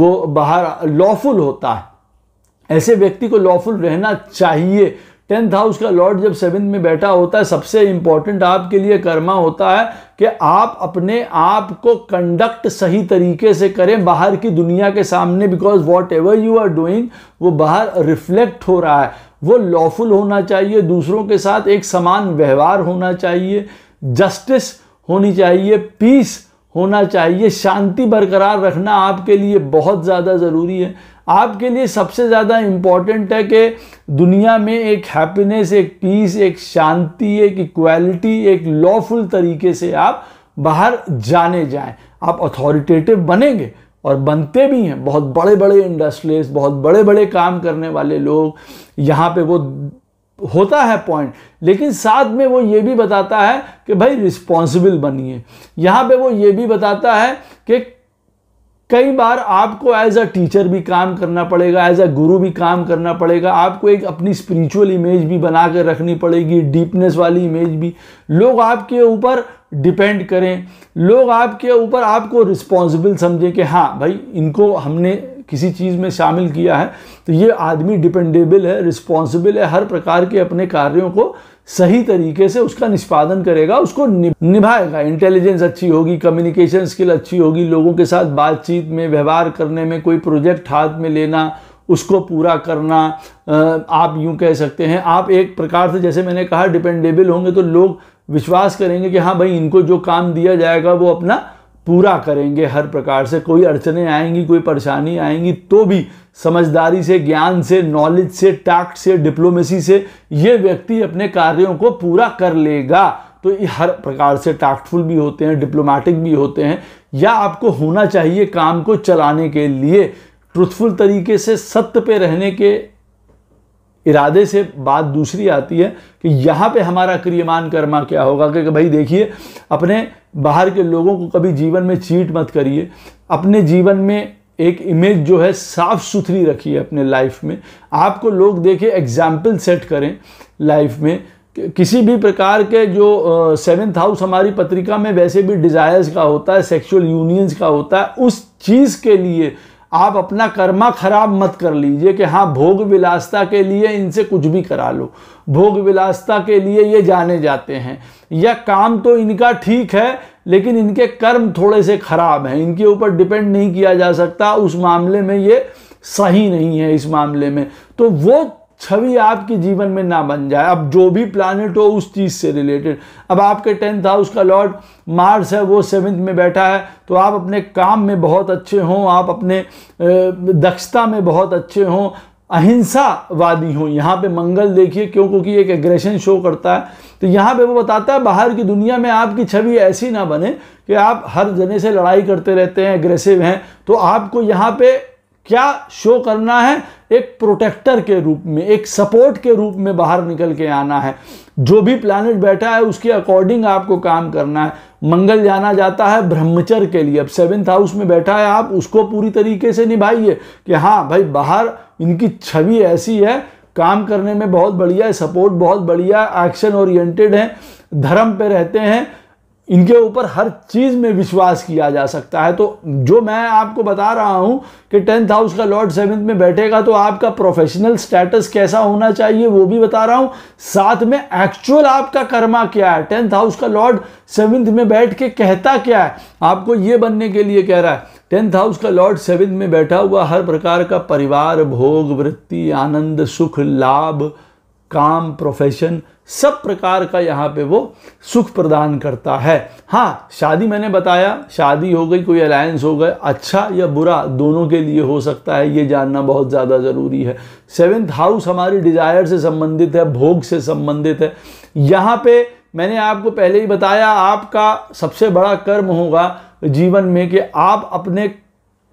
वो बाहर लॉफुल होता है ऐसे व्यक्ति को लॉफुल रहना चाहिए टेंथ हाउस का लॉर्ड जब सेवेंथ में बैठा होता है सबसे इंपॉर्टेंट आपके लिए कर्मा होता है कि आप अपने आप को कंडक्ट सही तरीके से करें बाहर की दुनिया के सामने because whatever you are doing वो बाहर रिफ्लेक्ट हो रहा है वो लॉफुल होना चाहिए दूसरों के साथ एक समान व्यवहार होना चाहिए जस्टिस होनी चाहिए पीस होना चाहिए शांति बरकरार रखना आपके लिए बहुत ज़्यादा ज़रूरी है आपके लिए सबसे ज़्यादा इम्पॉर्टेंट है कि दुनिया में एक हैप्पीनेस एक पीस एक शांति एक इक्वालिटी एक लॉफुल तरीके से आप बाहर जाने जाएं आप अथॉरिटेटिव बनेंगे और बनते भी हैं बहुत बड़े बड़े इंडस्ट्रीज बहुत बड़े बड़े काम करने वाले लोग यहाँ पे वो होता है पॉइंट लेकिन साथ में वो ये भी बताता है कि भाई रिस्पॉन्सिबल बनिए यहाँ पे वो ये भी बताता है कि कई बार आपको एज अ टीचर भी काम करना पड़ेगा एज अ गुरु भी काम करना पड़ेगा आपको एक अपनी स्पिरिचुअल इमेज भी बना कर रखनी पड़ेगी डीपनेस वाली इमेज भी लोग आपके ऊपर डिपेंड करें लोग आपके ऊपर आपको रिस्पॉन्सिबल समझें कि हाँ भाई इनको हमने किसी चीज़ में शामिल किया है तो ये आदमी डिपेंडेबल है रिस्पॉन्सिबल है हर प्रकार के अपने कार्यों को सही तरीके से उसका निष्पादन करेगा उसको निभाएगा इंटेलिजेंस अच्छी होगी कम्युनिकेशन स्किल अच्छी होगी लोगों के साथ बातचीत में व्यवहार करने में कोई प्रोजेक्ट हाथ में लेना उसको पूरा करना आप यूं कह सकते हैं आप एक प्रकार से जैसे मैंने कहा डिपेंडेबल होंगे तो लोग विश्वास करेंगे कि हाँ भाई इनको जो काम दिया जाएगा वो अपना पूरा करेंगे हर प्रकार से कोई अड़चने आएंगी कोई परेशानी आएंगी तो भी समझदारी से ज्ञान से नॉलेज से टैक्ट से डिप्लोमेसी से ये व्यक्ति अपने कार्यों को पूरा कर लेगा तो ये हर प्रकार से टैक्टफुल भी होते हैं डिप्लोमेटिक भी होते हैं या आपको होना चाहिए काम को चलाने के लिए ट्रुथफुल तरीके से सत्य पे रहने के इरादे से बात दूसरी आती है कि यहाँ पे हमारा क्रियमान कर्मा क्या होगा कि भाई देखिए अपने बाहर के लोगों को कभी जीवन में चीट मत करिए अपने जीवन में एक इमेज जो है साफ़ सुथरी रखिए अपने लाइफ में आपको लोग देखें एग्जाम्पल सेट करें लाइफ में किसी भी प्रकार के जो सेवेंथ हाउस हमारी पत्रिका में वैसे भी डिज़ायर्स का होता है सेक्सुअल यूनियंस का होता है उस चीज़ के लिए आप अपना कर्मा खराब मत कर लीजिए कि हाँ भोग विलासता के लिए इनसे कुछ भी करा लो भोग विलासता के लिए ये जाने जाते हैं या काम तो इनका ठीक है लेकिन इनके कर्म थोड़े से ख़राब हैं इनके ऊपर डिपेंड नहीं किया जा सकता उस मामले में ये सही नहीं है इस मामले में तो वो छवि आपके जीवन में ना बन जाए अब जो भी प्लानट हो उस चीज़ से रिलेटेड अब आपके टेंथ हाउस का लॉर्ड मार्स है वो सेवन्थ में बैठा है तो आप अपने काम में बहुत अच्छे हों आप अपने दक्षता में बहुत अच्छे हों अहिंसावादी हों यहाँ पे मंगल देखिए क्यों क्योंकि एक एग्रेशन शो करता है तो यहाँ पे वो बताता है बाहर की दुनिया में आपकी छवि ऐसी ना बने कि आप हर जने से लड़ाई करते रहते हैं एग्रेसिव हैं तो आपको यहाँ पे क्या शो करना है एक प्रोटेक्टर के रूप में एक सपोर्ट के रूप में बाहर निकल के आना है जो भी प्लानट बैठा है उसके अकॉर्डिंग आपको काम करना है मंगल जाना जाता है ब्रह्मचर के लिए अब सेवेंथ हाउस में बैठा है आप उसको पूरी तरीके से निभाइए कि हाँ भाई बाहर इनकी छवि ऐसी है काम करने में बहुत बढ़िया है सपोर्ट बहुत बढ़िया एक्शन ओरिएंटेड है धर्म पे रहते हैं इनके ऊपर हर चीज़ में विश्वास किया जा सकता है तो जो मैं आपको बता रहा हूँ कि टेंथ हाउस का लॉर्ड सेवन्थ में बैठेगा तो आपका प्रोफेशनल स्टेटस कैसा होना चाहिए वो भी बता रहा हूँ साथ में एक्चुअल आपका कर्मा क्या है टेंथ हाउस का लॉर्ड सेवन्थ में बैठ के कहता क्या है आपको ये बनने के लिए कह रहा है टेंथ हाउस का लॉर्ड सेवन्थ में बैठा हुआ हर प्रकार का परिवार भोग वृत्ति आनंद सुख लाभ काम प्रोफेशन सब प्रकार का यहाँ पे वो सुख प्रदान करता है हाँ शादी मैंने बताया शादी हो गई कोई अलायंस हो गए अच्छा या बुरा दोनों के लिए हो सकता है ये जानना बहुत ज़्यादा ज़रूरी है सेवेंथ हाउस हमारी डिज़ायर से संबंधित है भोग से संबंधित है यहाँ पे मैंने आपको पहले ही बताया आपका सबसे बड़ा कर्म होगा जीवन में कि आप अपने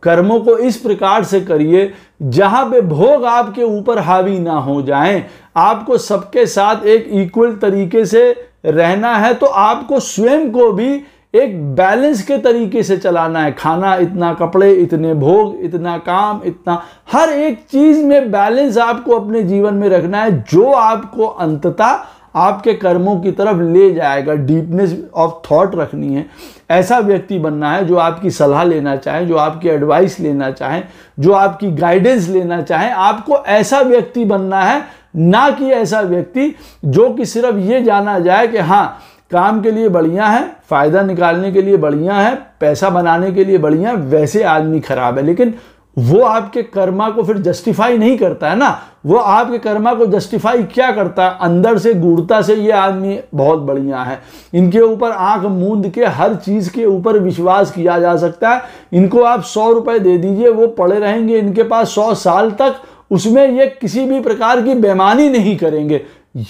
कर्मों को इस प्रकार से करिए जहाँ पे भोग आपके ऊपर हावी ना हो जाएं आपको सबके साथ एक इक्वल तरीके से रहना है तो आपको स्वयं को भी एक बैलेंस के तरीके से चलाना है खाना इतना कपड़े इतने भोग इतना काम इतना हर एक चीज़ में बैलेंस आपको अपने जीवन में रखना है जो आपको अंततः आपके कर्मों की तरफ ले जाएगा डीपनेस ऑफ थॉट रखनी है ऐसा व्यक्ति बनना है जो आपकी सलाह लेना चाहे जो आपकी एडवाइस लेना चाहे जो आपकी गाइडेंस लेना चाहे आपको ऐसा व्यक्ति बनना है ना कि ऐसा व्यक्ति जो कि सिर्फ ये जाना जाए कि हाँ काम के लिए बढ़िया है फ़ायदा निकालने के लिए बढ़िया है पैसा बनाने के लिए बढ़िया वैसे आदमी ख़राब है लेकिन वो आपके कर्मा को फिर जस्टिफाई नहीं करता है ना वो आपके कर्मा को जस्टिफाई क्या करता है अंदर से गुड़ता से ये आदमी बहुत बढ़िया है इनके ऊपर आंख मूंद के हर चीज़ के ऊपर विश्वास किया जा सकता है इनको आप सौ रुपए दे दीजिए वो पड़े रहेंगे इनके पास सौ साल तक उसमें ये किसी भी प्रकार की बेमानी नहीं करेंगे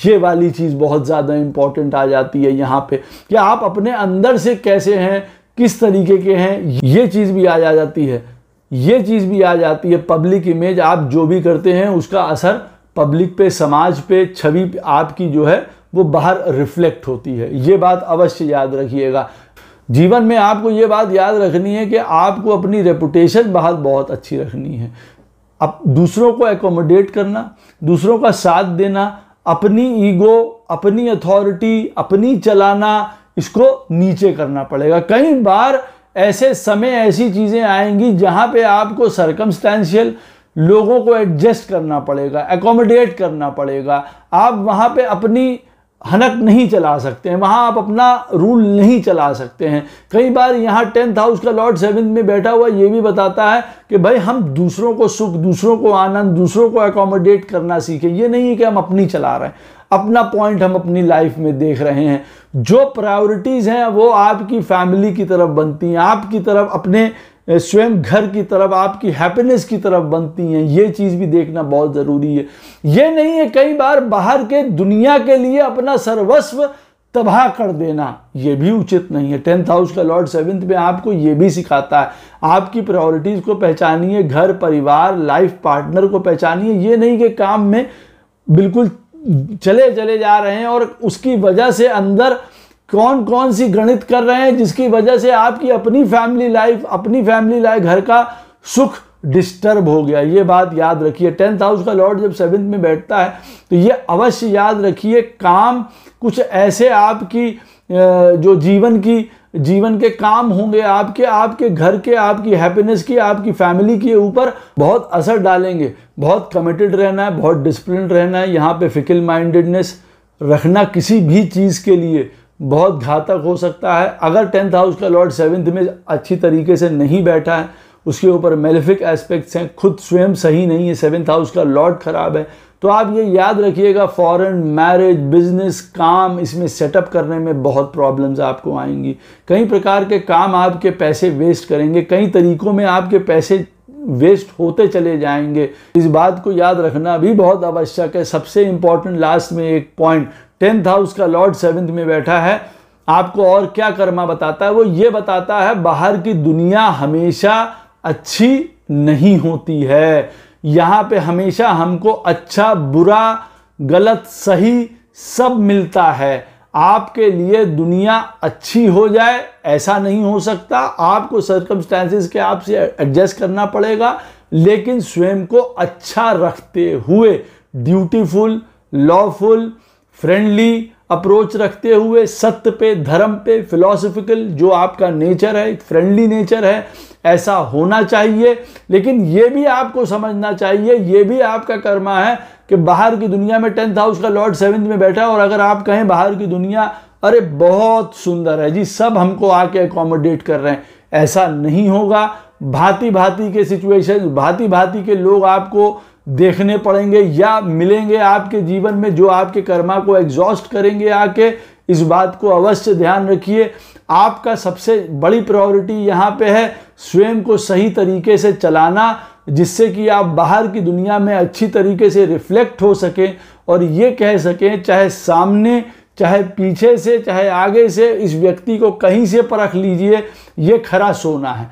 ये वाली चीज़ बहुत ज़्यादा इंपॉर्टेंट आ जाती है यहाँ पे कि आप अपने अंदर से कैसे हैं किस तरीके के हैं ये चीज़ भी आ जा जाती है ये चीज़ भी आ जाती है पब्लिक इमेज आप जो भी करते हैं उसका असर पब्लिक पे समाज पे छवि आपकी जो है वो बाहर रिफ्लेक्ट होती है ये बात अवश्य याद रखिएगा जीवन में आपको ये बात याद रखनी है कि आपको अपनी रेपुटेशन बाहर बहुत अच्छी रखनी है अब दूसरों को एकोमोडेट करना दूसरों का साथ देना अपनी ईगो अपनी अथॉरिटी अपनी चलाना इसको नीचे करना पड़ेगा कई बार ऐसे समय ऐसी चीज़ें आएंगी जहाँ पे आपको सरकमस्टेंशियल लोगों को एडजस्ट करना पड़ेगा एकोमोडेट करना पड़ेगा आप वहाँ पे अपनी हनक नहीं चला सकते हैं वहाँ आप अपना रूल नहीं चला सकते हैं कई बार यहाँ टेंथ हाउस का लॉर्ड सेवन में बैठा हुआ ये भी बताता है कि भाई हम दूसरों को सुख दूसरों को आनंद दूसरों को एकोमोडेट करना सीखें ये नहीं है कि हम अपनी चला रहे हैं अपना पॉइंट हम अपनी लाइफ में देख रहे हैं जो प्रायोरिटीज़ हैं वो आपकी फैमिली की तरफ बनती हैं आपकी तरफ अपने स्वयं घर की तरफ आपकी हैप्पीनेस की तरफ बनती हैं ये चीज़ भी देखना बहुत ज़रूरी है ये नहीं है कई बार बाहर के दुनिया के लिए अपना सर्वस्व तबाह कर देना ये भी उचित नहीं है टेंथ हाउस का लॉर्ड सेवेंथ में आपको ये भी सिखाता है आपकी प्रायोरिटीज़ को पहचानिए घर परिवार लाइफ पार्टनर को पहचानिए ये नहीं कि काम में बिल्कुल चले चले जा रहे हैं और उसकी वजह से अंदर कौन कौन सी गणित कर रहे हैं जिसकी वजह से आपकी अपनी फैमिली लाइफ अपनी फैमिली लाइफ घर का सुख डिस्टर्ब हो गया ये बात याद रखिए टेंथ हाउस का लॉर्ड जब सेवन्थ में बैठता है तो ये अवश्य याद रखिए काम कुछ ऐसे आपकी जो जीवन की जीवन के काम होंगे आपके आपके घर के आपकी हैप्पीनेस की आपकी फैमिली के ऊपर बहुत असर डालेंगे बहुत कमिटेड रहना है बहुत डिसिप्लिन रहना है यहाँ पे फिकल माइंडेडनेस रखना किसी भी चीज़ के लिए बहुत घातक हो सकता है अगर टेंथ हाउस का लॉर्ड सेवन्थ में अच्छी तरीके से नहीं बैठा है उसके ऊपर मेलिफिक एस्पेक्ट्स हैं खुद स्वयं सही नहीं है सेवन्थ हाउस का लॉर्ड ख़राब है तो आप ये याद रखिएगा फॉरेन मैरिज बिजनेस काम इसमें सेटअप करने में बहुत प्रॉब्लम्स आपको आएंगी कई प्रकार के काम आपके पैसे वेस्ट करेंगे कई तरीकों में आपके पैसे वेस्ट होते चले जाएंगे इस बात को याद रखना भी बहुत आवश्यक है सबसे इंपॉर्टेंट लास्ट में एक पॉइंट टेंथ हाउस का लॉर्ड सेवन्थ में बैठा है आपको और क्या कर्मा बताता है वो ये बताता है बाहर की दुनिया हमेशा अच्छी नहीं होती है यहाँ पे हमेशा हमको अच्छा बुरा गलत सही सब मिलता है आपके लिए दुनिया अच्छी हो जाए ऐसा नहीं हो सकता आपको सर्कमस्टांसिस के आपसे एडजस्ट करना पड़ेगा लेकिन स्वयं को अच्छा रखते हुए ड्यूटीफुल लॉफुल फ्रेंडली अप्रोच रखते हुए सत्य पे धर्म पे फिलोसफिकल जो आपका नेचर है फ्रेंडली नेचर है ऐसा होना चाहिए लेकिन ये भी आपको समझना चाहिए ये भी आपका कर्मा है कि बाहर की दुनिया में टेंथ हाउस का लॉर्ड सेवन्थ में बैठा है और अगर आप कहें बाहर की दुनिया अरे बहुत सुंदर है जी सब हमको आके अकोमोडेट कर रहे हैं ऐसा नहीं होगा भांति भांति के सिचुएशन भांति भांति के लोग आपको देखने पड़ेंगे या मिलेंगे आपके जीवन में जो आपके कर्मा को एग्जॉस्ट करेंगे आके इस बात को अवश्य ध्यान रखिए आपका सबसे बड़ी प्रायोरिटी यहाँ पे है स्वयं को सही तरीके से चलाना जिससे कि आप बाहर की दुनिया में अच्छी तरीके से रिफ्लेक्ट हो सकें और ये कह सकें चाहे सामने चाहे पीछे से चाहे आगे से इस व्यक्ति को कहीं से परख लीजिए ये खरा सोना है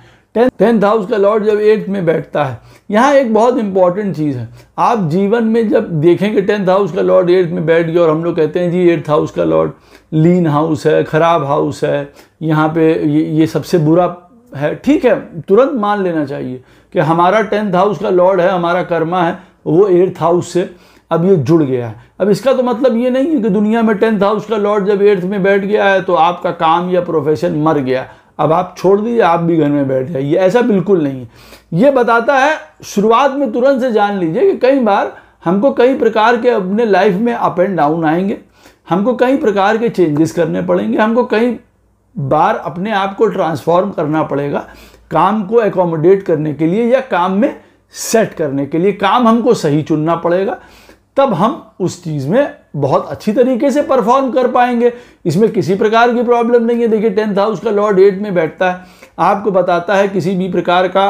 टेंथ हाउस का लॉर्ड जब एट्थ में बैठता है यहाँ एक बहुत इंपॉर्टेंट चीज़ है आप जीवन में जब देखेंगे टेंथ हाउस का लॉर्ड एट्थ में बैठ गया और हम लोग कहते हैं जी एट्थ हाउस का लॉर्ड लीन हाउस है ख़राब हाउस है यहाँ पे ये, ये सबसे बुरा है ठीक है तुरंत मान लेना चाहिए कि हमारा टेंथ हाउस का लॉर्ड है हमारा कर्मा है वो एट्थ हाउस से अब ये जुड़ गया है अब इसका तो मतलब ये नहीं है कि दुनिया में टेंथ हाउस का लॉर्ड जब एट्थ में बैठ गया है तो आपका काम या प्रोफेशन मर गया अब आप छोड़ दीजिए आप भी घर में बैठ जाइए ऐसा बिल्कुल नहीं है ये बताता है शुरुआत में तुरंत से जान लीजिए कि कई बार हमको कई प्रकार के अपने लाइफ में अप एंड डाउन आएंगे हमको कई प्रकार के चेंजेस करने पड़ेंगे हमको कई बार अपने आप को ट्रांसफॉर्म करना पड़ेगा काम को एकोमोडेट करने के लिए या काम में सेट करने के लिए काम हमको सही चुनना पड़ेगा तब हम उस चीज़ में बहुत अच्छी तरीके से परफॉर्म कर पाएंगे इसमें किसी प्रकार की प्रॉब्लम नहीं है देखिए टेंथ हाउस का लॉर्ड एट में बैठता है आपको बताता है किसी भी प्रकार का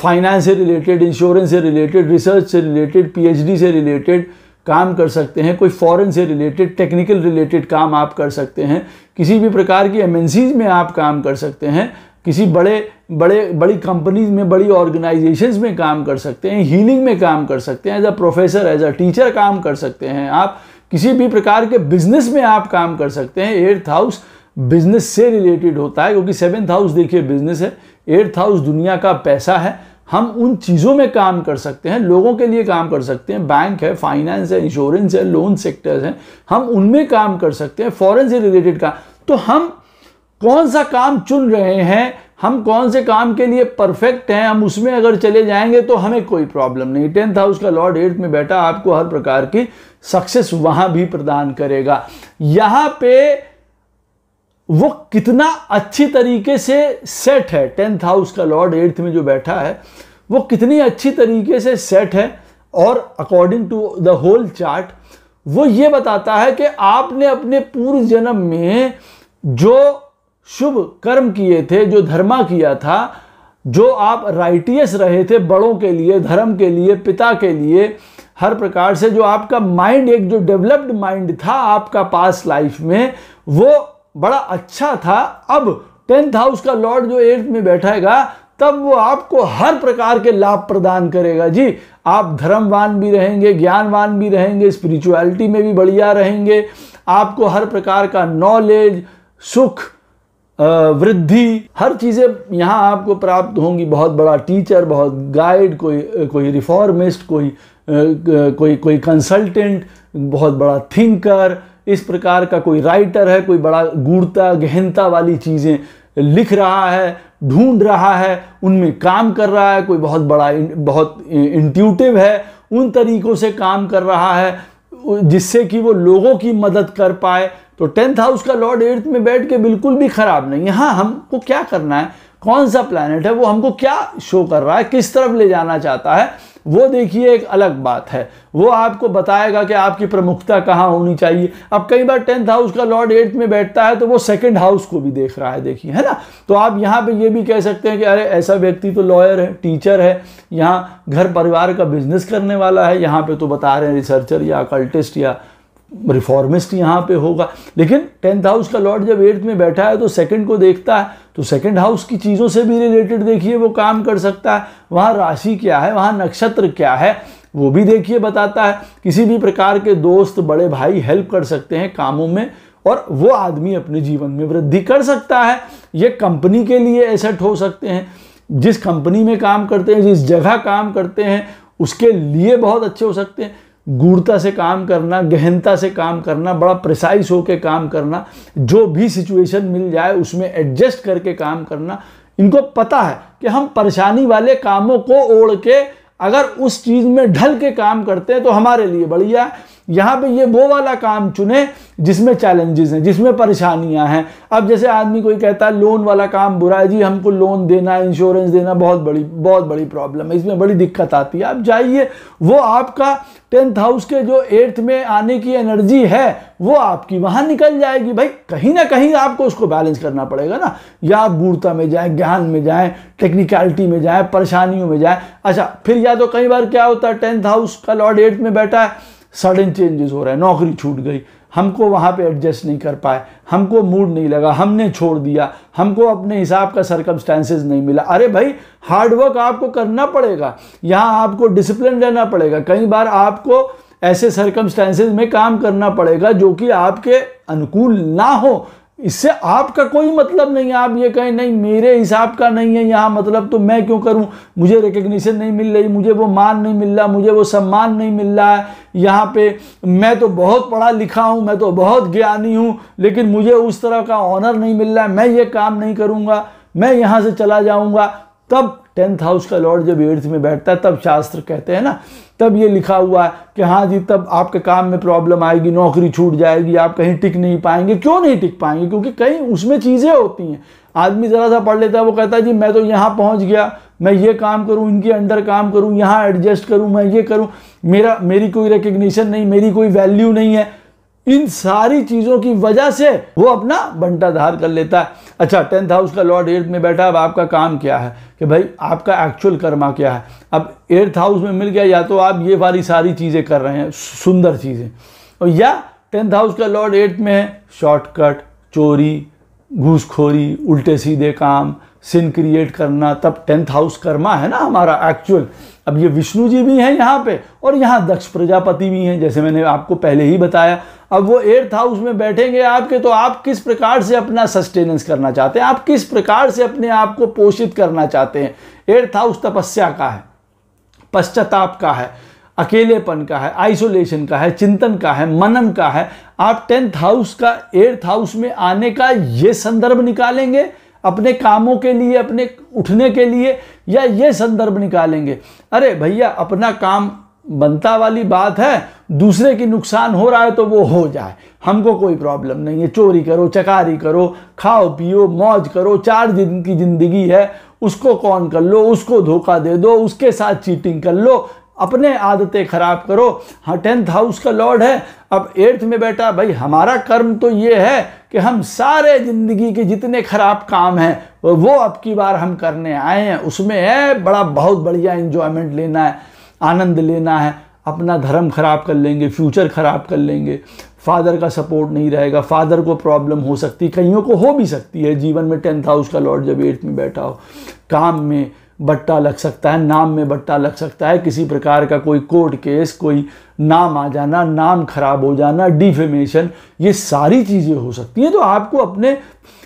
फाइनेंस से रिलेटेड इंश्योरेंस से रिलेटेड रिसर्च से रिलेटेड पीएचडी से रिलेटेड काम कर सकते हैं कोई फॉरेन से रिलेटेड टेक्निकल रिलेटेड काम आप कर सकते हैं किसी भी प्रकार की एमएनसीज में आप काम कर सकते हैं किसी बड़े बड़े बड़ी कंपनीज में बड़ी ऑर्गेनाइजेशंस में काम कर सकते हैं हीलिंग में काम कर सकते हैं as a professor as a teacher काम कर सकते हैं आप किसी भी प्रकार के बिजनेस में आप काम कर सकते हैं एट्थ हाउस बिजनेस से रिलेटेड होता है क्योंकि सेवन्थ हाउस देखिए बिजनेस है एट्थ हाउस दुनिया का पैसा है हम उन चीज़ों में काम कर सकते हैं लोगों के लिए काम कर सकते हैं बैंक है फाइनेंस है इंश्योरेंस है लोन सेक्टर्स हैं हम उनमें काम कर सकते हैं फॉरेन से रिलेटेड काम तो हम कौन सा काम चुन रहे हैं हम कौन से काम के लिए परफेक्ट हैं हम उसमें अगर चले जाएंगे तो हमें कोई प्रॉब्लम नहीं टेंथ हाउस का लॉर्ड एट्थ में बैठा आपको हर प्रकार की सक्सेस वहां भी प्रदान करेगा यहां पे वो कितना अच्छी तरीके से सेट है टेंथ हाउस का लॉर्ड एट्थ में जो बैठा है वो कितनी अच्छी तरीके से सेट है और according to the whole chart वो ये बताता है कि आपने अपने पूर्व जन्म में जो शुभ कर्म किए थे जो धर्मा किया था जो आप राइटियस रहे थे बड़ों के लिए धर्म के लिए पिता के लिए हर प्रकार से जो आपका माइंड एक जो डेवलप्ड माइंड था आपका पास लाइफ में वो बड़ा अच्छा था अब टेंथ हाउस का लॉर्ड जो एट्थ में बैठाएगा तब वो आपको हर प्रकार के लाभ प्रदान करेगा जी आप धर्मवान भी रहेंगे ज्ञानवान भी रहेंगे स्पिरिचुअलिटी में भी बढ़िया रहेंगे आपको हर प्रकार का नॉलेज सुख वृद्धि हर चीज़ें यहाँ आपको प्राप्त होंगी बहुत बड़ा टीचर बहुत गाइड कोई कोई रिफॉर्मिस्ट कोई कोई कोई कंसल्टेंट बहुत बड़ा थिंकर इस प्रकार का कोई राइटर है कोई बड़ा गूढ़ता गहनता वाली चीज़ें लिख रहा है ढूंढ रहा है उनमें काम कर रहा है कोई बहुत बड़ा बहुत इंट्यूटिव है उन तरीक़ों से काम कर रहा है जिससे कि वो लोगों की मदद कर पाए तो टेंथ हाउस का लॉर्ड एर्थ में बैठ के बिल्कुल भी ख़राब नहीं है हाँ हमको क्या करना है कौन सा प्लानट है वो हमको क्या शो कर रहा है किस तरफ ले जाना चाहता है वो देखिए एक अलग बात है वो आपको बताएगा कि आपकी प्रमुखता कहाँ होनी चाहिए अब कई बार टेंथ हाउस का लॉर्ड एट्थ में बैठता है तो वो सेकंड हाउस को भी देख रहा है देखिए है ना तो आप यहाँ पे ये भी कह सकते हैं कि अरे ऐसा व्यक्ति तो लॉयर है टीचर है यहाँ घर परिवार का बिजनेस करने वाला है यहाँ पे तो बता रहे हैं रिसर्चर या अकल्टिस्ट या रिफॉर्मिस्ट यहाँ पे होगा लेकिन टेंथ हाउस का लॉर्ड जब एट्थ में बैठा है तो सेकंड को देखता है तो सेकंड हाउस की चीज़ों से भी रिलेटेड देखिए वो काम कर सकता है वहाँ राशि क्या है वहाँ नक्षत्र क्या है वो भी देखिए बताता है किसी भी प्रकार के दोस्त बड़े भाई हेल्प कर सकते हैं कामों में और वो आदमी अपने जीवन में वृद्धि कर सकता है ये कंपनी के लिए एसेट हो सकते हैं जिस कंपनी में काम करते हैं जिस जगह काम करते हैं उसके लिए बहुत अच्छे हो सकते हैं गूढ़ता से काम करना गहनता से काम करना बड़ा प्रिसाइस होकर काम करना जो भी सिचुएशन मिल जाए उसमें एडजस्ट करके काम करना इनको पता है कि हम परेशानी वाले कामों को ओढ़ के अगर उस चीज़ में ढल के काम करते हैं तो हमारे लिए बढ़िया है यहाँ पे ये वो वाला काम चुने जिसमें चैलेंजेस हैं जिसमें परेशानियां हैं अब जैसे आदमी कोई कहता है लोन वाला काम बुरा है जी हमको लोन देना इंश्योरेंस देना बहुत बड़ी बहुत बड़ी प्रॉब्लम है इसमें बड़ी दिक्कत आती है आप जाइए वो आपका टेंथ हाउस के जो एट्थ में आने की एनर्जी है वो आपकी वहाँ निकल जाएगी भाई कहीं ना कहीं आपको उसको बैलेंस करना पड़ेगा ना या आप गूढ़ता में जाएं ज्ञान में जाएं टेक्निकलिटी में जाएं परेशानियों में जाएं अच्छा फिर या तो कई बार क्या होता है टेंथ हाउस का लॉर्ड एट्थ में बैठा है सडन चेंजेस हो रहा है नौकरी छूट गई हमको वहाँ पे एडजस्ट नहीं कर पाए हमको मूड नहीं लगा हमने छोड़ दिया हमको अपने हिसाब का सरकमस्टेंसेज नहीं मिला अरे भाई हार्डवर्क आपको करना पड़ेगा यहाँ आपको डिसिप्लिन रहना पड़ेगा कई बार आपको ऐसे सरकमस्टेंसेज में काम करना पड़ेगा जो कि आपके अनुकूल ना हो इससे आपका कोई मतलब नहीं आप ये कहें नहीं मेरे हिसाब का नहीं है यहाँ मतलब तो मैं क्यों करूँ मुझे रिकग्निशन नहीं मिल रही मुझे वो मान नहीं मिल रहा मुझे वो सम्मान नहीं मिल रहा है यहाँ पे मैं तो बहुत पढ़ा लिखा हूँ मैं तो बहुत ज्ञानी हूँ लेकिन मुझे उस तरह का ऑनर नहीं मिल रहा है मैं ये काम नहीं करूँगा मैं यहाँ से चला जाऊँगा तब टेंथ हाउस का लॉर्ड जब एट्थ में बैठता है तब शास्त्र कहते हैं ना तब ये लिखा हुआ है कि हाँ जी तब आपके काम में प्रॉब्लम आएगी नौकरी छूट जाएगी आप कहीं टिक नहीं पाएंगे क्यों नहीं टिक पाएंगे क्योंकि कहीं उसमें चीज़ें होती हैं आदमी ज़रा सा पढ़ लेता है वो कहता है जी मैं तो यहाँ पहुँच गया मैं ये काम करूँ इनके अंडर काम करूँ यहाँ एडजस्ट करूँ मैं ये करूँ मेरा मेरी कोई रिकग्निशन नहीं मेरी कोई वैल्यू नहीं है इन सारी चीज़ों की वजह से वो अपना बंटाधार कर लेता है अच्छा टेंथ हाउस का लॉर्ड एर्थ में बैठा अब आपका काम क्या है कि भाई आपका एक्चुअल कर्मा क्या है अब एट्थ हाउस में मिल गया या तो आप ये वाली सारी चीज़ें कर रहे हैं सुंदर चीज़ें और या टेंथ हाउस का लॉर्ड एर्थ में है शॉर्टकट चोरी घूसखोरी उल्टे सीधे काम सिन क्रिएट करना तब टेंथ हाउस कर्मा है ना हमारा एक्चुअल अब ये विष्णु जी भी हैं यहाँ पे और यहाँ दक्ष प्रजापति भी हैं जैसे मैंने आपको पहले ही बताया अब वो एर्थ हाउस में बैठेंगे आपके तो आप किस प्रकार से अपना सस्टेनेंस करना चाहते हैं आप किस प्रकार से अपने आप को पोषित करना चाहते हैं एर्थ हाउस तपस्या का है पश्चाताप का है अकेलेपन का है आइसोलेशन का है चिंतन का है मनन का है आप टेंथ हाउस का एर्थ हाउस में आने का ये संदर्भ निकालेंगे अपने कामों के लिए अपने उठने के लिए या ये संदर्भ निकालेंगे अरे भैया अपना काम बनता वाली बात है दूसरे की नुकसान हो रहा है तो वो हो जाए हमको कोई प्रॉब्लम नहीं है चोरी करो चकारी करो खाओ पियो मौज करो चार दिन की ज़िंदगी है उसको कौन कर लो उसको धोखा दे दो उसके साथ चीटिंग कर लो अपने आदतें खराब करो हाँ टेंथ हाउस का लॉर्ड है अब एट्थ में बैठा भाई हमारा कर्म तो ये है कि हम सारे ज़िंदगी के जितने ख़राब काम हैं वो अब की बार हम करने आए हैं उसमें है बड़ा बहुत बढ़िया इन्जॉयमेंट लेना है आनंद लेना है अपना धर्म ख़राब कर लेंगे फ्यूचर ख़राब कर लेंगे फादर का सपोर्ट नहीं रहेगा फादर को प्रॉब्लम हो सकती कईयों को हो भी सकती है जीवन में टेंथ हाउस का लॉर्ड जब एट्थ में बैठा हो काम में बट्टा लग सकता है नाम में बट्टा लग सकता है किसी प्रकार का कोई कोर्ट केस कोई नाम आ जाना नाम खराब हो जाना डिफेमेशन ये सारी चीज़ें हो सकती हैं तो आपको अपने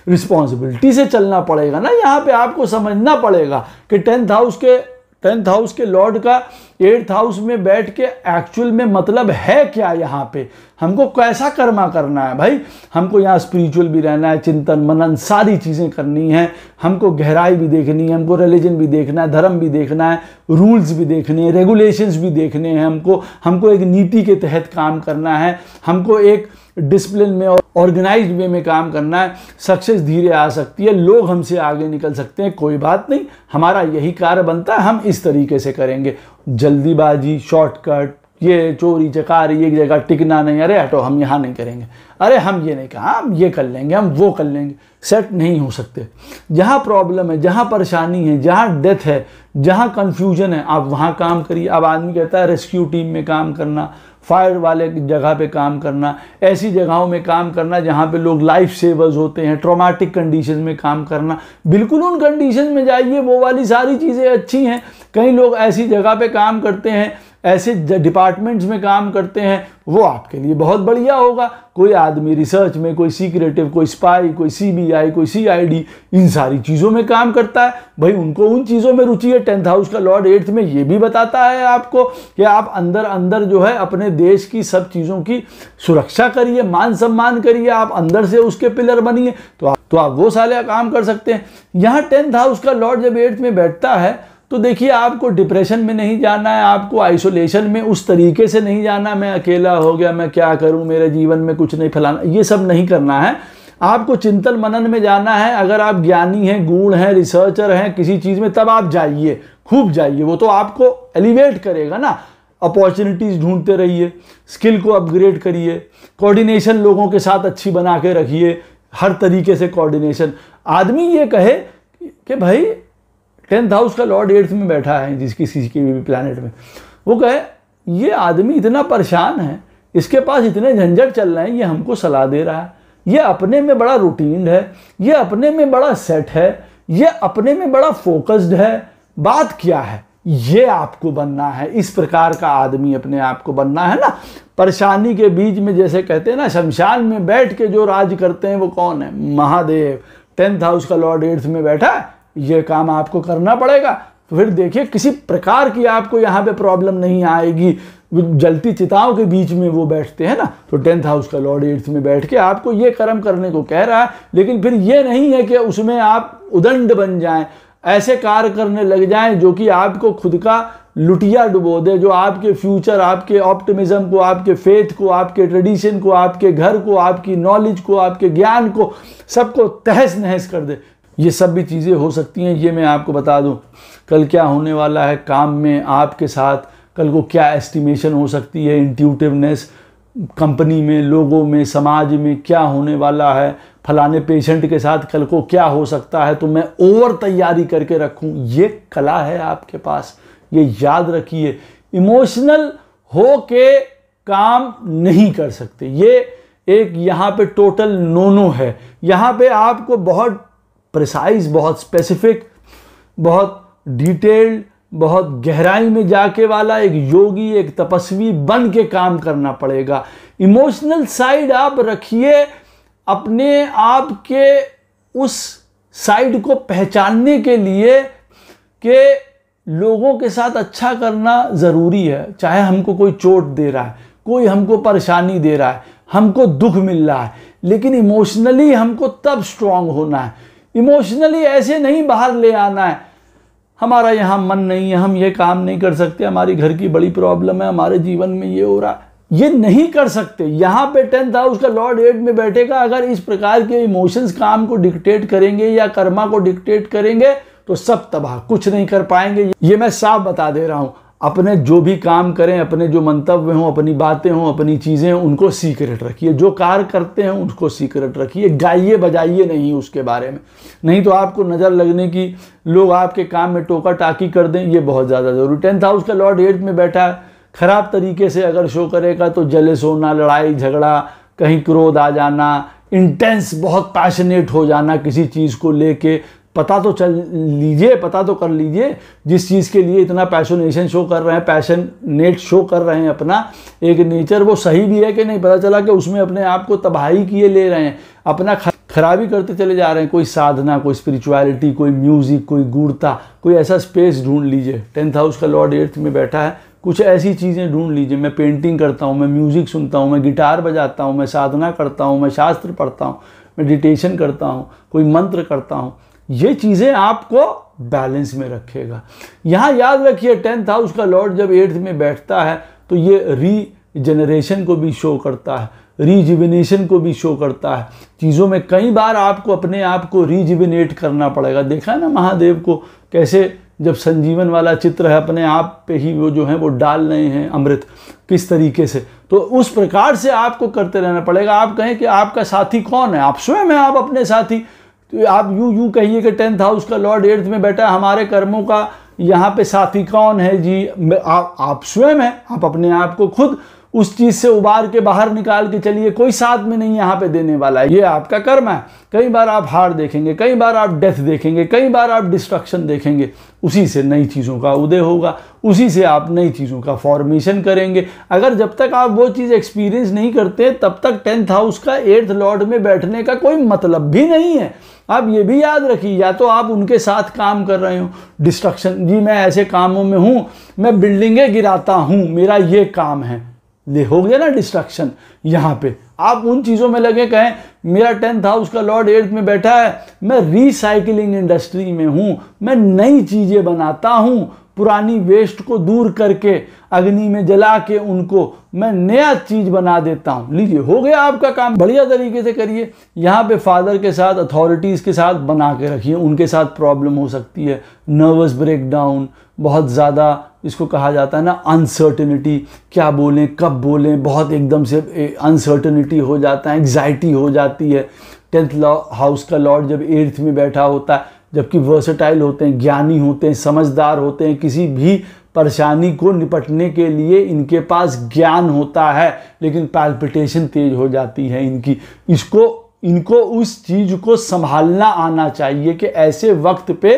रिस्पॉन्सिबिलिटी से चलना पड़ेगा ना यहाँ पे आपको समझना पड़ेगा कि टेंथ हाउस के टेंथ हाउस के लॉर्ड का एट्थ हाउस में बैठ के एक्चुअल में मतलब है क्या यहाँ पे हमको कैसा कर्मा करना है भाई हमको यहाँ स्पिरिचुअल भी रहना है चिंतन मनन सारी चीज़ें करनी हैं हमको गहराई भी देखनी है हमको रिलीजन भी देखना है धर्म भी देखना है रूल्स भी देखने हैं रेगुलेशंस भी देखने हैं हमको हमको एक नीति के तहत काम करना है हमको एक डिसिप्लिन में और ऑर्गेनाइज वे में काम करना है सक्सेस धीरे आ सकती है लोग हमसे आगे निकल सकते हैं कोई बात नहीं हमारा यही कार्य बनता है हम इस तरीके से करेंगे जल्दीबाजी शॉर्टकट ये चोरी चकार एक जगह टिकना नहीं अरे हटो हम यहाँ नहीं करेंगे अरे हम ये नहीं कहा हम ये कर लेंगे हम वो कर लेंगे सेट नहीं हो सकते जहाँ प्रॉब्लम है जहाँ परेशानी है जहाँ डेथ है जहाँ कन्फ्यूजन है आप वहाँ काम करिए अब आदमी कहता है रेस्क्यू टीम में काम करना फायर वाले जगह पे काम करना ऐसी जगहों में काम करना जहाँ पे लोग लाइफ सेवर्स होते हैं ट्रॉमाटिक कंडीशन में काम करना बिल्कुल उन कंडीशन में जाइए वो वाली सारी चीज़ें अच्छी हैं कई लोग ऐसी जगह पे काम करते हैं ऐसे डिपार्टमेंट्स में काम करते हैं वो आपके लिए बहुत बढ़िया होगा कोई आदमी रिसर्च में कोई सीक्रेटिव कोई स्पाई कोई सीबीआई कोई सीआईडी इन सारी चीज़ों में काम करता है भाई उनको उन चीज़ों में रुचि है टेंथ हाउस का लॉर्ड एट्थ में ये भी बताता है आपको कि आप अंदर अंदर जो है अपने देश की सब चीज़ों की सुरक्षा करिए मान सम्मान करिए आप अंदर से उसके पिलर बनिए तो आप तो आप वो सारे काम कर सकते हैं यहाँ टेंथ हाउस का लॉर्ड जब एट्थ में बैठता है तो देखिए आपको डिप्रेशन में नहीं जाना है आपको आइसोलेशन में उस तरीके से नहीं जाना मैं अकेला हो गया मैं क्या करूं मेरे जीवन में कुछ नहीं फैलाना ये सब नहीं करना है आपको चिंतन मनन में जाना है अगर आप ज्ञानी हैं गुण हैं रिसर्चर हैं किसी चीज़ में तब आप जाइए खूब जाइए वो तो आपको एलिवेट करेगा ना अपॉर्चुनिटीज़ ढूंढते रहिए स्किल को अपग्रेड करिए कोऑर्डिनेशन लोगों के साथ अच्छी बना के रखिए हर तरीके से कोऑर्डिनेशन आदमी ये कहे कि भाई टेंथ हाउस का लॉर्ड एट्थ में बैठा है जिसकी किसी के भी प्लानट में वो कहे ये आदमी इतना परेशान है इसके पास इतने झंझट चल रहे हैं ये हमको सलाह दे रहा है ये अपने में बड़ा रूटीन है ये अपने में बड़ा सेट है ये अपने में बड़ा फोकस्ड है बात क्या है ये आपको बनना है इस प्रकार का आदमी अपने आप को बनना है ना परेशानी के बीच में जैसे कहते हैं ना शमशान में बैठ के जो राज करते हैं वो कौन है महादेव टेंथ हाउस का लॉर्ड एट्थ में बैठा है ये काम आपको करना पड़ेगा फिर देखिए किसी प्रकार की आपको यहाँ पे प्रॉब्लम नहीं आएगी जलती चिताओं के बीच में वो बैठते हैं ना तो टेंथ हाउस का लॉर्ड एट्थ में बैठ के आपको ये कर्म करने को कह रहा है लेकिन फिर ये नहीं है कि उसमें आप उदंड बन जाएं ऐसे कार्य करने लग जाएं जो कि आपको खुद का लुटिया डुबो दे जो आपके फ्यूचर आपके ऑप्टिमिज्म को आपके फेथ को आपके ट्रेडिशन को आपके घर को आपकी नॉलेज को आपके ज्ञान को सबको तहस नहस कर दे ये सब भी चीज़ें हो सकती हैं ये मैं आपको बता दूं कल क्या होने वाला है काम में आपके साथ कल को क्या एस्टिमेशन हो सकती है इंट्यूटिवनेस कंपनी में लोगों में समाज में क्या होने वाला है फलाने पेशेंट के साथ कल को क्या हो सकता है तो मैं ओवर तैयारी करके रखूं ये कला है आपके पास ये याद रखिए इमोशनल हो के काम नहीं कर सकते ये एक यहाँ पे टोटल नोनो है यहाँ पे आपको बहुत प्रिसाइज बहुत स्पेसिफिक बहुत डिटेल्ड बहुत गहराई में जाके वाला एक योगी एक तपस्वी बन के काम करना पड़ेगा इमोशनल साइड आप रखिए अपने आप के उस साइड को पहचानने के लिए कि लोगों के साथ अच्छा करना ज़रूरी है चाहे हमको कोई चोट दे रहा है कोई हमको परेशानी दे रहा है हमको दुख मिल रहा है लेकिन इमोशनली हमको तब स्ट्रांग होना है इमोशनली ऐसे नहीं बाहर ले आना है हमारा यहाँ मन नहीं है हम ये काम नहीं कर सकते हमारी घर की बड़ी प्रॉब्लम है हमारे जीवन में ये हो रहा है ये नहीं कर सकते यहाँ पे टेंथ हाउस का लॉर्ड एट में बैठेगा अगर इस प्रकार के इमोशंस काम को डिक्टेट करेंगे या कर्मा को डिक्टेट करेंगे तो सब तबाह कुछ नहीं कर पाएंगे ये मैं साफ बता दे रहा हूँ अपने जो भी काम करें अपने जो मंतव्य हों अपनी बातें हों अपनी चीज़ें हों उनको सीक्रेट रखिए जो कार्य करते हैं उनको सीक्रेट रखिए गाइए बजाइए नहीं उसके बारे में नहीं तो आपको नज़र लगने की लोग आपके काम में टोका टाकी कर दें ये बहुत ज़्यादा ज़रूरी टेंथ हाउस का लॉर्ड एट में बैठा है ख़राब तरीके से अगर शो करेगा तो जले सोना लड़ाई झगड़ा कहीं क्रोध आ जाना इंटेंस बहुत पैशनेट हो जाना किसी चीज़ को लेके पता तो चल लीजिए पता तो कर लीजिए जिस चीज़ के लिए इतना पैशनेशन शो कर रहे हैं पैशन नेट शो कर रहे हैं अपना एक नेचर वो सही भी है कि नहीं पता चला कि उसमें अपने आप को तबाही किए ले रहे हैं अपना खराबी करते चले जा रहे हैं कोई साधना कोई स्पिरिचुअलिटी कोई म्यूज़िक कोई गुड़ता कोई ऐसा स्पेस ढूंढ लीजिए टेंथ हाउस का लॉर्ड एर्थ में बैठा है कुछ ऐसी चीज़ें ढूंढ लीजिए मैं पेंटिंग करता हूँ मैं म्यूज़िक सुनता हूँ मैं गिटार बजाता हूँ मैं साधना करता हूँ मैं शास्त्र पढ़ता हूँ मेडिटेशन करता हूँ कोई मंत्र करता हूँ ये चीज़ें आपको बैलेंस में रखेगा यहाँ याद रखिए टेंथ हाउस का लॉर्ड जब एट्थ में बैठता है तो ये रीजनरेशन को भी शो करता है रीजिविनेशन को भी शो करता है चीज़ों में कई बार आपको अपने आप को रीजिविनेट करना पड़ेगा देखा है ना महादेव को कैसे जब संजीवन वाला चित्र है अपने आप पे ही वो जो है वो डाल रहे हैं अमृत किस तरीके से तो उस प्रकार से आपको करते रहना पड़ेगा आप कहें कि आपका साथी कौन है आप स्वयं हैं आप अपने साथी तो आप यू यू कहिए कि टेंथ हाउस का लॉर्ड एर्थ में बैठा हमारे कर्मों का यहाँ पे साथी कौन है जी आ, आप स्वयं हैं आप अपने आप को खुद उस चीज़ से उबार के बाहर निकाल के चलिए कोई साथ में नहीं यहाँ पे देने वाला है ये आपका कर्म है कई बार आप हार देखेंगे कई बार आप डेथ देखेंगे कई बार आप डिस्ट्रक्शन देखेंगे उसी से नई चीज़ों का उदय होगा उसी से आप नई चीज़ों का फॉर्मेशन करेंगे अगर जब तक आप वो चीज़ एक्सपीरियंस नहीं करते तब तक टेंथ हाउस का एट्थ लॉर्ड में बैठने का कोई मतलब भी नहीं है आप ये भी याद रखिए या तो आप उनके साथ काम कर रहे हो डिस्ट्रक्शन जी मैं ऐसे कामों में हूँ मैं बिल्डिंगें गिराता हूँ मेरा ये काम है ले हो गया ना डिस्ट्रक्शन यहाँ पे आप उन चीज़ों में लगे कहें मेरा टेंथ हाउस का लॉर्ड एट्थ में बैठा है मैं रिसाइकिलिंग इंडस्ट्री में हूँ मैं नई चीज़ें बनाता हूँ पुरानी वेस्ट को दूर करके अग्नि में जला के उनको मैं नया चीज़ बना देता हूँ लीजिए हो गया आपका काम बढ़िया तरीके से करिए यहाँ पे फादर के साथ अथॉरिटीज़ के साथ बना के रखिए उनके साथ प्रॉब्लम हो सकती है नर्वस ब्रेकडाउन बहुत ज़्यादा इसको कहा जाता है ना अनसर्टनिटी क्या बोलें कब बोलें बहुत एकदम से अनसर्टनिटी हो जाता है एग्जाइटी हो जाती है टेंथ हाउस का लॉर्ड जब एर्थ में बैठा होता है जबकि वर्सेटाइल होते हैं ज्ञानी होते हैं समझदार होते हैं किसी भी परेशानी को निपटने के लिए इनके पास ज्ञान होता है लेकिन पैल्पिटेशन तेज हो जाती है इनकी इसको इनको उस चीज़ को संभालना आना चाहिए कि ऐसे वक्त पे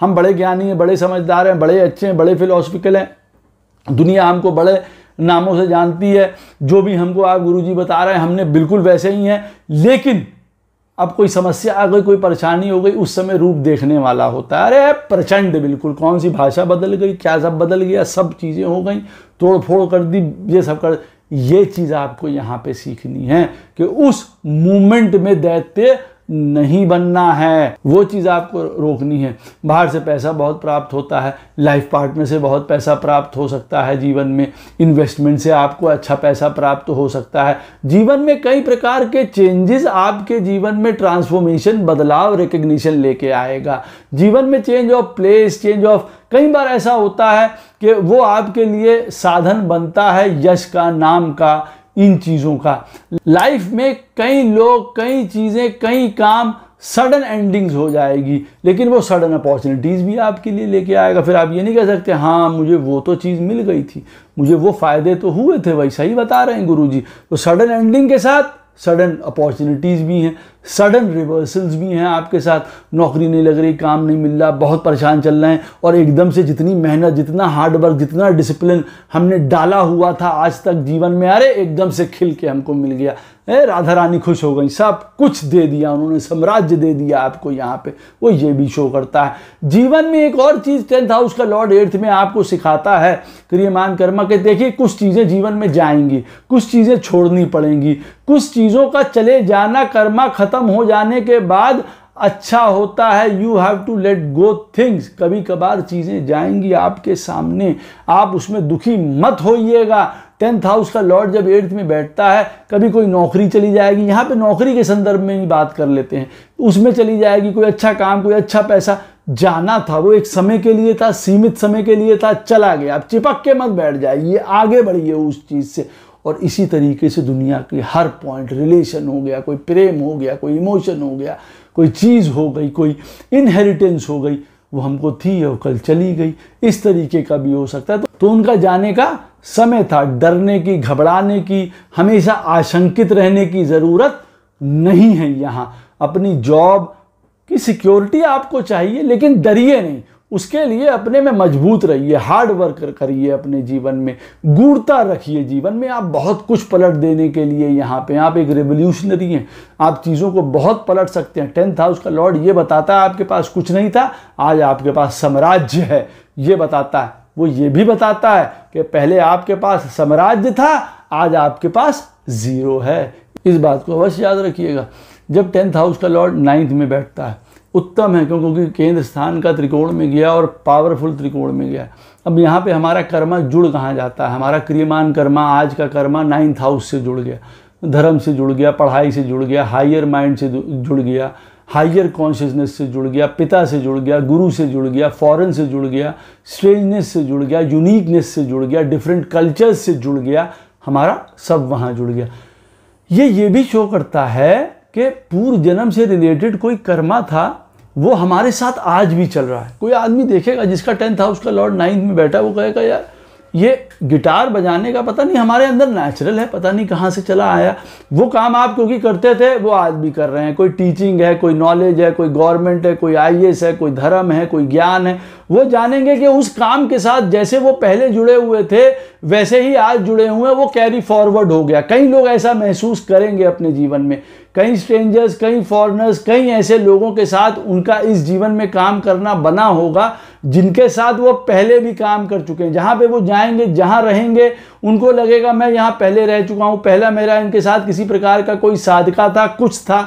हम बड़े ज्ञानी हैं बड़े समझदार हैं बड़े अच्छे हैं बड़े फिलोसफिकल हैं दुनिया हमको बड़े नामों से जानती है जो भी हमको आप गुरुजी बता रहे हैं हमने बिल्कुल वैसे ही हैं लेकिन अब कोई समस्या आ गई कोई परेशानी हो गई उस समय रूप देखने वाला होता है अरे प्रचंड बिल्कुल कौन सी भाषा बदल गई क्या सब बदल गया सब चीज़ें हो गई तोड़ फोड़ कर दी ये सब कर ये चीज़ आपको यहाँ पे सीखनी है कि उस मूमेंट में दैत्य नहीं बनना है वो चीज़ आपको रोकनी है बाहर से पैसा बहुत प्राप्त होता है लाइफ पार्टनर से बहुत पैसा प्राप्त हो सकता है जीवन में इन्वेस्टमेंट से आपको अच्छा पैसा प्राप्त हो सकता है जीवन में कई प्रकार के चेंजेस आपके जीवन में ट्रांसफॉर्मेशन बदलाव रिकग्निशन लेके आएगा जीवन में change of place change of कई बार ऐसा होता है कि वो आपके लिए साधन बनता है यश का नाम का इन चीज़ों का लाइफ में कई लोग कई चीज़ें कई काम सडन एंडिंग्स हो जाएगी लेकिन वो सडन अपॉर्चुनिटीज़ भी आपके लिए लेके आएगा फिर आप ये नहीं कह सकते हाँ मुझे वो तो चीज़ मिल गई थी मुझे वो फ़ायदे तो हुए थे वही सही बता रहे हैं गुरुजी तो सडन एंडिंग के साथ सडन अपॉर्चुनिटीज़ भी हैं सडन रिवर्सल्स भी हैं आपके साथ नौकरी नहीं लग रही काम नहीं मिल रहा बहुत परेशान चल रहे हैं और एकदम से जितनी मेहनत जितना हार्डवर्क जितना डिसिप्लिन हमने डाला हुआ था आज तक जीवन में अरे एकदम से खिल के हमको मिल गया ए राधा रानी खुश हो गई सब कुछ दे दिया उन्होंने साम्राज्य दे दिया आपको यहाँ पे वो ये भी शो करता है जीवन में एक और चीज़ टेंथ हाउस का लॉर्ड एर्थ में आपको सिखाता है क्रियमान कर्मा के देखिए कुछ चीज़ें जीवन में जाएंगी कुछ चीज़ें छोड़नी पड़ेंगी कुछ चीज़ों का चले जाना कर्मा खत्म ख़त्म हो जाने के बाद अच्छा होता है you have to let go things कभी कभार चीज़ें जाएंगी आपके सामने आप उसमें दुखी मत होइएगा टेंथ हाउस का लॉर्ड जब एट्थ में बैठता है कभी कोई नौकरी चली जाएगी यहाँ पे नौकरी के संदर्भ में ही बात कर लेते हैं उसमें चली जाएगी कोई अच्छा काम कोई अच्छा पैसा जाना था वो एक समय के लिए था सीमित समय के लिए था चला गया आप चिपक के मत बैठ जाइए आगे बढ़िए उस चीज़ से और इसी तरीके से दुनिया के हर पॉइंट रिलेशन हो गया कोई प्रेम हो गया कोई इमोशन हो गया कोई चीज़ हो गई कोई इनहेरिटेंस हो गई वो हमको थी और कल चली गई इस तरीके का भी हो सकता है तो उनका जाने का समय था डरने की घबराने की हमेशा आशंकित रहने की ज़रूरत नहीं है यहाँ अपनी जॉब की सिक्योरिटी आपको चाहिए लेकिन डरिए नहीं उसके लिए अपने में मजबूत रहिए हार्ड वर्क करिए अपने जीवन में गूढ़ता रखिए जीवन में आप बहुत कुछ पलट देने के लिए यहाँ पे आप एक रेवोल्यूशनरी हैं आप चीज़ों को बहुत पलट सकते हैं टेंथ हाउस का लॉर्ड ये बताता है आपके पास कुछ नहीं था आज आपके पास साम्राज्य है ये बताता है वो ये भी बताता है कि पहले आपके पास साम्राज्य था आज आपके पास ज़ीरो है इस बात को अवश्य याद रखिएगा जब टेंथ हाउस का लॉर्ड नाइन्थ में बैठता है उत्तम है क्योंकि केंद्र स्थान का त्रिकोण में गया और पावरफुल त्रिकोण में गया अब यहाँ पे हमारा कर्मा जुड़ कहाँ जाता है हमारा क्रियमान कर्मा आज का कर्मा नाइन्थ हाउस से जुड़ गया धर्म से जुड़ गया पढ़ाई से जुड़ गया हायर माइंड से जुड़ गया हायर कॉन्शियसनेस से जुड़ गया पिता से जुड़ गया गुरु से जुड़ गया फॉरेन से जुड़ गया स्ट्रेंजनेस से जुड़ गया यूनिकनेस से जुड़ गया डिफरेंट कल्चर से जुड़ गया हमारा सब वहाँ जुड़ गया ये ये भी शो करता है कि पूर्व जन्म से रिलेटेड कोई कर्मा था वो हमारे साथ आज भी चल रहा है कोई आदमी देखेगा जिसका टेंथ हाउस का लॉर्ड नाइन्थ में बैठा वो कहेगा यार ये गिटार बजाने का पता नहीं हमारे अंदर नेचुरल है पता नहीं कहाँ से चला आया वो काम आप क्योंकि करते थे वो आज भी कर रहे हैं कोई टीचिंग है कोई नॉलेज है कोई गवर्नमेंट है कोई आई है कोई धर्म है कोई ज्ञान है वो जानेंगे कि उस काम के साथ जैसे वो पहले जुड़े हुए थे वैसे ही आज जुड़े हुए हैं वो कैरी फॉरवर्ड हो गया कई लोग ऐसा महसूस करेंगे अपने जीवन में कई स्ट्रेंजर्स कई फॉरनर्स कई ऐसे लोगों के साथ उनका इस जीवन में काम करना बना होगा जिनके साथ वो पहले भी काम कर चुके हैं जहाँ पे वो जाएंगे जहाँ रहेंगे उनको लगेगा मैं यहाँ पहले रह चुका हूँ पहला मेरा इनके साथ किसी प्रकार का कोई सादका था कुछ था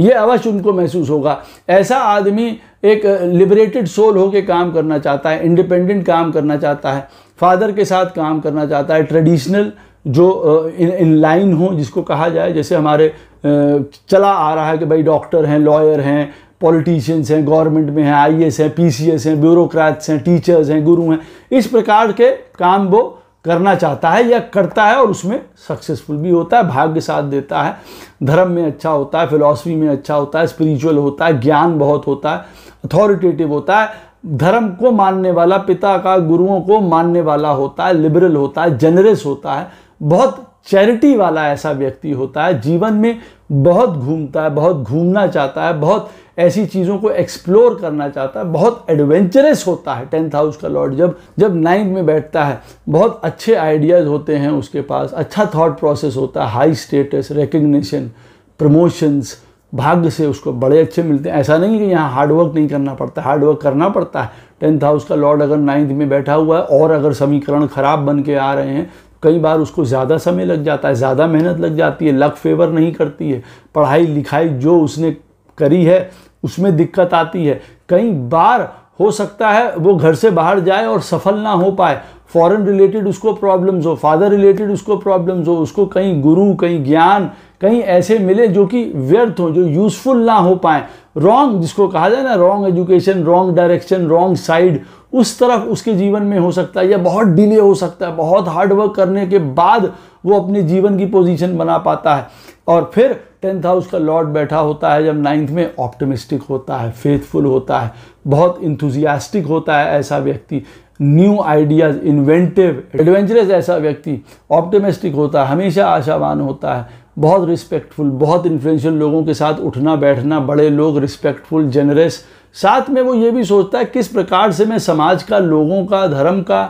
ये अवश्य उनको महसूस होगा ऐसा आदमी एक लिबरेटेड सोल होके काम करना चाहता है इंडिपेंडेंट काम करना चाहता है फादर के साथ काम करना चाहता है ट्रेडिशनल जो इन लाइन हो जिसको कहा जाए जैसे हमारे चला आ रहा है कि भाई डॉक्टर हैं लॉयर हैं पॉलिटिशियंस हैं गवर्नमेंट में हैं आई हैं पी हैं ब्यूरोक्रैट्स हैं टीचर्स हैं गुरु हैं इस प्रकार के काम वो करना चाहता है या करता है और उसमें सक्सेसफुल भी होता है भाग्य साथ देता है धर्म में अच्छा होता है फिलॉसफी में अच्छा होता है स्पिरिचुअल होता है ज्ञान बहुत होता है अथॉरिटेटिव होता है धर्म को मानने वाला पिता का गुरुओं को मानने वाला होता है लिबरल होता है जनरस होता है बहुत चैरिटी वाला ऐसा व्यक्ति होता है जीवन में बहुत घूमता है बहुत घूमना चाहता है बहुत ऐसी चीज़ों को एक्सप्लोर करना चाहता है बहुत एडवेंचरस होता है टेंथ हाउस का लॉर्ड जब जब नाइन्थ में बैठता है बहुत अच्छे आइडियाज़ होते हैं उसके पास अच्छा थॉट प्रोसेस होता है हाई स्टेटस रिकग्निशन प्रमोशंस भाग्य से उसको बड़े अच्छे मिलते हैं ऐसा नहीं कि यहाँ हार्डवर्क नहीं करना पड़ता हार्डवर्क करना पड़ता है टेंथ हाउस का लॉर्ड अगर नाइन्थ में बैठा हुआ है और अगर समीकरण खराब बन के आ रहे हैं कई बार उसको ज़्यादा समय लग जाता है ज़्यादा मेहनत लग जाती है लक फेवर नहीं करती है पढ़ाई लिखाई जो उसने करी है उसमें दिक्कत आती है कई बार हो सकता है वो घर से बाहर जाए और सफल ना हो पाए फॉरेन रिलेटेड उसको प्रॉब्लम्स हो फादर रिलेटेड उसको प्रॉब्लम्स हो उसको कहीं गुरु कहीं ज्ञान कहीं ऐसे मिले जो कि व्यर्थ हो जो यूज़फुल ना हो पाए रॉन्ग जिसको कहा जाए ना wrong education wrong direction wrong side उस तरफ उसके जीवन में हो सकता है या बहुत डिले हो सकता है बहुत हार्डवर्क करने के बाद वो अपने जीवन की पोजीशन बना पाता है और फिर टेंथ हाउस का लॉर्ड बैठा होता है जब नाइन्थ में ऑप्टमिस्टिक होता है फेथफुल होता है बहुत इंथुजियास्टिक होता है ऐसा व्यक्ति न्यू आइडियाज़ इन्वेंटिव एडवेंचरस ऐसा व्यक्ति ऑप्टिमिस्टिक होता है हमेशा आशावान होता है बहुत रिस्पेक्टफुल बहुत इन्फ्लुएंशियल लोगों के साथ उठना बैठना बड़े लोग रिस्पेक्टफुल जनरस साथ में वो ये भी सोचता है किस प्रकार से मैं समाज का लोगों का धर्म का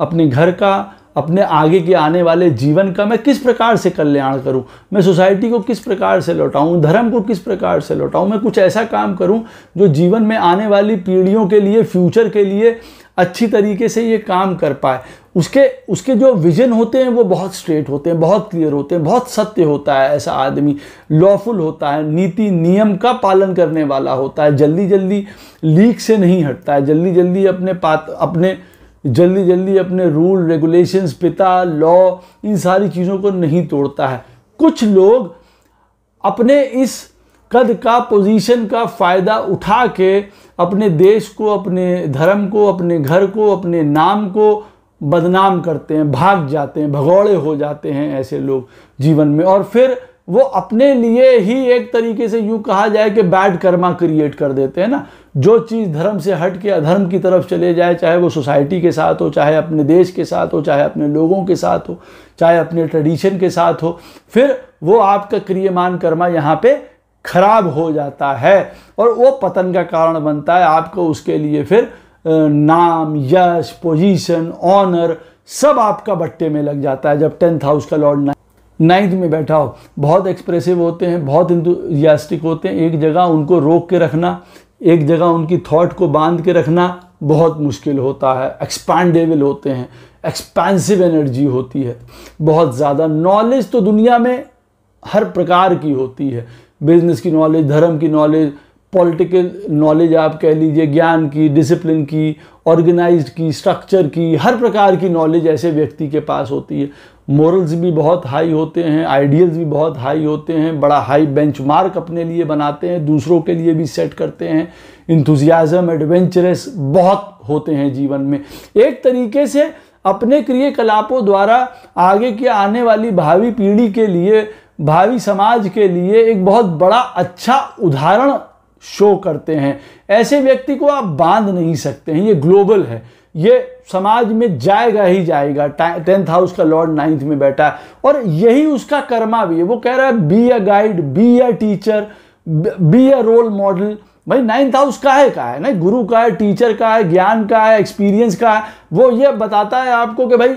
अपने घर का अपने आगे के आने वाले जीवन का मैं किस प्रकार से कल्याण करूं मैं सोसाइटी को किस प्रकार से लौटाऊं धर्म को किस प्रकार से लौटाऊं मैं कुछ ऐसा काम करूं जो जीवन में आने वाली पीढ़ियों के लिए फ्यूचर के लिए अच्छी तरीके से ये काम कर पाए उसके उसके जो विजन होते हैं वो बहुत स्ट्रेट होते हैं बहुत क्लियर होते हैं बहुत सत्य होता है ऐसा आदमी लॉफुल होता है नीति नियम का पालन करने वाला होता है जल्दी जल्दी लीक से नहीं हटता है जल्दी जल्दी अपने पात अपने जल्दी जल्दी अपने रूल रेगुलेशंस पिता लॉ इन सारी चीज़ों को नहीं तोड़ता है कुछ लोग अपने इस कद का पोजीशन का फ़ायदा उठा के अपने देश को अपने धर्म को अपने घर को अपने नाम को बदनाम करते हैं भाग जाते हैं भगौड़े हो जाते हैं ऐसे लोग जीवन में और फिर वो अपने लिए ही एक तरीके से यूँ कहा जाए कि बैड कर्मा क्रिएट कर देते हैं ना जो चीज़ धर्म से हट के अधर्म की तरफ चले जाए चाहे वो सोसाइटी के साथ हो चाहे अपने देश के साथ हो चाहे अपने लोगों के साथ हो चाहे अपने ट्रेडिशन के साथ हो फिर वो आपका क्रियमान कर्मा यहाँ पे खराब हो जाता है और वो पतन का कारण बनता है आपको उसके लिए फिर नाम यश पोजीशन ऑनर सब आपका बट्टे में लग जाता है जब टेंथ हाउस का लॉर्ड नाइन्थ में बैठा हो बहुत एक्सप्रेसिव होते हैं बहुत इंथुजियास्टिक होते हैं एक जगह उनको रोक के रखना एक जगह उनकी थॉट को बांध के रखना बहुत मुश्किल होता है एक्सपैंडेबल होते हैं एक्सपेंसिव एनर्जी होती है बहुत ज़्यादा नॉलेज तो दुनिया में हर प्रकार की होती है बिजनेस की नॉलेज धर्म की नॉलेज पॉलिटिकल नॉलेज आप कह लीजिए ज्ञान की डिसिप्लिन की ऑर्गेनाइज्ड की स्ट्रक्चर की हर प्रकार की नॉलेज ऐसे व्यक्ति के पास होती है मॉरल्स भी बहुत हाई होते हैं आइडियल्स भी बहुत हाई होते हैं बड़ा हाई बेंचमार्क अपने लिए बनाते हैं दूसरों के लिए भी सेट करते हैं इंथुजियाज़म एडवेंचरस बहुत होते हैं जीवन में एक तरीके से अपने क्रियाकलापों द्वारा आगे की आने वाली भावी पीढ़ी के लिए भावी समाज के लिए एक बहुत बड़ा अच्छा उदाहरण शो करते हैं ऐसे व्यक्ति को आप बांध नहीं सकते हैं ये ग्लोबल है ये समाज में जाएगा ही जाएगा टेंथ हाउस का लॉर्ड नाइन्थ में बैठा है और यही उसका कर्मा भी है वो कह रहा है be a guide be a teacher be a role model भाई नाइन्थ हाउस का है का है ना गुरु का है टीचर का है ज्ञान का है एक्सपीरियंस का है वो ये बताता है आपको कि भाई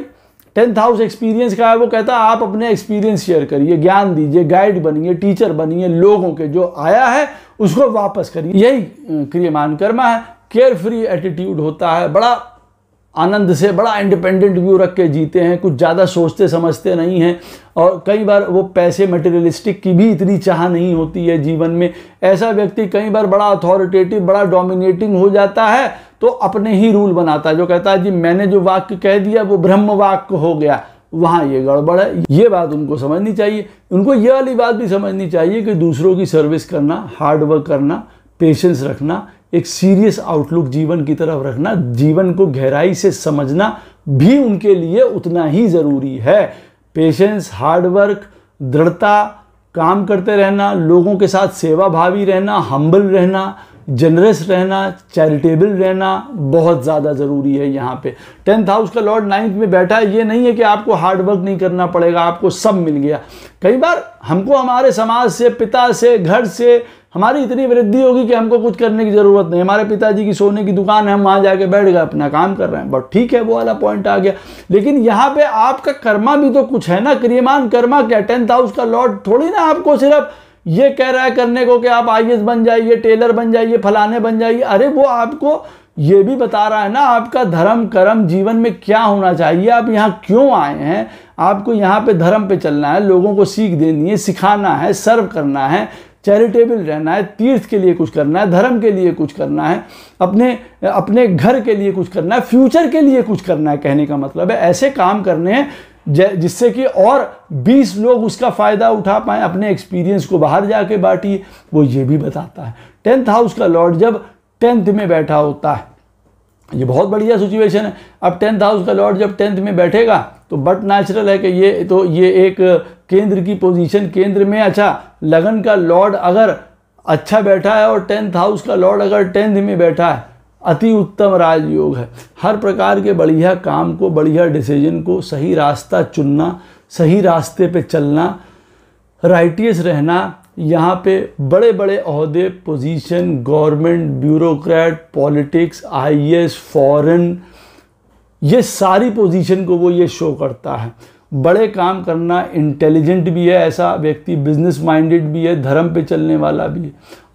टेंथ हाउस एक्सपीरियंस का है वो कहता है आप अपने एक्सपीरियंस शेयर करिए ज्ञान दीजिए गाइड बनिए टीचर बनिए लोगों के जो आया है उसको वापस करिए यही क्रियमान कर्मा है केयर फ्री एटीट्यूड होता है बड़ा आनंद से बड़ा इंडिपेंडेंट व्यू रख के जीते हैं कुछ ज़्यादा सोचते समझते नहीं हैं और कई बार वो पैसे मटेरियलिस्टिक की भी इतनी चाह नहीं होती है जीवन में ऐसा व्यक्ति कई बार बड़ा अथॉरिटेटिव बड़ा डोमिनेटिंग हो जाता है तो अपने ही रूल बनाता है जो कहता है जी मैंने जो वाक्य कह दिया वो ब्रह्म वाक्य हो गया वहाँ ये गड़बड़ है ये बात उनको समझनी चाहिए उनको ये वाली बात भी समझनी चाहिए कि दूसरों की सर्विस करना हार्डवर्क करना पेशेंस रखना एक सीरियस आउटलुक जीवन की तरफ रखना जीवन को गहराई से समझना भी उनके लिए उतना ही ज़रूरी है पेशेंस हार्डवर्क दृढ़ता काम करते रहना लोगों के साथ सेवा भावी रहना हम्बल रहना जनरस रहना चैरिटेबल रहना बहुत ज़्यादा ज़रूरी है यहाँ पे टेंथ हाउस का लॉर्ड नाइन्थ में बैठा है ये नहीं है कि आपको हार्ड वर्क नहीं करना पड़ेगा आपको सब मिल गया कई बार हमको हमारे समाज से पिता से घर से हमारी इतनी वृद्धि होगी कि हमको कुछ करने की ज़रूरत नहीं हमारे पिताजी की सोने की दुकान है हम वहाँ जाके बैठ गए अपना काम कर रहे हैं बट ठीक है वो वाला पॉइंट आ गया लेकिन यहाँ पे आपका कर्मा भी तो कुछ है ना क्रियमान कर्मा क्या टेंथ हाउस का लॉर्ड थोड़ी ना आपको सिर्फ ये कह रहा है करने को कि आप आई बन जाइए टेलर बन जाइए फलाने बन जाइए अरे वो आपको ये भी बता रहा है ना आपका धर्म कर्म जीवन में क्या होना चाहिए आप यहाँ क्यों आए हैं आपको यहाँ पे धर्म पे चलना है लोगों को सीख देनी है सिखाना है सर्व करना है चैरिटेबल रहना है तीर्थ के लिए कुछ करना है धर्म के लिए कुछ करना है अपने अपने घर के लिए कुछ करना है फ्यूचर के लिए कुछ करना है कहने का मतलब है ऐसे काम करने हैं जिससे कि और 20 लोग उसका फ़ायदा उठा पाएँ अपने एक्सपीरियंस को बाहर जाके बांटिए वो ये भी बताता है टेंथ हाउस का लॉर्ड जब टेंथ में बैठा होता है ये बहुत बढ़िया सिचुएशन है अब टेंथ हाउस का लॉर्ड जब टेंथ में बैठेगा तो बट नेचुरल है कि ये तो ये एक केंद्र की पोजीशन केंद्र में अच्छा लगन का लॉर्ड अगर अच्छा बैठा है और टेंथ हाउस का लॉर्ड अगर टेंथ में बैठा है अति उत्तम राजयोग है हर प्रकार के बढ़िया काम को बढ़िया डिसीजन को सही रास्ता चुनना सही रास्ते पे चलना राइटियस रहना यहाँ पे बड़े बड़े अहदे position government bureaucrat politics IAS foreign ये सारी पोजीशन को वो ये शो करता है बड़े काम करना इंटेलिजेंट भी है ऐसा व्यक्ति बिजनेस माइंडेड भी है धर्म पे चलने वाला भी है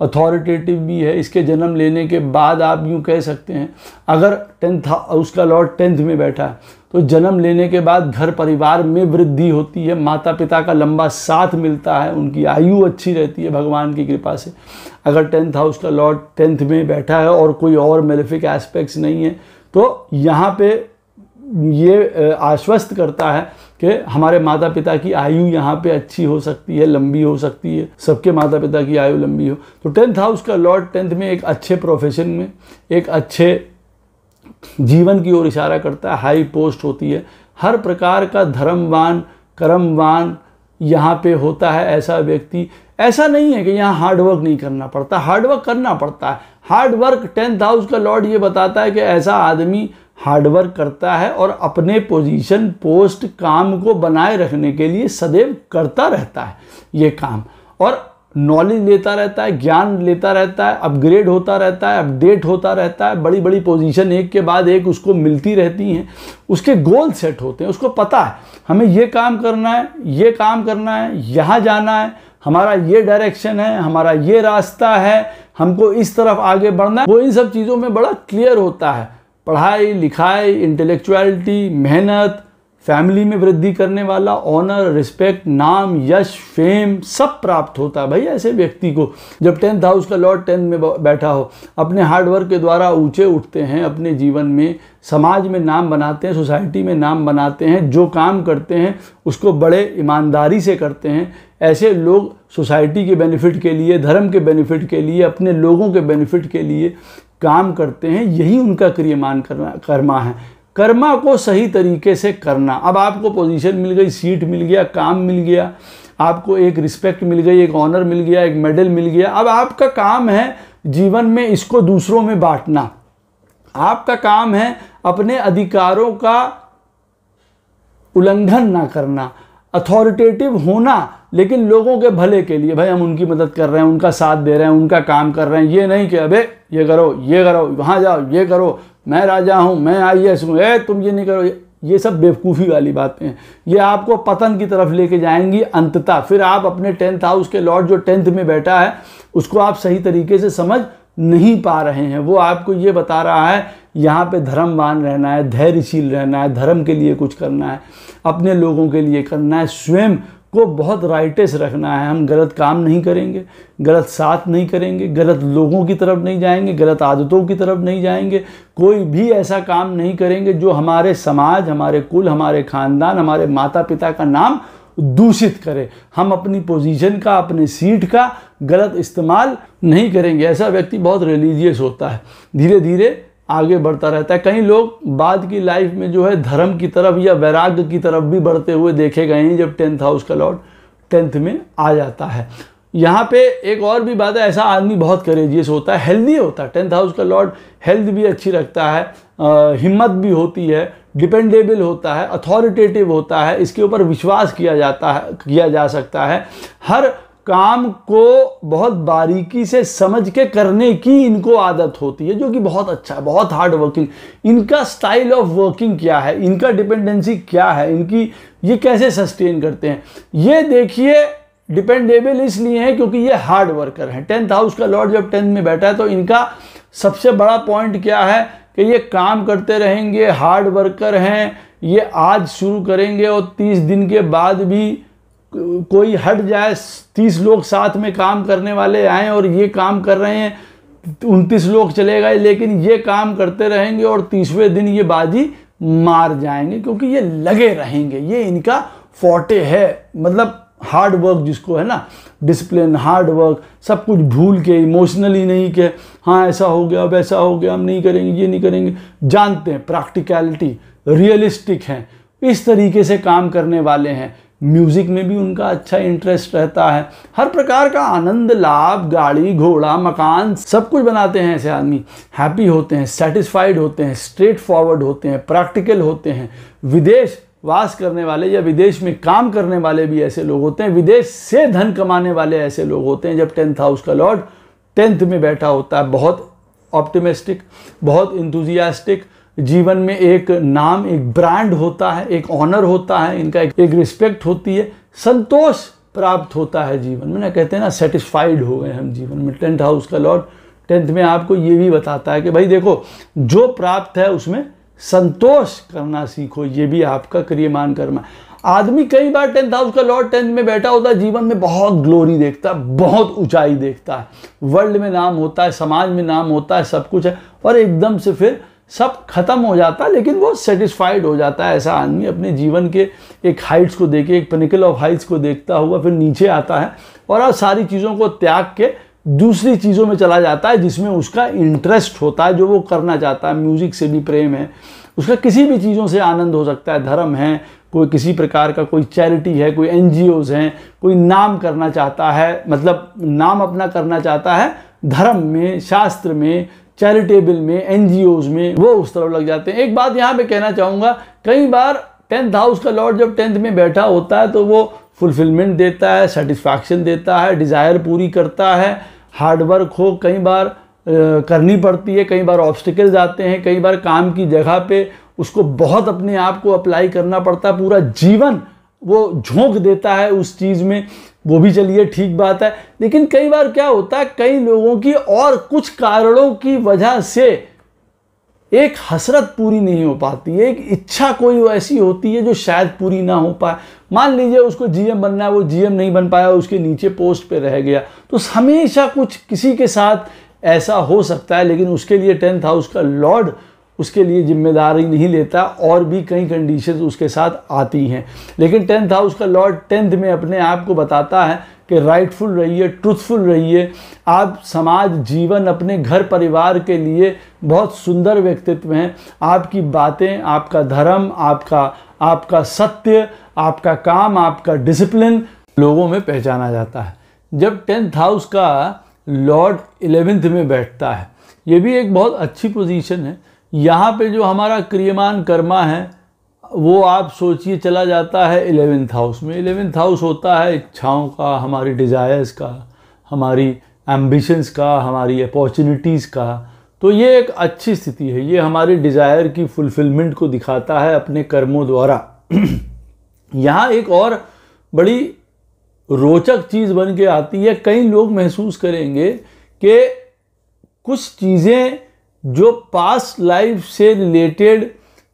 अथॉरिटेटिव भी है इसके जन्म लेने के बाद आप यूँ कह सकते हैं अगर टेंथ उसका लॉर्ड टेंथ में बैठा है तो जन्म लेने के बाद घर परिवार में वृद्धि होती है माता पिता का लंबा साथ मिलता है उनकी आयु अच्छी रहती है भगवान की कृपा से अगर टेंथ हाउस का लॉर्ड टेंथ में बैठा है और कोई और मेलिफिक एस्पेक्ट्स नहीं है तो यहाँ पे ये आश्वस्त करता है कि हमारे माता पिता की आयु यहाँ पे अच्छी हो सकती है लंबी हो सकती है सबके माता पिता की आयु लंबी हो तो टेंथ हाउस का लॉर्ड टेंथ में एक अच्छे प्रोफेशन में एक अच्छे जीवन की ओर इशारा करता है हाई पोस्ट होती है हर प्रकार का धर्मवान कर्मवान यहाँ पे होता है ऐसा व्यक्ति ऐसा नहीं है कि यहाँ हार्डवर्क नहीं करना पड़ता हार्डवर्क करना पड़ता है हार्डवर्क टेंथ हाउस का लॉर्ड ये बताता है कि ऐसा आदमी हार्डवर्क करता है और अपने पोजीशन पोस्ट काम को बनाए रखने के लिए सदैव करता रहता है ये काम और नॉलेज लेता रहता है ज्ञान लेता रहता है अपग्रेड होता रहता है अपडेट होता रहता है बड़ी बड़ी पोजीशन एक के बाद एक उसको मिलती रहती हैं उसके गोल सेट होते हैं उसको पता है हमें ये काम करना है ये काम करना है यहाँ जाना है हमारा ये डायरेक्शन है हमारा ये रास्ता है हमको इस तरफ आगे बढ़ना है वो इन सब चीज़ों में बड़ा क्लियर होता है पढ़ाई लिखाई इंटेलेक्चुअलिटी मेहनत फैमिली में वृद्धि करने वाला ऑनर रिस्पेक्ट नाम यश फेम सब प्राप्त होता है भाई ऐसे व्यक्ति को जब टेंथ हाउस का लॉर्ड टेंथ में बैठा हो अपने हार्डवर्क के द्वारा ऊंचे उठते हैं अपने जीवन में समाज में नाम बनाते हैं सोसाइटी में नाम बनाते हैं जो काम करते हैं उसको बड़े ईमानदारी से करते हैं ऐसे लोग सोसाइटी के बेनिफिट के लिए धर्म के बेनिफिट के लिए अपने लोगों के बेनिफिट के लिए काम करते हैं यही उनका क्रियमान करना कर्मा है कर्मा को सही तरीके से करना अब आपको पोजीशन मिल गई सीट मिल गया काम मिल गया आपको एक रिस्पेक्ट मिल गई एक ऑनर मिल गया एक मेडल मिल गया अब आपका काम है जीवन में इसको दूसरों में बांटना आपका काम है अपने अधिकारों का उल्लंघन ना करना अथॉरिटेटिव होना लेकिन लोगों के भले के लिए भाई हम उनकी मदद कर रहे हैं उनका साथ दे रहे हैं उनका काम कर रहे हैं ये नहीं कि अबे ये करो ये करो वहाँ जाओ ये करो मैं राजा हूँ मैं आई एस हूँ ए तुम ये नहीं करो ये सब बेवकूफ़ी वाली बातें हैं ये आपको पतन की तरफ लेके जाएंगी अंततः फिर आप अपने टेंथ हाउस के लॉर्ड जो टेंथ में बैठा है उसको आप सही तरीके से समझ नहीं पा रहे हैं वो आपको ये बता रहा है यहाँ पे धर्मवान रहना है धैर्यशील रहना है धर्म के लिए कुछ करना है अपने लोगों के लिए करना है स्वयं को बहुत राइटस रखना है हम गलत काम नहीं करेंगे गलत साथ नहीं करेंगे गलत लोगों की तरफ नहीं जाएंगे गलत आदतों की तरफ नहीं जाएंगे कोई भी ऐसा काम नहीं करेंगे जो हमारे समाज हमारे कुल हमारे ख़ानदान हमारे माता पिता का नाम दूषित करे हम अपनी पोजीशन का अपने सीट का गलत इस्तेमाल नहीं करेंगे ऐसा व्यक्ति बहुत रिलीजियस होता है धीरे धीरे आगे बढ़ता रहता है कई लोग बाद की लाइफ में जो है धर्म की तरफ या वैराग्य की तरफ भी बढ़ते हुए देखे गए हैं जब टेंथ हाउस का लॉर्ड टेंथ में आ जाता है यहाँ पे एक और भी बात है ऐसा आदमी बहुत करेजियस होता है हेल्दी होता है टेंथ हाउस का लॉर्ड हेल्थ भी अच्छी रखता है आ, हिम्मत भी होती है डिपेंडेबल होता है अथॉरिटेटिव होता है इसके ऊपर विश्वास किया जाता है किया जा सकता है हर काम को बहुत बारीकी से समझ के करने की इनको आदत होती है जो कि बहुत अच्छा है बहुत हार्ड वर्किंग इनका स्टाइल ऑफ वर्किंग क्या है इनका डिपेंडेंसी क्या है इनकी ये कैसे सस्टेन करते हैं ये देखिए डिपेंडेबल इसलिए है क्योंकि ये हार्ड वर्कर हैं टेंथ हाउस का लॉर्ड जब टेंथ में बैठा है तो इनका सबसे बड़ा पॉइंट क्या है कि ये काम करते रहेंगे हार्ड वर्कर हैं ये आज शुरू करेंगे और तीस दिन के बाद भी कोई हट जाए तीस लोग साथ में काम करने वाले आए और ये काम कर रहे हैं तो उनतीस लोग चले गए लेकिन ये काम करते रहेंगे और तीसवें दिन ये बाजी मार जाएंगे क्योंकि ये लगे रहेंगे ये इनका फोटे है मतलब हार्ड वर्क जिसको है ना डिसिप्लिन हार्ड वर्क सब कुछ भूल के इमोशनली नहीं के हाँ ऐसा हो गया अब ऐसा हो गया हम नहीं करेंगे ये नहीं करेंगे जानते हैं प्रैक्टिकलिटी रियलिस्टिक हैं इस तरीके से काम करने वाले हैं म्यूज़िक में भी उनका अच्छा इंटरेस्ट रहता है हर प्रकार का आनंद लाभ गाड़ी घोड़ा मकान सब कुछ बनाते हैं ऐसे आदमी हैप्पी होते हैं सेटिस्फाइड होते हैं स्ट्रेट फॉरवर्ड होते हैं प्रैक्टिकल होते हैं विदेश वास करने वाले या विदेश में काम करने वाले भी ऐसे लोग होते हैं विदेश से धन कमाने वाले ऐसे लोग होते हैं जब टेंथ हाउस का लॉर्ड टेंथ में बैठा होता है बहुत ऑप्टिमिस्टिक बहुत इंथुजियास्टिक जीवन में एक नाम एक ब्रांड होता है एक ऑनर होता है इनका एक, एक रिस्पेक्ट होती है संतोष प्राप्त होता है जीवन में ना कहते हैं ना सेटिस्फाइड हो गए हम जीवन में टेंथ हाउस का लॉर्ड टेंथ में आपको ये भी बताता है कि भाई देखो जो प्राप्त है उसमें संतोष करना सीखो ये भी आपका क्रियमान कर्म है आदमी कई बार टेंथ हाउस का लॉर्ड टेंथ में बैठा होता है जीवन में बहुत ग्लोरी देखता है बहुत ऊंचाई देखता है वर्ल्ड में नाम होता है समाज में नाम होता है सब कुछ है और एकदम से फिर सब खत्म हो जाता है लेकिन वो सेटिस्फाइड हो जाता है ऐसा आदमी अपने जीवन के एक हाइट्स को देखे एक पनिकल ऑफ हाइट्स को देखता हुआ फिर नीचे आता है और अब सारी चीज़ों को त्याग के दूसरी चीज़ों में चला जाता है जिसमें उसका इंटरेस्ट होता है जो वो करना चाहता है म्यूज़िक से भी प्रेम है उसका किसी भी चीज़ों से आनंद हो सकता है धर्म है कोई किसी प्रकार का कोई चैरिटी है कोई एन हैं कोई नाम करना चाहता है मतलब नाम अपना करना चाहता है धर्म में शास्त्र में चैरिटेबल में एन में वो उस तरफ लग जाते हैं एक बात यहाँ पे कहना चाहूँगा कई बार टेंथ हाउस का लॉर्ड जब टेंथ में बैठा होता है तो वो फुलफिलमेंट देता है सेटिस्फैक्शन देता है डिज़ायर पूरी करता है हार्डवर्क हो कई बार करनी पड़ती है कई बार ऑब्स्टिकल आते हैं कई बार काम की जगह पे उसको बहुत अपने आप को अप्लाई करना पड़ता है पूरा जीवन वो झोंक देता है उस चीज़ में वो भी चलिए ठीक बात है लेकिन कई बार क्या होता है कई लोगों की और कुछ कारणों की वजह से एक हसरत पूरी नहीं हो पाती एक इच्छा कोई ऐसी होती है जो शायद पूरी ना हो पाए मान लीजिए उसको जीएम बनना है वो जीएम नहीं बन पाया उसके नीचे पोस्ट पे रह गया तो हमेशा कुछ किसी के साथ ऐसा हो सकता है लेकिन उसके लिए टेंथ हाउस का लॉर्ड उसके लिए जिम्मेदारी नहीं लेता और भी कई कंडीशन उसके साथ आती हैं लेकिन टेंथ हाउस का लॉर्ड टेंथ में अपने आप को बताता है कि राइटफुल रहिए ट्रूथफुल रहिए आप समाज जीवन अपने घर परिवार के लिए बहुत सुंदर व्यक्तित्व हैं आपकी बातें आपका धर्म आपका आपका सत्य आपका काम आपका डिसिप्लिन लोगों में पहचाना जाता है जब टेंथ हाउस का लॉर्ड इलेवेंथ में बैठता है ये भी एक बहुत अच्छी पोजीशन है यहाँ पे जो हमारा क्रियमान कर्मा है वो आप सोचिए चला जाता है एलेवेंथ हाउस में एलेवेंथ हाउस होता है इच्छाओं का हमारी डिज़ायर्स का हमारी एम्बिशंस का हमारी अपॉर्चुनिटीज़ का तो ये एक अच्छी स्थिति है ये हमारी डिज़ायर की फुलफिलमेंट को दिखाता है अपने कर्मों द्वारा यहाँ एक और बड़ी रोचक चीज़ बन के आती है कई लोग महसूस करेंगे कि कुछ चीज़ें जो पास्ट लाइफ से रिलेटेड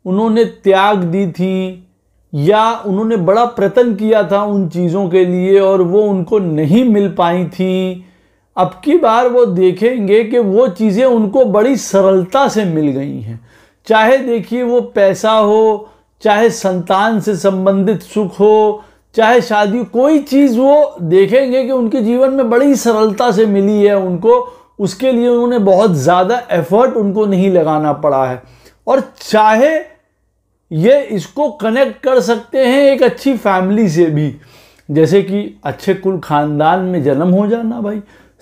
उन्होंने त्याग दी थी या उन्होंने बड़ा प्रयत्न किया था उन चीज़ों के लिए और वो उनको नहीं मिल पाई थी अब की बार वो देखेंगे कि वो चीज़ें उनको बड़ी सरलता से मिल गई हैं चाहे देखिए वो पैसा हो चाहे संतान से संबंधित सुख हो चाहे शादी कोई चीज़ वो देखेंगे कि उनके जीवन में बड़ी सरलता से मिली है उनको उसके लिए उन्होंने बहुत ज़्यादा एफर्ट उनको नहीं लगाना पड़ा है और चाहे ये इसको कनेक्ट कर सकते हैं एक अच्छी फैमिली से भी जैसे कि अच्छे कुल खानदान में जन्म हो जाना भाई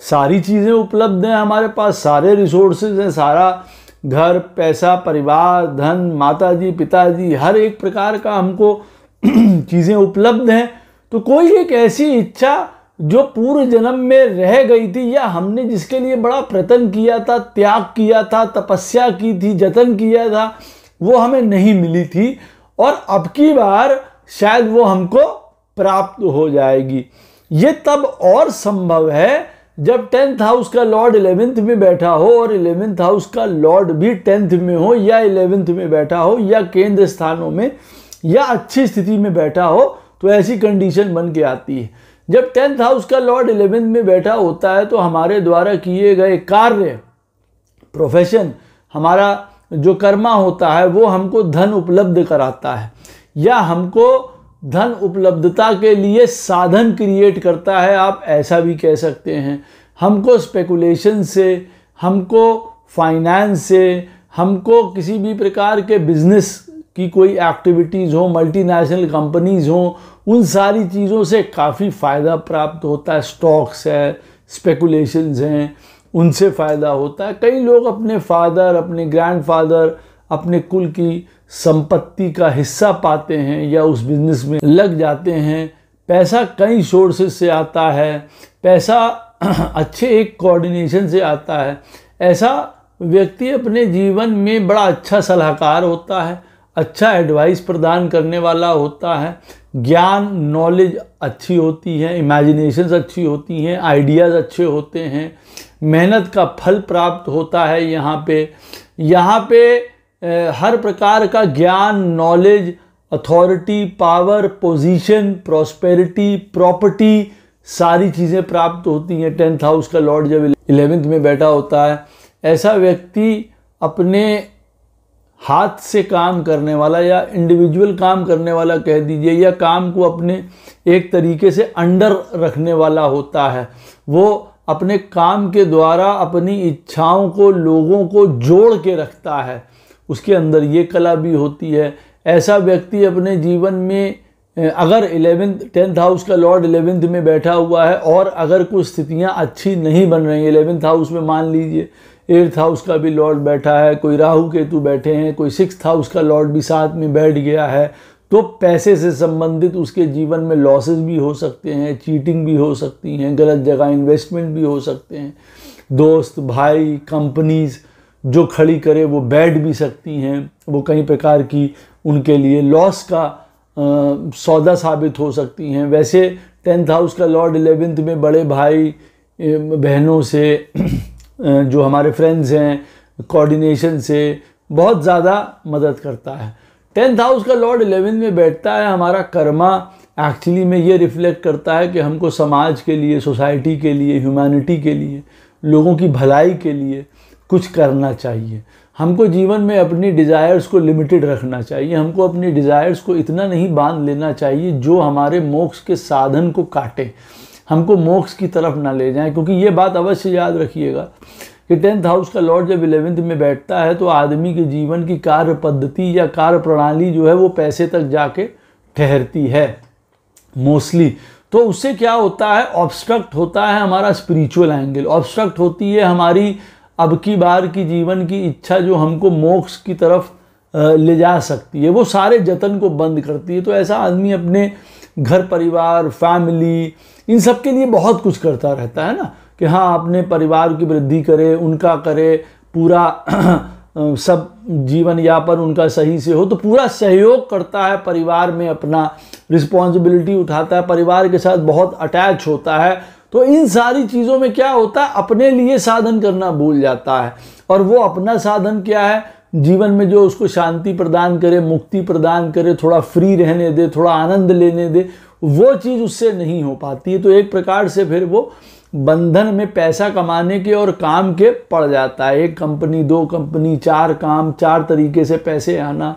सारी चीज़ें उपलब्ध हैं हमारे पास सारे रिसोर्सेज हैं सारा घर पैसा परिवार धन माता जी पिताजी हर एक प्रकार का हमको चीज़ें उपलब्ध हैं तो कोई एक ऐसी इच्छा जो पूर्व जन्म में रह गई थी या हमने जिसके लिए बड़ा प्रयत्न किया था त्याग किया था तपस्या की थी जतन किया था वो हमें नहीं मिली थी और अब की बार शायद वो हमको प्राप्त हो जाएगी ये तब और संभव है जब टेंथ हाउस का लॉर्ड इलेवेंथ में बैठा हो और इलेवेंथ हाउस का लॉर्ड भी टेंथ में हो या इलेवेंथ में बैठा हो या केंद्र स्थानों में या अच्छी स्थिति में बैठा हो तो ऐसी कंडीशन बन के आती है जब टेंथ हाउस का लॉर्ड इलेवेंथ में बैठा होता है तो हमारे द्वारा किए गए कार्य प्रोफेशन हमारा जो कर्मा होता है वो हमको धन उपलब्ध कराता है या हमको धन उपलब्धता के लिए साधन क्रिएट करता है आप ऐसा भी कह सकते हैं हमको स्पेकुलेशन से हमको फाइनेंस से हमको किसी भी प्रकार के बिजनेस की कोई एक्टिविटीज़ हो मल्टीनेशनल कंपनीज़ हों उन सारी चीज़ों से काफ़ी फ़ायदा प्राप्त होता है स्टॉक्स है स्पेकुलेशंस हैं उनसे फ़ायदा होता है कई लोग अपने फादर अपने ग्रैंडफादर अपने कुल की संपत्ति का हिस्सा पाते हैं या उस बिज़नेस में लग जाते हैं पैसा कई सोर्सेस से आता है पैसा अच्छे एक कोऑर्डिनेशन से आता है ऐसा व्यक्ति अपने जीवन में बड़ा अच्छा सलाहकार होता है अच्छा एडवाइस प्रदान करने वाला होता है ज्ञान नॉलेज अच्छी होती है इमेजिनेशंस अच्छी होती हैं आइडियाज़ अच्छे होते हैं मेहनत का फल प्राप्त होता है यहाँ पे यहाँ पे हर प्रकार का ज्ञान knowledge authority power position prosperity property सारी चीज़ें प्राप्त होती हैं टेंथ हाउस का लॉर्ड जब इलेवेंथ में बैठा होता है ऐसा व्यक्ति अपने हाथ से काम करने वाला या इंडिविजुअल काम करने वाला कह दीजिए या काम को अपने एक तरीके से अंडर रखने वाला होता है वो अपने काम के द्वारा अपनी इच्छाओं को लोगों को जोड़ के रखता है उसके अंदर ये कला भी होती है ऐसा व्यक्ति अपने जीवन में अगर एलेवेंथ टेंथ हाउस का लॉर्ड एलेवेंथ में बैठा हुआ है और अगर कुछ स्थितियां अच्छी नहीं बन रही एलेवेंथ हाउस में मान लीजिए एर्थ हाउस का भी लॉर्ड बैठा है कोई राहु केतु बैठे हैं कोई सिक्स हाउस का लॉर्ड भी साथ में बैठ गया है तो पैसे से संबंधित उसके जीवन में लॉसेस भी हो सकते हैं चीटिंग भी हो सकती हैं गलत जगह इन्वेस्टमेंट भी हो सकते हैं दोस्त भाई कंपनीज़ जो खड़ी करे वो बैठ भी सकती हैं वो कई प्रकार की उनके लिए लॉस का आ, सौदा साबित हो सकती हैं वैसे टेंथ हाउस का लॉर्ड एलेवेंथ में बड़े भाई बहनों से जो हमारे फ्रेंड्स हैं कोऑर्डिनेशन से बहुत ज़्यादा मदद करता है टेंथ हाउस का लॉर्ड एलेवन में बैठता है हमारा कर्मा एक्चुअली में ये रिफ्लेक्ट करता है कि हमको समाज के लिए सोसाइटी के लिए ह्यूमैनिटी के लिए लोगों की भलाई के लिए कुछ करना चाहिए हमको जीवन में अपनी डिज़ायर्स को लिमिटेड रखना चाहिए हमको अपनी डिज़ायर्स को इतना नहीं बांध लेना चाहिए जो हमारे मोक्ष के साधन को काटे हमको मोक्ष की तरफ ना ले जाएं क्योंकि ये बात अवश्य याद रखिएगा कि टेंथ हाउस का लॉर्ड जब इलेवेंथ में बैठता है तो आदमी के जीवन की कार्य पद्धति या कार्य प्रणाली जो है वो पैसे तक जाके ठहरती है मोस्टली तो उससे क्या होता है ऑब्स्ट्रक्ट होता है हमारा स्पिरिचुअल एंगल ऑब्स्ट्रक्ट होती है हमारी अब की बार की जीवन की इच्छा जो हमको मोक्ष की तरफ ले जा सकती है वो सारे जतन को बंद करती है तो ऐसा आदमी अपने घर परिवार फैमिली इन सब के लिए बहुत कुछ करता रहता है ना कि हाँ अपने परिवार की वृद्धि करे उनका करे पूरा सब जीवन यापन उनका सही से हो तो पूरा सहयोग करता है परिवार में अपना रिस्पॉन्सिबिलिटी उठाता है परिवार के साथ बहुत अटैच होता है तो इन सारी चीज़ों में क्या होता है अपने लिए साधन करना भूल जाता है और वो अपना साधन क्या है जीवन में जो उसको शांति प्रदान करे मुक्ति प्रदान करे थोड़ा फ्री रहने दे थोड़ा आनंद लेने दे वो चीज़ उससे नहीं हो पाती है तो एक प्रकार से फिर वो बंधन में पैसा कमाने के और काम के पड़ जाता है एक कंपनी दो कंपनी चार काम चार तरीके से पैसे आना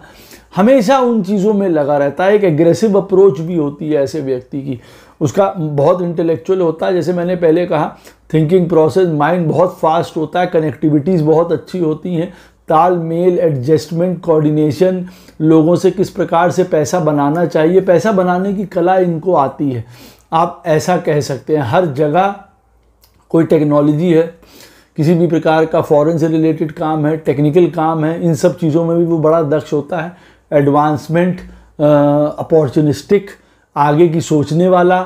हमेशा उन चीज़ों में लगा रहता है एक एग्रेसिव अप्रोच भी होती है ऐसे व्यक्ति की उसका बहुत इंटेलेक्चुअल होता है जैसे मैंने पहले कहा थिंकिंग प्रोसेस माइंड बहुत फास्ट होता है कनेक्टिविटीज़ बहुत अच्छी होती हैं तालमेल एडजस्टमेंट कोऑर्डिनेशन लोगों से किस प्रकार से पैसा बनाना चाहिए पैसा बनाने की कला इनको आती है आप ऐसा कह सकते हैं हर जगह कोई टेक्नोलॉजी है किसी भी प्रकार का फॉरेन से रिलेटेड काम है टेक्निकल काम है इन सब चीज़ों में भी वो बड़ा दक्ष होता है एडवांसमेंट अपॉर्चुनिस्टिक आगे की सोचने वाला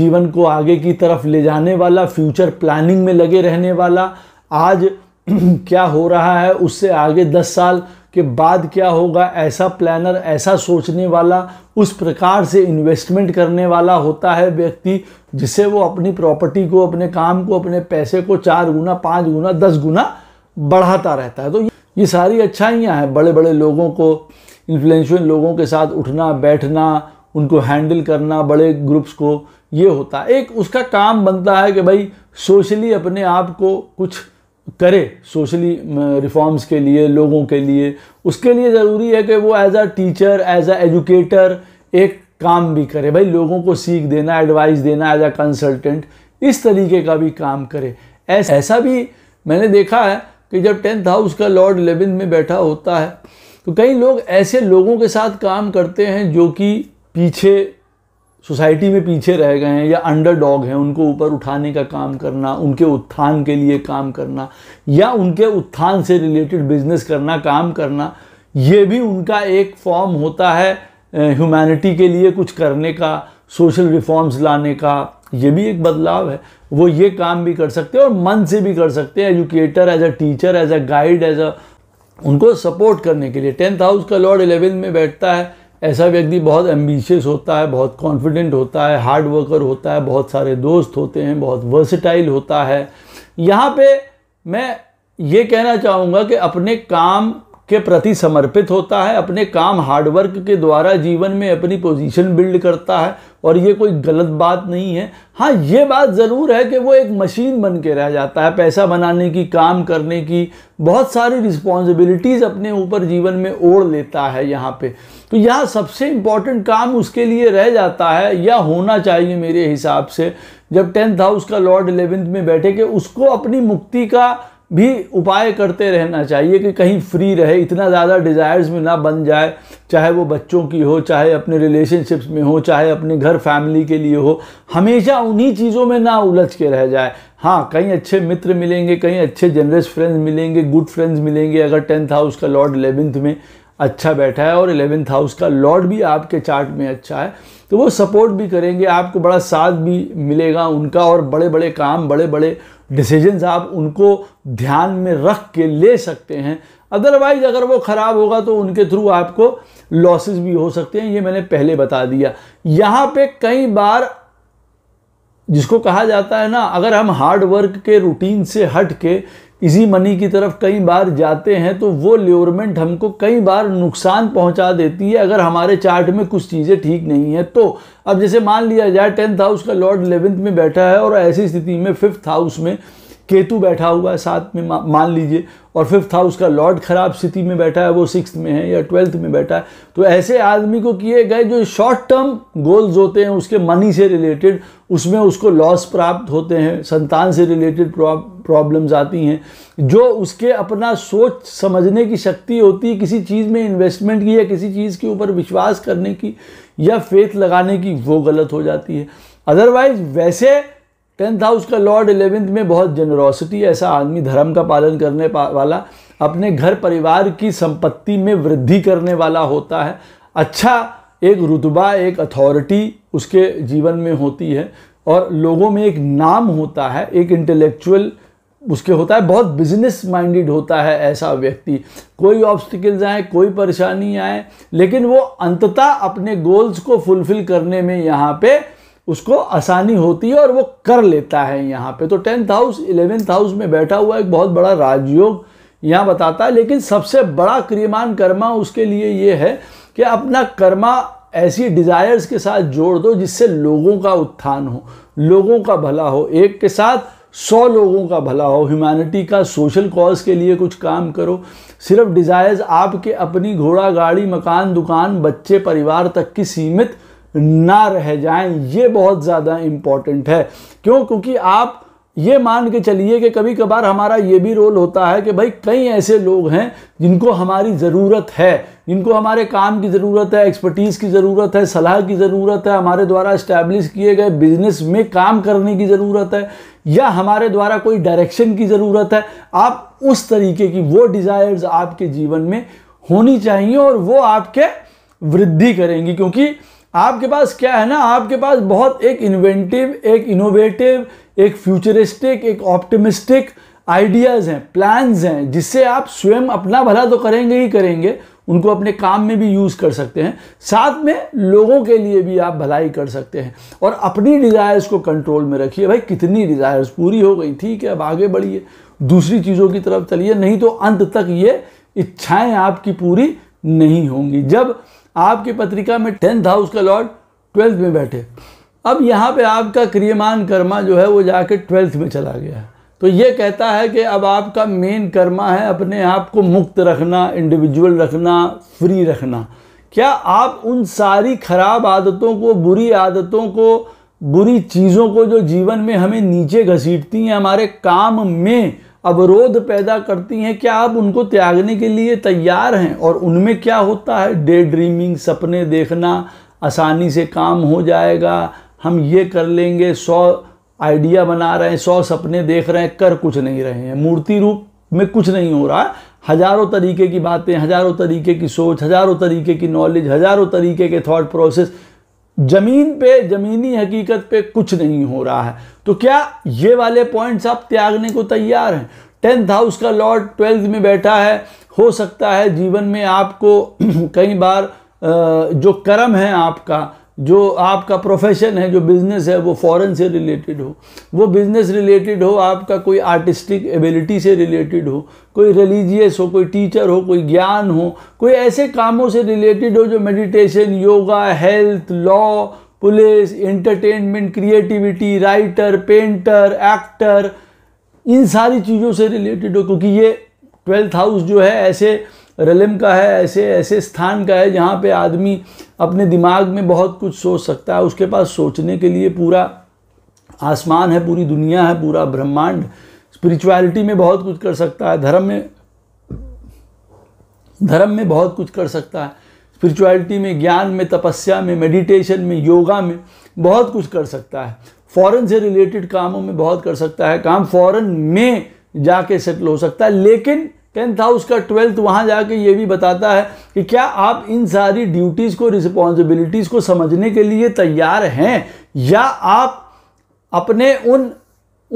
जीवन को आगे की तरफ ले जाने वाला फ्यूचर प्लानिंग में लगे रहने वाला आज क्या हो रहा है उससे आगे दस साल के बाद क्या होगा ऐसा प्लानर ऐसा सोचने वाला उस प्रकार से इन्वेस्टमेंट करने वाला होता है व्यक्ति जिससे वो अपनी प्रॉपर्टी को अपने काम को अपने पैसे को चार गुना पाँच गुना दस गुना बढ़ाता रहता है तो ये सारी अच्छाइयाँ हैं बड़े बड़े लोगों को इन्फ्लुएंशियल लोगों के साथ उठना बैठना उनको हैंडल करना बड़े ग्रुप्स को ये होता है एक उसका काम बनता है कि भाई सोशली अपने आप को कुछ करे सोशली रिफॉर्म्स के लिए लोगों के लिए उसके लिए ज़रूरी है कि वो as a teacher as a educator एक काम भी करे भाई लोगों को सीख देना एडवाइस देना एज अ कंसल्टेंट इस तरीके का भी काम करे ऐसा ऐसा भी मैंने देखा है कि जब टेंथ हाउस का लॉर्ड इलेवन में बैठा होता है तो कई लोग ऐसे लोगों के साथ काम करते हैं जो कि पीछे सोसाइटी में पीछे रह गए हैं या अंडर डॉग हैं उनको ऊपर उठाने का काम करना उनके उत्थान के लिए काम करना या उनके उत्थान से रिलेटेड बिजनेस करना काम करना ये भी उनका एक फॉर्म होता है ह्यूमैनिटी के लिए कुछ करने का सोशल रिफॉर्म्स लाने का ये भी एक बदलाव है वो ये काम भी कर सकते हैं और मन से भी कर सकते हैं educator as a teacher as a guide as a उनको सपोर्ट करने के लिए टेंथ हाउस का लॉर्ड एलेवन में बैठता है ऐसा व्यक्ति बहुत एम्बिशियस होता है बहुत कॉन्फिडेंट होता है हार्ड वर्कर होता है बहुत सारे दोस्त होते हैं बहुत वर्सटाइल होता है यहाँ पे मैं ये कहना चाहूँगा कि अपने काम के प्रति समर्पित होता है अपने काम हार्डवर्क के द्वारा जीवन में अपनी पोजीशन बिल्ड करता है और ये कोई गलत बात नहीं है हाँ ये बात ज़रूर है कि वो एक मशीन बन के रह जाता है पैसा बनाने की काम करने की बहुत सारी रिस्पॉन्सिबिलिटीज़ अपने ऊपर जीवन में ओढ़ लेता है यहाँ पे तो यह सबसे इम्पॉर्टेंट काम उसके लिए रह जाता है या होना चाहिए मेरे हिसाब से जब टेंथ हाउस का लॉर्ड इलेवेंथ में बैठे के उसको अपनी मुक्ति का भी उपाय करते रहना चाहिए कि कहीं फ्री रहे इतना ज़्यादा डिज़ायर्स में ना बन जाए चाहे वो बच्चों की हो चाहे अपने रिलेशनशिप्स में हो चाहे अपने घर फैमिली के लिए हो हमेशा उन्हीं चीज़ों में ना उलझ के रह जाए हाँ कहीं अच्छे मित्र मिलेंगे कहीं अच्छे जनरस फ्रेंड्स मिलेंगे गुड फ्रेंड्स मिलेंगे अगर टेंथ हाउस का लॉर्ड इलेवेंथ में अच्छा बैठा है और इलेवेंथ हाउस का लॉर्ड भी आपके चार्ट में अच्छा है तो वो सपोर्ट भी करेंगे आपको बड़ा साथ भी मिलेगा उनका और बड़े बड़े काम बड़े बड़े डिसीजंस आप उनको ध्यान में रख के ले सकते हैं अदरवाइज अगर वो ख़राब होगा तो उनके थ्रू आपको लॉसेस भी हो सकते हैं ये मैंने पहले बता दिया यहाँ पे कई बार जिसको कहा जाता है ना अगर हम हार्ड वर्क के रूटीन से हट के इजी मनी की तरफ कई बार जाते हैं तो वो ल्योरमेंट हमको कई बार नुकसान पहुंचा देती है अगर हमारे चार्ट में कुछ चीज़ें ठीक नहीं है तो अब जैसे मान लिया जाए टेंथ हाउस का लॉर्ड इलेवेंथ में बैठा है और ऐसी स्थिति में फिफ्थ हाउस में केतु बैठा हुआ है साथ में मान लीजिए और फिफ्थ हाउस का लॉर्ड खराब स्थिति में बैठा है वो सिक्स में है या ट्वेल्थ में बैठा है तो ऐसे आदमी को किए गए जो शॉर्ट टर्म गोल्स होते हैं उसके मनी से रिलेटेड उसमें उसको लॉस प्राप्त होते हैं संतान से रिलेटेड प्रॉब्लम्स आती हैं जो उसके अपना सोच समझने की शक्ति होती है किसी चीज़ में इन्वेस्टमेंट की या किसी चीज़ के ऊपर विश्वास करने की या फेथ लगाने की वो गलत हो जाती है अदरवाइज वैसे टेंथ हाउस का लॉर्ड इलेवेंथ में बहुत जनरोसिटी ऐसा आदमी धर्म का पालन करने वाला अपने घर परिवार की संपत्ति में वृद्धि करने वाला होता है अच्छा एक रुतबा एक अथॉरिटी उसके जीवन में होती है और लोगों में एक नाम होता है एक इंटेलेक्चुअल उसके होता है बहुत बिजनेस माइंडेड होता है ऐसा व्यक्ति कोई ऑब्स्टिकल्स आए कोई परेशानी आए लेकिन वो अंततः अपने गोल्स को फुलफिल करने में यहाँ पे उसको आसानी होती है और वो कर लेता है यहाँ पे तो टेंथ हाउस इलेवेंथ हाउस में बैठा हुआ एक बहुत बड़ा राजयोग यहाँ बताता है लेकिन सबसे बड़ा क्रियमान कर्मा उसके लिए ये है कि अपना कर्मा ऐसी डिज़ायर्स के साथ जोड़ दो जिससे लोगों का उत्थान हो लोगों का भला हो एक के साथ सौ लोगों का भला हो ह्यूमैनिटी का सोशल कॉज के लिए कुछ काम करो सिर्फ डिज़ायर्स आपके अपनी घोड़ा गाड़ी मकान दुकान बच्चे परिवार तक की सीमित ना रह जाएं ये बहुत ज़्यादा इम्पॉर्टेंट है क्यों क्योंकि आप ये मान के चलिए कि कभी कभार हमारा ये भी रोल होता है कि भाई कई ऐसे लोग हैं जिनको हमारी ज़रूरत है जिनको हमारे काम की ज़रूरत है एक्सपर्टीज़ की ज़रूरत है सलाह की ज़रूरत है हमारे द्वारा इस्टेब्लिश किए गए बिजनेस में काम करने की ज़रूरत है या हमारे द्वारा कोई डायरेक्शन की ज़रूरत है आप उस तरीके की वो डिज़ायर्स आपके जीवन में होनी चाहिए और वो आपके वृद्धि करेंगी क्योंकि आपके पास क्या है ना आपके पास बहुत एक इन्वेंटिव एक इनोवेटिव एक फ्यूचरिस्टिक एक ऑप्टिमिस्टिक आइडियाज़ हैं प्लान्स हैं जिससे आप स्वयं अपना भला तो करेंगे ही करेंगे उनको अपने काम में भी यूज़ कर सकते हैं साथ में लोगों के लिए भी आप भलाई कर सकते हैं और अपनी डिज़ायर्स को कंट्रोल में रखिए भाई कितनी डिज़ायर्स पूरी हो गई ठीक है अब आगे बढ़िए दूसरी चीज़ों की तरफ चलिए नहीं तो अंत तक ये इच्छाएं आपकी पूरी नहीं होंगी जब आपकी पत्रिका में टेंथ हाउस का लॉर्ड ट्वेल्थ में बैठे अब यहाँ पे आपका क्रियमान कर्मा जो है वो जाके ट्वेल्थ में चला गया है तो ये कहता है कि अब आपका मेन कर्मा है अपने आप को मुक्त रखना इंडिविजुअल रखना फ्री रखना क्या आप उन सारी खराब आदतों को बुरी आदतों को बुरी चीज़ों को जो जीवन में हमें नीचे घसीटती हैं हमारे काम में अवरोध पैदा करती हैं क्या आप उनको त्यागने के लिए तैयार हैं और उनमें क्या होता है डे ड्रीमिंग सपने देखना आसानी से काम हो जाएगा हम ये कर लेंगे सौ आइडिया बना रहे हैं सौ सपने देख रहे हैं कर कुछ नहीं रहे हैं मूर्ति रूप में कुछ नहीं हो रहा है हजारों तरीके की बातें हजारों तरीके की सोच हजारों तरीके की नॉलेज हजारों तरीके के थॉट प्रोसेस ज़मीन पे ज़मीनी हकीकत पे कुछ नहीं हो रहा है तो क्या ये वाले पॉइंट्स आप त्यागने को तैयार हैं टेंथ हाउस का लॉर्ड ट्वेल्थ में बैठा है हो सकता है जीवन में आपको कई बार जो कर्म है आपका जो आपका प्रोफेशन है जो बिज़नेस है वो फॉरेन से रिलेटेड हो वो बिज़नेस रिलेटेड हो आपका कोई आर्टिस्टिक एबिलिटी से रिलेटेड हो कोई रिलीजियस हो कोई टीचर हो कोई ज्ञान हो कोई ऐसे कामों से रिलेटेड हो जो meditation yoga health law police entertainment creativity writer painter actor इन सारी चीज़ों से रिलेटेड हो क्योंकि ये ट्वेल्थ हाउस जो है ऐसे रलम का है ऐसे ऐसे स्थान का है जहाँ पे आदमी अपने दिमाग में बहुत कुछ सोच सकता है उसके पास सोचने के लिए पूरा आसमान है पूरी दुनिया है पूरा ब्रह्मांड स्पिरिचुअलिटी में बहुत कुछ कर सकता है धर्म में धर्म में बहुत कुछ कर सकता है स्पिरिचुअलिटी में ज्ञान में तपस्या में मेडिटेशन में योगा में बहुत कुछ कर सकता है फॉरेन से रिलेटेड कामों में बहुत कर सकता है काम फॉरेन में जाके सेटल हो सकता है लेकिन टेंथ हाउस का ट्वेल्थ वहाँ जाके ये भी बताता है कि क्या आप इन सारी ड्यूटीज़ को रिस्पॉन्सिबिलिटीज़ को समझने के लिए तैयार हैं या आप अपने उन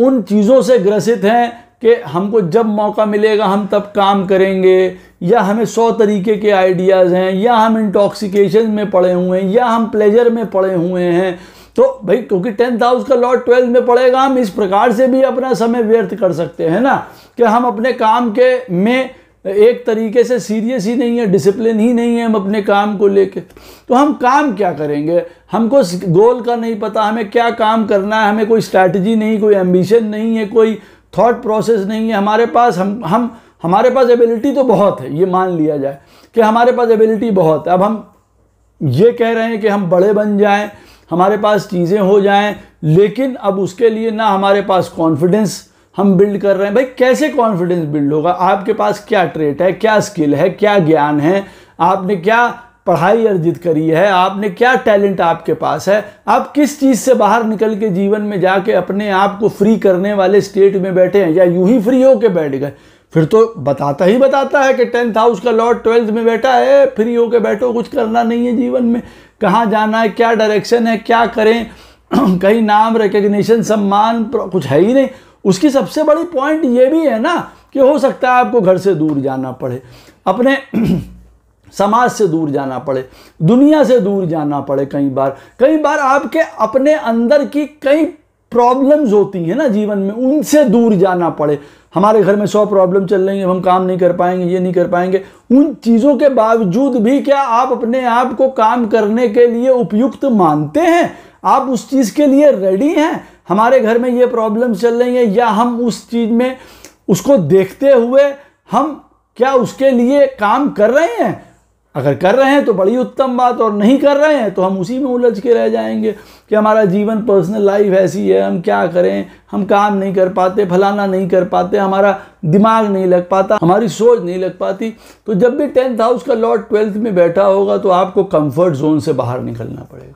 उन चीज़ों से ग्रसित हैं कि हमको जब मौका मिलेगा हम तब काम करेंगे या हमें सौ तरीके के आइडियाज़ हैं या हम इंटॉक्सिकेशन में पड़े हुए हैं या हम प्लेजर में पड़े हुए हैं तो भाई क्योंकि टेंथ हाउस का लॉर्ड ट्वेल्थ में पड़ेगा हम इस प्रकार से भी अपना समय व्यर्थ कर सकते हैं ना कि हम अपने काम के में एक तरीके से सीरियस ही नहीं है डिसिप्लिन ही नहीं है हम अपने काम को लेके तो हम काम क्या करेंगे हमको गोल का नहीं पता हमें क्या काम करना है हमें कोई स्ट्रैटेजी नहीं कोई एम्बिशन नहीं है कोई थॉट प्रोसेस नहीं है हमारे पास हम हम हमारे पास एबिलिटी तो बहुत है ये मान लिया जाए कि हमारे पास एबिलिटी बहुत है अब हम ये कह रहे हैं कि हम बड़े बन जाएं हमारे पास चीज़ें हो जाएं लेकिन अब उसके लिए ना हमारे पास कॉन्फिडेंस हम बिल्ड कर रहे हैं भाई कैसे कॉन्फिडेंस बिल्ड होगा आपके पास क्या ट्रेट है क्या स्किल है क्या ज्ञान है आपने क्या पढ़ाई अर्जित करी है आपने क्या टैलेंट आपके पास है आप किस चीज़ से बाहर निकल के जीवन में जाके अपने आप को फ्री करने वाले स्टेट में बैठे हैं या यूं ही फ्री होके बैठ गए फिर तो बताता ही बताता है कि टेंथ हाउस का लॉर्ड ट्वेल्थ में बैठा है फ्री होके बैठो कुछ करना नहीं है जीवन में कहाँ जाना है क्या डायरेक्शन है क्या करें कहीं नाम रिकग्निशन सम्मान कुछ है ही नहीं उसकी सबसे बड़ी पॉइंट ये भी है ना कि हो सकता है आपको घर से दूर जाना पड़े अपने समाज से दूर जाना पड़े दुनिया से दूर जाना पड़े कई बार कई बार आपके अपने अंदर की कई प्रॉब्लम्स होती हैं ना जीवन में उनसे दूर जाना पड़े हमारे घर में सौ प्रॉब्लम चल रही है हम काम नहीं कर पाएंगे ये नहीं कर पाएंगे उन चीज़ों के बावजूद भी क्या आप अपने आप को काम करने के लिए उपयुक्त मानते हैं आप उस चीज़ के लिए रेडी हैं हमारे घर में ये प्रॉब्लम चल रही है या हम उस चीज़ में उसको देखते हुए हम क्या उसके लिए काम कर रहे हैं अगर कर रहे हैं तो बड़ी उत्तम बात और नहीं कर रहे हैं तो हम उसी में उलझ के रह जाएंगे कि हमारा जीवन पर्सनल लाइफ ऐसी है हम क्या करें हम काम नहीं कर पाते फलाना नहीं कर पाते हमारा दिमाग नहीं लग पाता हमारी सोच नहीं लग पाती तो जब भी टेंथ हाउस का लॉर्ड ट्वेल्थ में बैठा होगा तो आपको कम्फर्ट जोन से बाहर निकलना पड़ेगा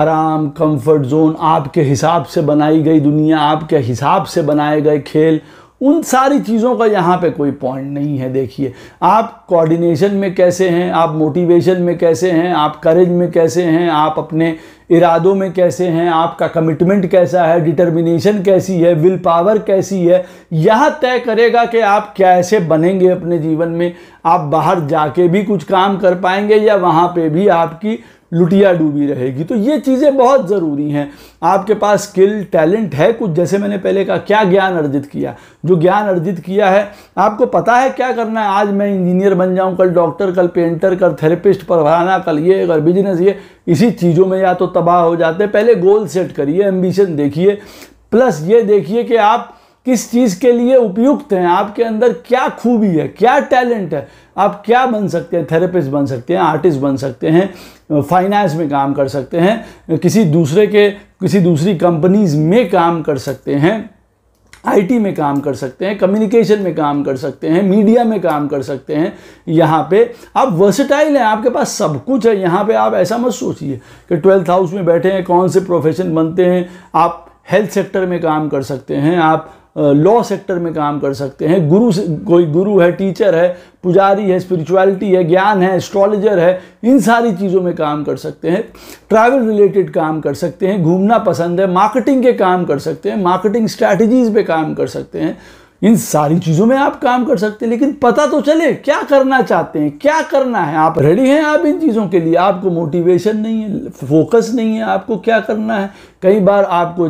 आराम कम्फर्ट जोन आपके हिसाब से बनाई गई दुनिया आपके हिसाब से बनाए गए खेल उन सारी चीज़ों का यहाँ पे कोई पॉइंट नहीं है देखिए आप कोऑर्डिनेशन में कैसे हैं आप मोटिवेशन में कैसे हैं आप करेज में कैसे हैं आप अपने इरादों में कैसे हैं आपका कमिटमेंट कैसा है डिटर्मिनेशन कैसी है विल पावर कैसी है यह तय करेगा कि आप कैसे बनेंगे अपने जीवन में आप बाहर जाके भी कुछ काम कर पाएंगे या वहाँ पे भी आपकी लुटिया डूबी रहेगी तो ये चीज़ें बहुत ज़रूरी हैं आपके पास स्किल टैलेंट है कुछ जैसे मैंने पहले कहा क्या ज्ञान अर्जित किया जो ज्ञान अर्जित किया है आपको पता है क्या करना है आज मैं इंजीनियर बन जाऊँ कल डॉक्टर कल पेंटर कल थेरेपिस्ट पढ़ाना कल ये कल बिजनेस ये इसी चीज़ों में या तो तबाह हो जाते हैं पहले गोल सेट करिए एम्बिशन देखिए प्लस ये देखिए कि आप किस चीज़ के लिए उपयुक्त हैं आपके अंदर क्या खूबी है क्या टैलेंट है आप क्या बन सकते हैं थेरेपिस्ट बन सकते हैं आर्टिस्ट बन सकते हैं फाइनेंस में काम कर सकते हैं किसी दूसरे के किसी दूसरी कंपनीज में काम कर सकते हैं आईटी में काम कर सकते हैं कम्युनिकेशन में काम कर सकते हैं मीडिया में काम कर सकते हैं यहाँ पे आप वर्सेटाइल हैं आपके पास सब कुछ है यहाँ पे आप ऐसा मत सोचिए कि ट्वेल्थ हाउस में बैठे हैं कौन से प्रोफेशन बनते हैं आप हेल्थ सेक्टर में काम कर सकते हैं आप लॉ सेक्टर में काम कर सकते हैं गुरु कोई गुरु है टीचर है पुजारी है स्पिरिचुअलिटी है ज्ञान है एस्ट्रोलॉजर है इन सारी चीज़ों में काम कर सकते हैं ट्रैवल रिलेटेड काम कर सकते हैं घूमना पसंद है मार्केटिंग के काम कर सकते हैं मार्केटिंग स्ट्रैटेजीज पे काम कर सकते हैं इन सारी चीज़ों में आप काम कर सकते हैं लेकिन पता तो चले क्या करना चाहते हैं क्या करना है आप रेडी हैं आप इन चीज़ों के लिए आपको मोटिवेशन नहीं है फोकस नहीं है आपको क्या करना है कई बार आपको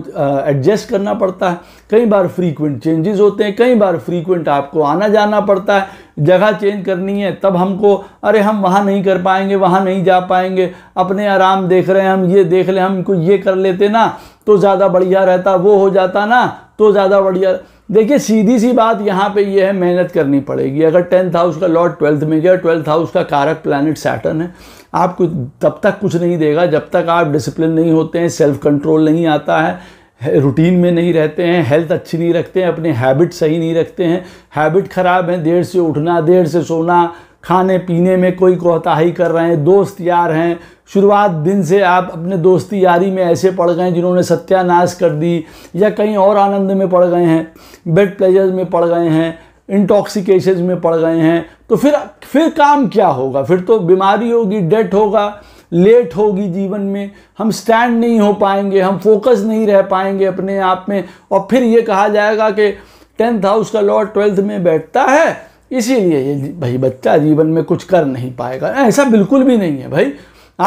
एडजस्ट करना पड़ता है कई बार फ्रीक्वेंट चेंजेस होते हैं कई बार फ्रीक्वेंट आपको आना जाना पड़ता है जगह चेंज करनी है तब हमको अरे हम वहाँ नहीं कर पाएंगे वहाँ नहीं जा पाएंगे अपने आराम देख रहे हैं हम ये देख लें हमको ये कर लेते ना तो ज़्यादा बढ़िया रहता वो हो जाता ना तो ज़्यादा बढ़िया देखिए सीधी सी बात यहाँ पे ये यह है मेहनत करनी पड़ेगी अगर टेंथ हाउस का लॉर्ड ट्वेल्थ में गया ट्वेल्थ हाउस का कारक प्लानट सैटन है आपको तब तक कुछ नहीं देगा जब तक आप डिसिप्लिन नहीं होते हैं सेल्फ कंट्रोल नहीं आता है रूटीन में नहीं रहते हैं हेल्थ अच्छी नहीं रखते हैं अपने हैबिट सही नहीं रखते हैं हैबिट ख़राब हैं देर से उठना देर से सोना खाने पीने में कोई कोताही कर रहे हैं दोस्त यार हैं शुरुआत दिन से आप अपने दोस्ती यारी में ऐसे पड़ गए जिन्होंने सत्यानाश कर दी या कहीं और आनंद में पड़ गए हैं बेड प्लेजर्स में पड़ गए हैं इंटॉक्सिकेशन में पड़ गए हैं तो फिर फिर काम क्या होगा फिर तो बीमारी होगी डेथ होगा लेट होगी जीवन में हम स्टैंड नहीं हो पाएंगे हम फोकस नहीं रह पाएंगे अपने आप में और फिर ये कहा जाएगा कि टेंथ हाउस का लॉर्ड ट्वेल्थ में बैठता है इसीलिए ये भाई बच्चा जीवन में कुछ कर नहीं पाएगा ऐसा बिल्कुल भी नहीं है भाई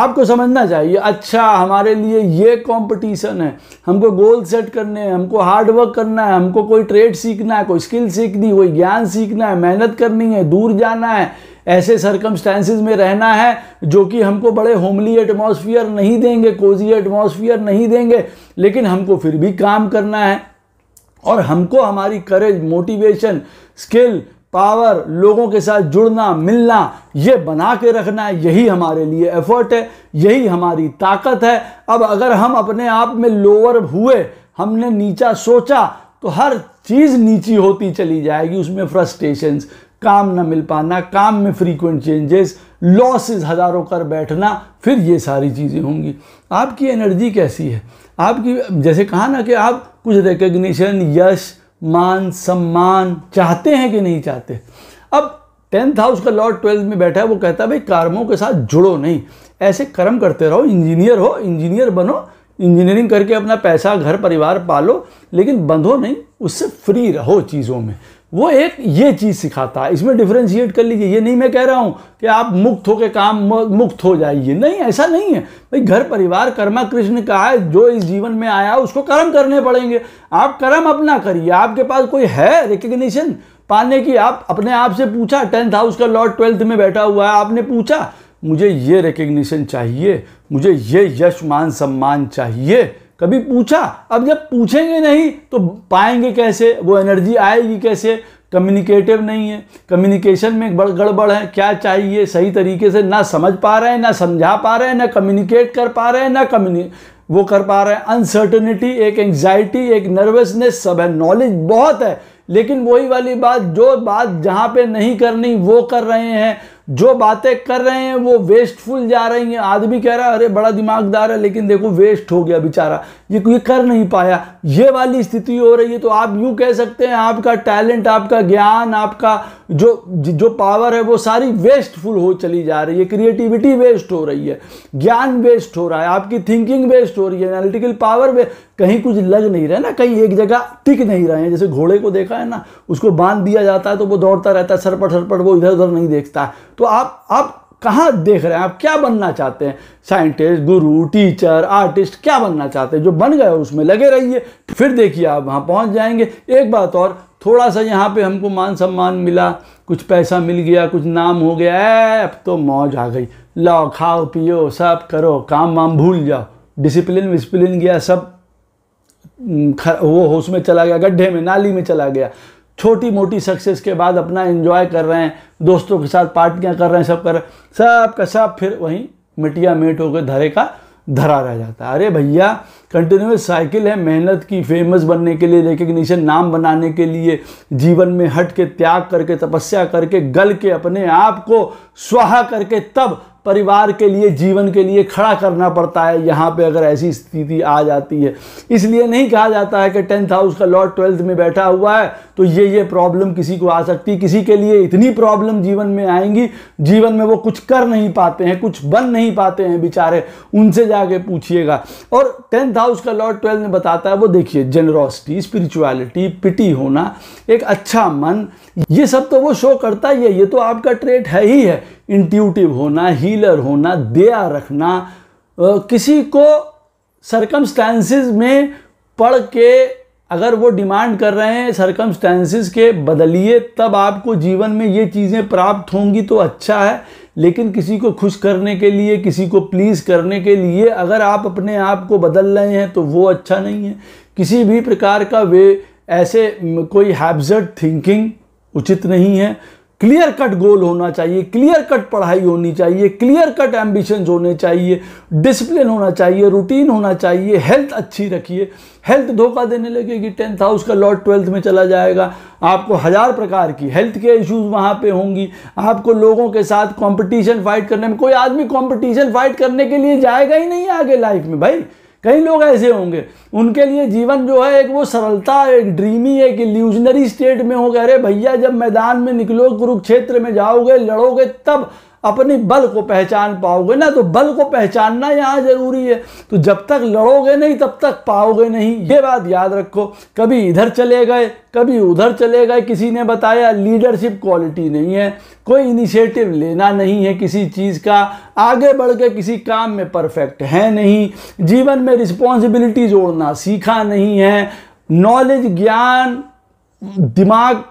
आपको समझना चाहिए अच्छा हमारे लिए ये कंपटीशन है हमको गोल सेट करने हैं हमको हार्ड वर्क करना है हमको कोई ट्रेड सीखना है कोई स्किल सीखनी कोई ज्ञान सीखना है मेहनत करनी है दूर जाना है ऐसे सरकमस्टेंसेज में रहना है जो कि हमको बड़े होमली एटमोसफियर नहीं देंगे कोजी एटमोसफियर नहीं देंगे लेकिन हमको फिर भी काम करना है और हमको हमारी करेज मोटिवेशन स्किल पावर लोगों के साथ जुड़ना मिलना ये बना के रखना है यही हमारे लिए एफर्ट है यही हमारी ताकत है अब अगर हम अपने आप में लोअर हुए हमने नीचा सोचा तो हर चीज़ नीची होती चली जाएगी उसमें फ्रस्ट्रेशंस काम ना मिल पाना काम में फ्रीक्वेंट चेंजेस लॉसेस हज़ारों कर बैठना फिर ये सारी चीज़ें होंगी आपकी एनर्जी कैसी है आपकी जैसे कहा ना कि आप कुछ रिकग्निशन यश मान सम्मान चाहते हैं कि नहीं चाहते अब टेंथ हाउस का लॉर्ड ट्वेल्थ में बैठा है वो कहता है भाई कर्मों के साथ जुड़ो नहीं ऐसे कर्म करते रहो इंजीनियर हो इंजीनियर बनो इंजीनियरिंग करके अपना पैसा घर परिवार पालो लेकिन बंधो नहीं उससे फ्री रहो चीज़ों में वो एक ये चीज़ सिखाता है इसमें डिफ्रेंशिएट कर लीजिए ये नहीं मैं कह रहा हूँ कि आप मुक्त होकर काम मुक्त हो जाइए नहीं ऐसा नहीं है भाई घर परिवार कर्मा कृष्ण का है जो इस जीवन में आया उसको कर्म करने पड़ेंगे आप कर्म अपना करिए आपके पास कोई है रिकग्निशन पाने की आप अपने आप से पूछा टेंथ हाउस का लॉर्ड ट्वेल्थ में बैठा हुआ है आपने पूछा मुझे ये रिकग्निशन चाहिए मुझे ये यश मान सम्मान चाहिए कभी पूछा अब जब पूछेंगे नहीं तो पाएंगे कैसे वो एनर्जी आएगी कैसे कम्युनिकेटिव नहीं है कम्युनिकेशन में बड़ गड़बड़ है क्या चाहिए सही तरीके से ना समझ पा रहे हैं ना समझा पा रहे हैं ना कम्युनिकेट कर पा रहे हैं ना कम्युनि वो कर पा रहे हैं अनसर्टनिटी एक एंग्जाइटी एक नर्वसनेस सब है नॉलेज बहुत है लेकिन वही वाली बात जो बात जहाँ पे नहीं करनी वो कर रहे हैं जो बातें कर रहे हैं वो वेस्टफुल जा रही हैं आदमी कह रहा है अरे बड़ा दिमागदार है लेकिन देखो वेस्ट हो गया बेचारा ये ये कर नहीं पाया ये वाली स्थिति हो रही है तो आप यूँ कह सकते हैं आपका टैलेंट आपका ज्ञान आपका जो जो पावर है वो सारी वेस्टफुल हो चली जा रही है क्रिएटिविटी वेस्ट हो रही है ज्ञान वेस्ट हो रहा है आपकी थिंकिंग वेस्ट हो रही है एनालिटिकल पावर कहीं कुछ लग नहीं रहा ना कहीं एक जगह टिक नहीं रहे हैं जैसे घोड़े को देखा है ना उसको बांध दिया जाता है तो वो दौड़ता रहता है सरपट सरपट वो इधर उधर नहीं देखता है तो आप आप कहाँ देख रहे हैं आप क्या बनना चाहते हैं साइंटिस्ट गुरु टीचर आर्टिस्ट क्या बनना चाहते हैं जो बन गए उसमें लगे रहिए तो फिर देखिए आप वहाँ पहुँच जाएंगे एक बात और थोड़ा सा यहाँ पे हमको मान सम्मान मिला कुछ पैसा मिल गया कुछ नाम हो गया ए, अब तो मौज आ गई लाओ खाओ पियो सब करो काम वाम भूल जाओ डिसिप्लिन विस्प्लिन गया सब वो उसमें चला गया गड्ढे में नाली में चला गया छोटी मोटी सक्सेस के बाद अपना एंजॉय कर रहे हैं दोस्तों के साथ पार्टियाँ कर रहे हैं सब कर रहे हैं सब का सब फिर वहीं मिटिया मेट होकर धरे का धरा रह जाता है अरे भैया कंटिन्यूस साइकिल है मेहनत की फेमस बनने के लिए रिकग्निशन नाम बनाने के लिए जीवन में हट के त्याग करके तपस्या करके गल के अपने आप को स्वाहा करके तब परिवार के लिए जीवन के लिए खड़ा करना पड़ता है यहाँ पे अगर ऐसी स्थिति आ जाती है इसलिए नहीं कहा जाता है कि टेंथ हाउस का लॉर्ड ट्वेल्थ में बैठा हुआ है तो ये ये प्रॉब्लम किसी को आ सकती है किसी के लिए इतनी प्रॉब्लम जीवन में आएंगी जीवन में वो कुछ कर नहीं पाते हैं कुछ बन नहीं पाते हैं बेचारे उनसे जाके पूछिएगा और टेंथ हाउस का लॉर्ड ट्वेल्थ में बताता है वो देखिए जेनरॉसिटी स्पिरिचुअलिटी पिटी होना एक अच्छा मन ये सब तो वो शो करता ही है ये तो आपका ट्रेट है ही है इंट्यूटिव होना हीलर होना दया रखना किसी को सरकमस्टेंसेस में पढ़ के अगर वो डिमांड कर रहे हैं सरकमस्टेंसेस के बदलिए तब आपको जीवन में ये चीज़ें प्राप्त होंगी तो अच्छा है लेकिन किसी को खुश करने के लिए किसी को प्लीज़ करने के लिए अगर आप अपने आप को बदल रहे हैं तो वो अच्छा नहीं है किसी भी प्रकार का वे ऐसे कोई हैब्जर्ड थिंकिंग उचित नहीं है क्लियर कट गोल होना चाहिए क्लियर कट पढ़ाई होनी चाहिए क्लियर कट एम्बिशन होने चाहिए डिसिप्लिन होना चाहिए रूटीन होना चाहिए हेल्थ अच्छी रखिए हेल्थ धोखा देने लगेगी टेंथ हाउस का लॉट ट्वेल्थ में चला जाएगा आपको हज़ार प्रकार की हेल्थ के इश्यूज वहाँ पे होंगी आपको लोगों के साथ कंपटीशन फाइट करने में कोई आदमी कंपटीशन फाइट करने के लिए जाएगा ही नहीं आगे लाइफ में भाई कई लोग ऐसे होंगे उनके लिए जीवन जो है एक वो सरलता एक ड्रीमी एक इल्यूजनरी स्टेट में हो गए अरे भैया जब मैदान में निकलो कुरुक्षेत्र में जाओगे लड़ोगे तब अपने बल को पहचान पाओगे ना तो बल को पहचानना यहाँ ज़रूरी है तो जब तक लड़ोगे नहीं तब तक पाओगे नहीं ये बात याद रखो कभी इधर चले गए कभी उधर चले गए किसी ने बताया लीडरशिप क्वालिटी नहीं है कोई इनिशिएटिव लेना नहीं है किसी चीज़ का आगे बढ़ के किसी काम में परफेक्ट है नहीं जीवन में रिस्पॉन्सिबिलिटी जोड़ना सीखा नहीं है नॉलेज ज्ञान दिमाग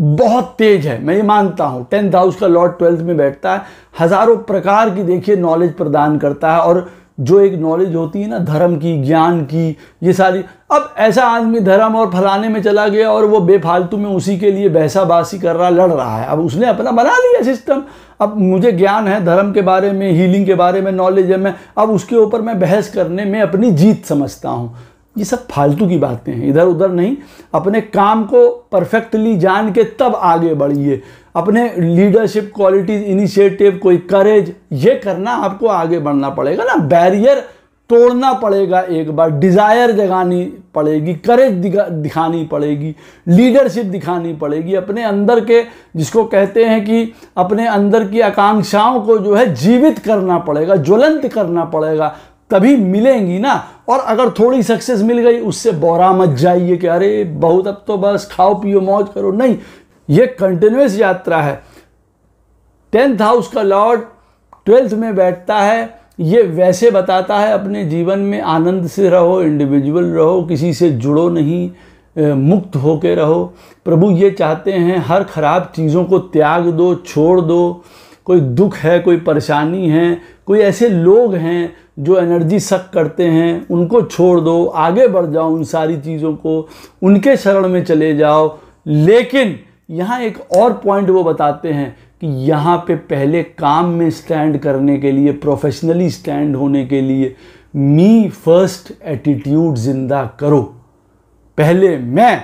बहुत तेज है मैं ये मानता हूँ टेंथ हाउस का लॉर्ड ट्वेल्थ में बैठता है हज़ारों प्रकार की देखिए नॉलेज प्रदान करता है और जो एक नॉलेज होती है ना धर्म की ज्ञान की ये सारी अब ऐसा आदमी धर्म और फलाने में चला गया और वो बेफालतू में उसी के लिए बहसा बासी कर रहा लड़ रहा है अब उसने अपना बना लिया सिस्टम अब मुझे ज्ञान है धर्म के बारे में हीलिंग के बारे में नॉलेज है मैं अब उसके ऊपर मैं बहस करने में अपनी जीत समझता हूँ ये सब फालतू की बातें हैं इधर उधर नहीं अपने काम को परफेक्टली जान के तब आगे बढ़िए अपने लीडरशिप क्वालिटीज इनिशिएटिव कोई करेज ये करना आपको आगे बढ़ना पड़ेगा ना बैरियर तोड़ना पड़ेगा एक बार डिज़ायर जगानी पड़ेगी करेज दिखानी पड़ेगी लीडरशिप दिखानी पड़ेगी अपने अंदर के जिसको कहते हैं कि अपने अंदर की आकांक्षाओं को जो है जीवित करना पड़ेगा ज्वलंत करना पड़ेगा तभी मिलेंगी ना और अगर थोड़ी सक्सेस मिल गई उससे बोरा मत जाइए कि अरे बहुत अब तो बस खाओ पियो मौज करो नहीं ये कंटिन्यूस यात्रा है टेंथ हाउस का लॉर्ड ट्वेल्थ में बैठता है ये वैसे बताता है अपने जीवन में आनंद से रहो इंडिविजुअल रहो किसी से जुड़ो नहीं मुक्त होके रहो प्रभु ये चाहते हैं हर खराब चीज़ों को त्याग दो छोड़ दो कोई दुख है कोई परेशानी है कोई ऐसे लोग हैं जो एनर्जी सक करते हैं उनको छोड़ दो आगे बढ़ जाओ उन सारी चीज़ों को उनके शरण में चले जाओ लेकिन यहाँ एक और पॉइंट वो बताते हैं कि यहाँ पे पहले काम में स्टैंड करने के लिए प्रोफेशनली स्टैंड होने के लिए मी फर्स्ट एटीट्यूड ज़िंदा करो पहले मैं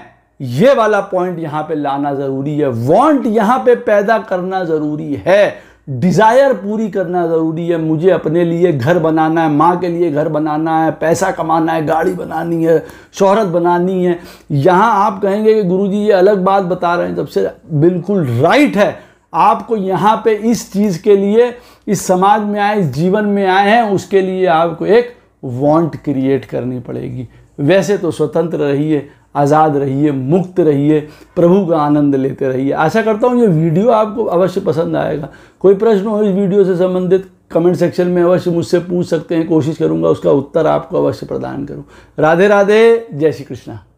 ये वाला पॉइंट यहाँ पे लाना ज़रूरी है वांट यहाँ पे पैदा करना ज़रूरी है डिज़ायर पूरी करना ज़रूरी है मुझे अपने लिए घर बनाना है माँ के लिए घर बनाना है पैसा कमाना है गाड़ी बनानी है शोहरत बनानी है यहाँ आप कहेंगे कि गुरुजी ये अलग बात बता रहे हैं सबसे बिल्कुल राइट है आपको यहाँ पे इस चीज़ के लिए इस समाज में आए इस जीवन में आए हैं उसके लिए आपको एक वांट क्रिएट करनी पड़ेगी वैसे तो स्वतंत्र रहिए आज़ाद रहिए मुक्त रहिए प्रभु का आनंद लेते रहिए आशा करता हूँ ये वीडियो आपको अवश्य पसंद आएगा कोई प्रश्न हो इस वीडियो से संबंधित कमेंट सेक्शन में अवश्य मुझसे पूछ सकते हैं कोशिश करूँगा उसका उत्तर आपको अवश्य प्रदान करूँ राधे राधे जय श्री कृष्णा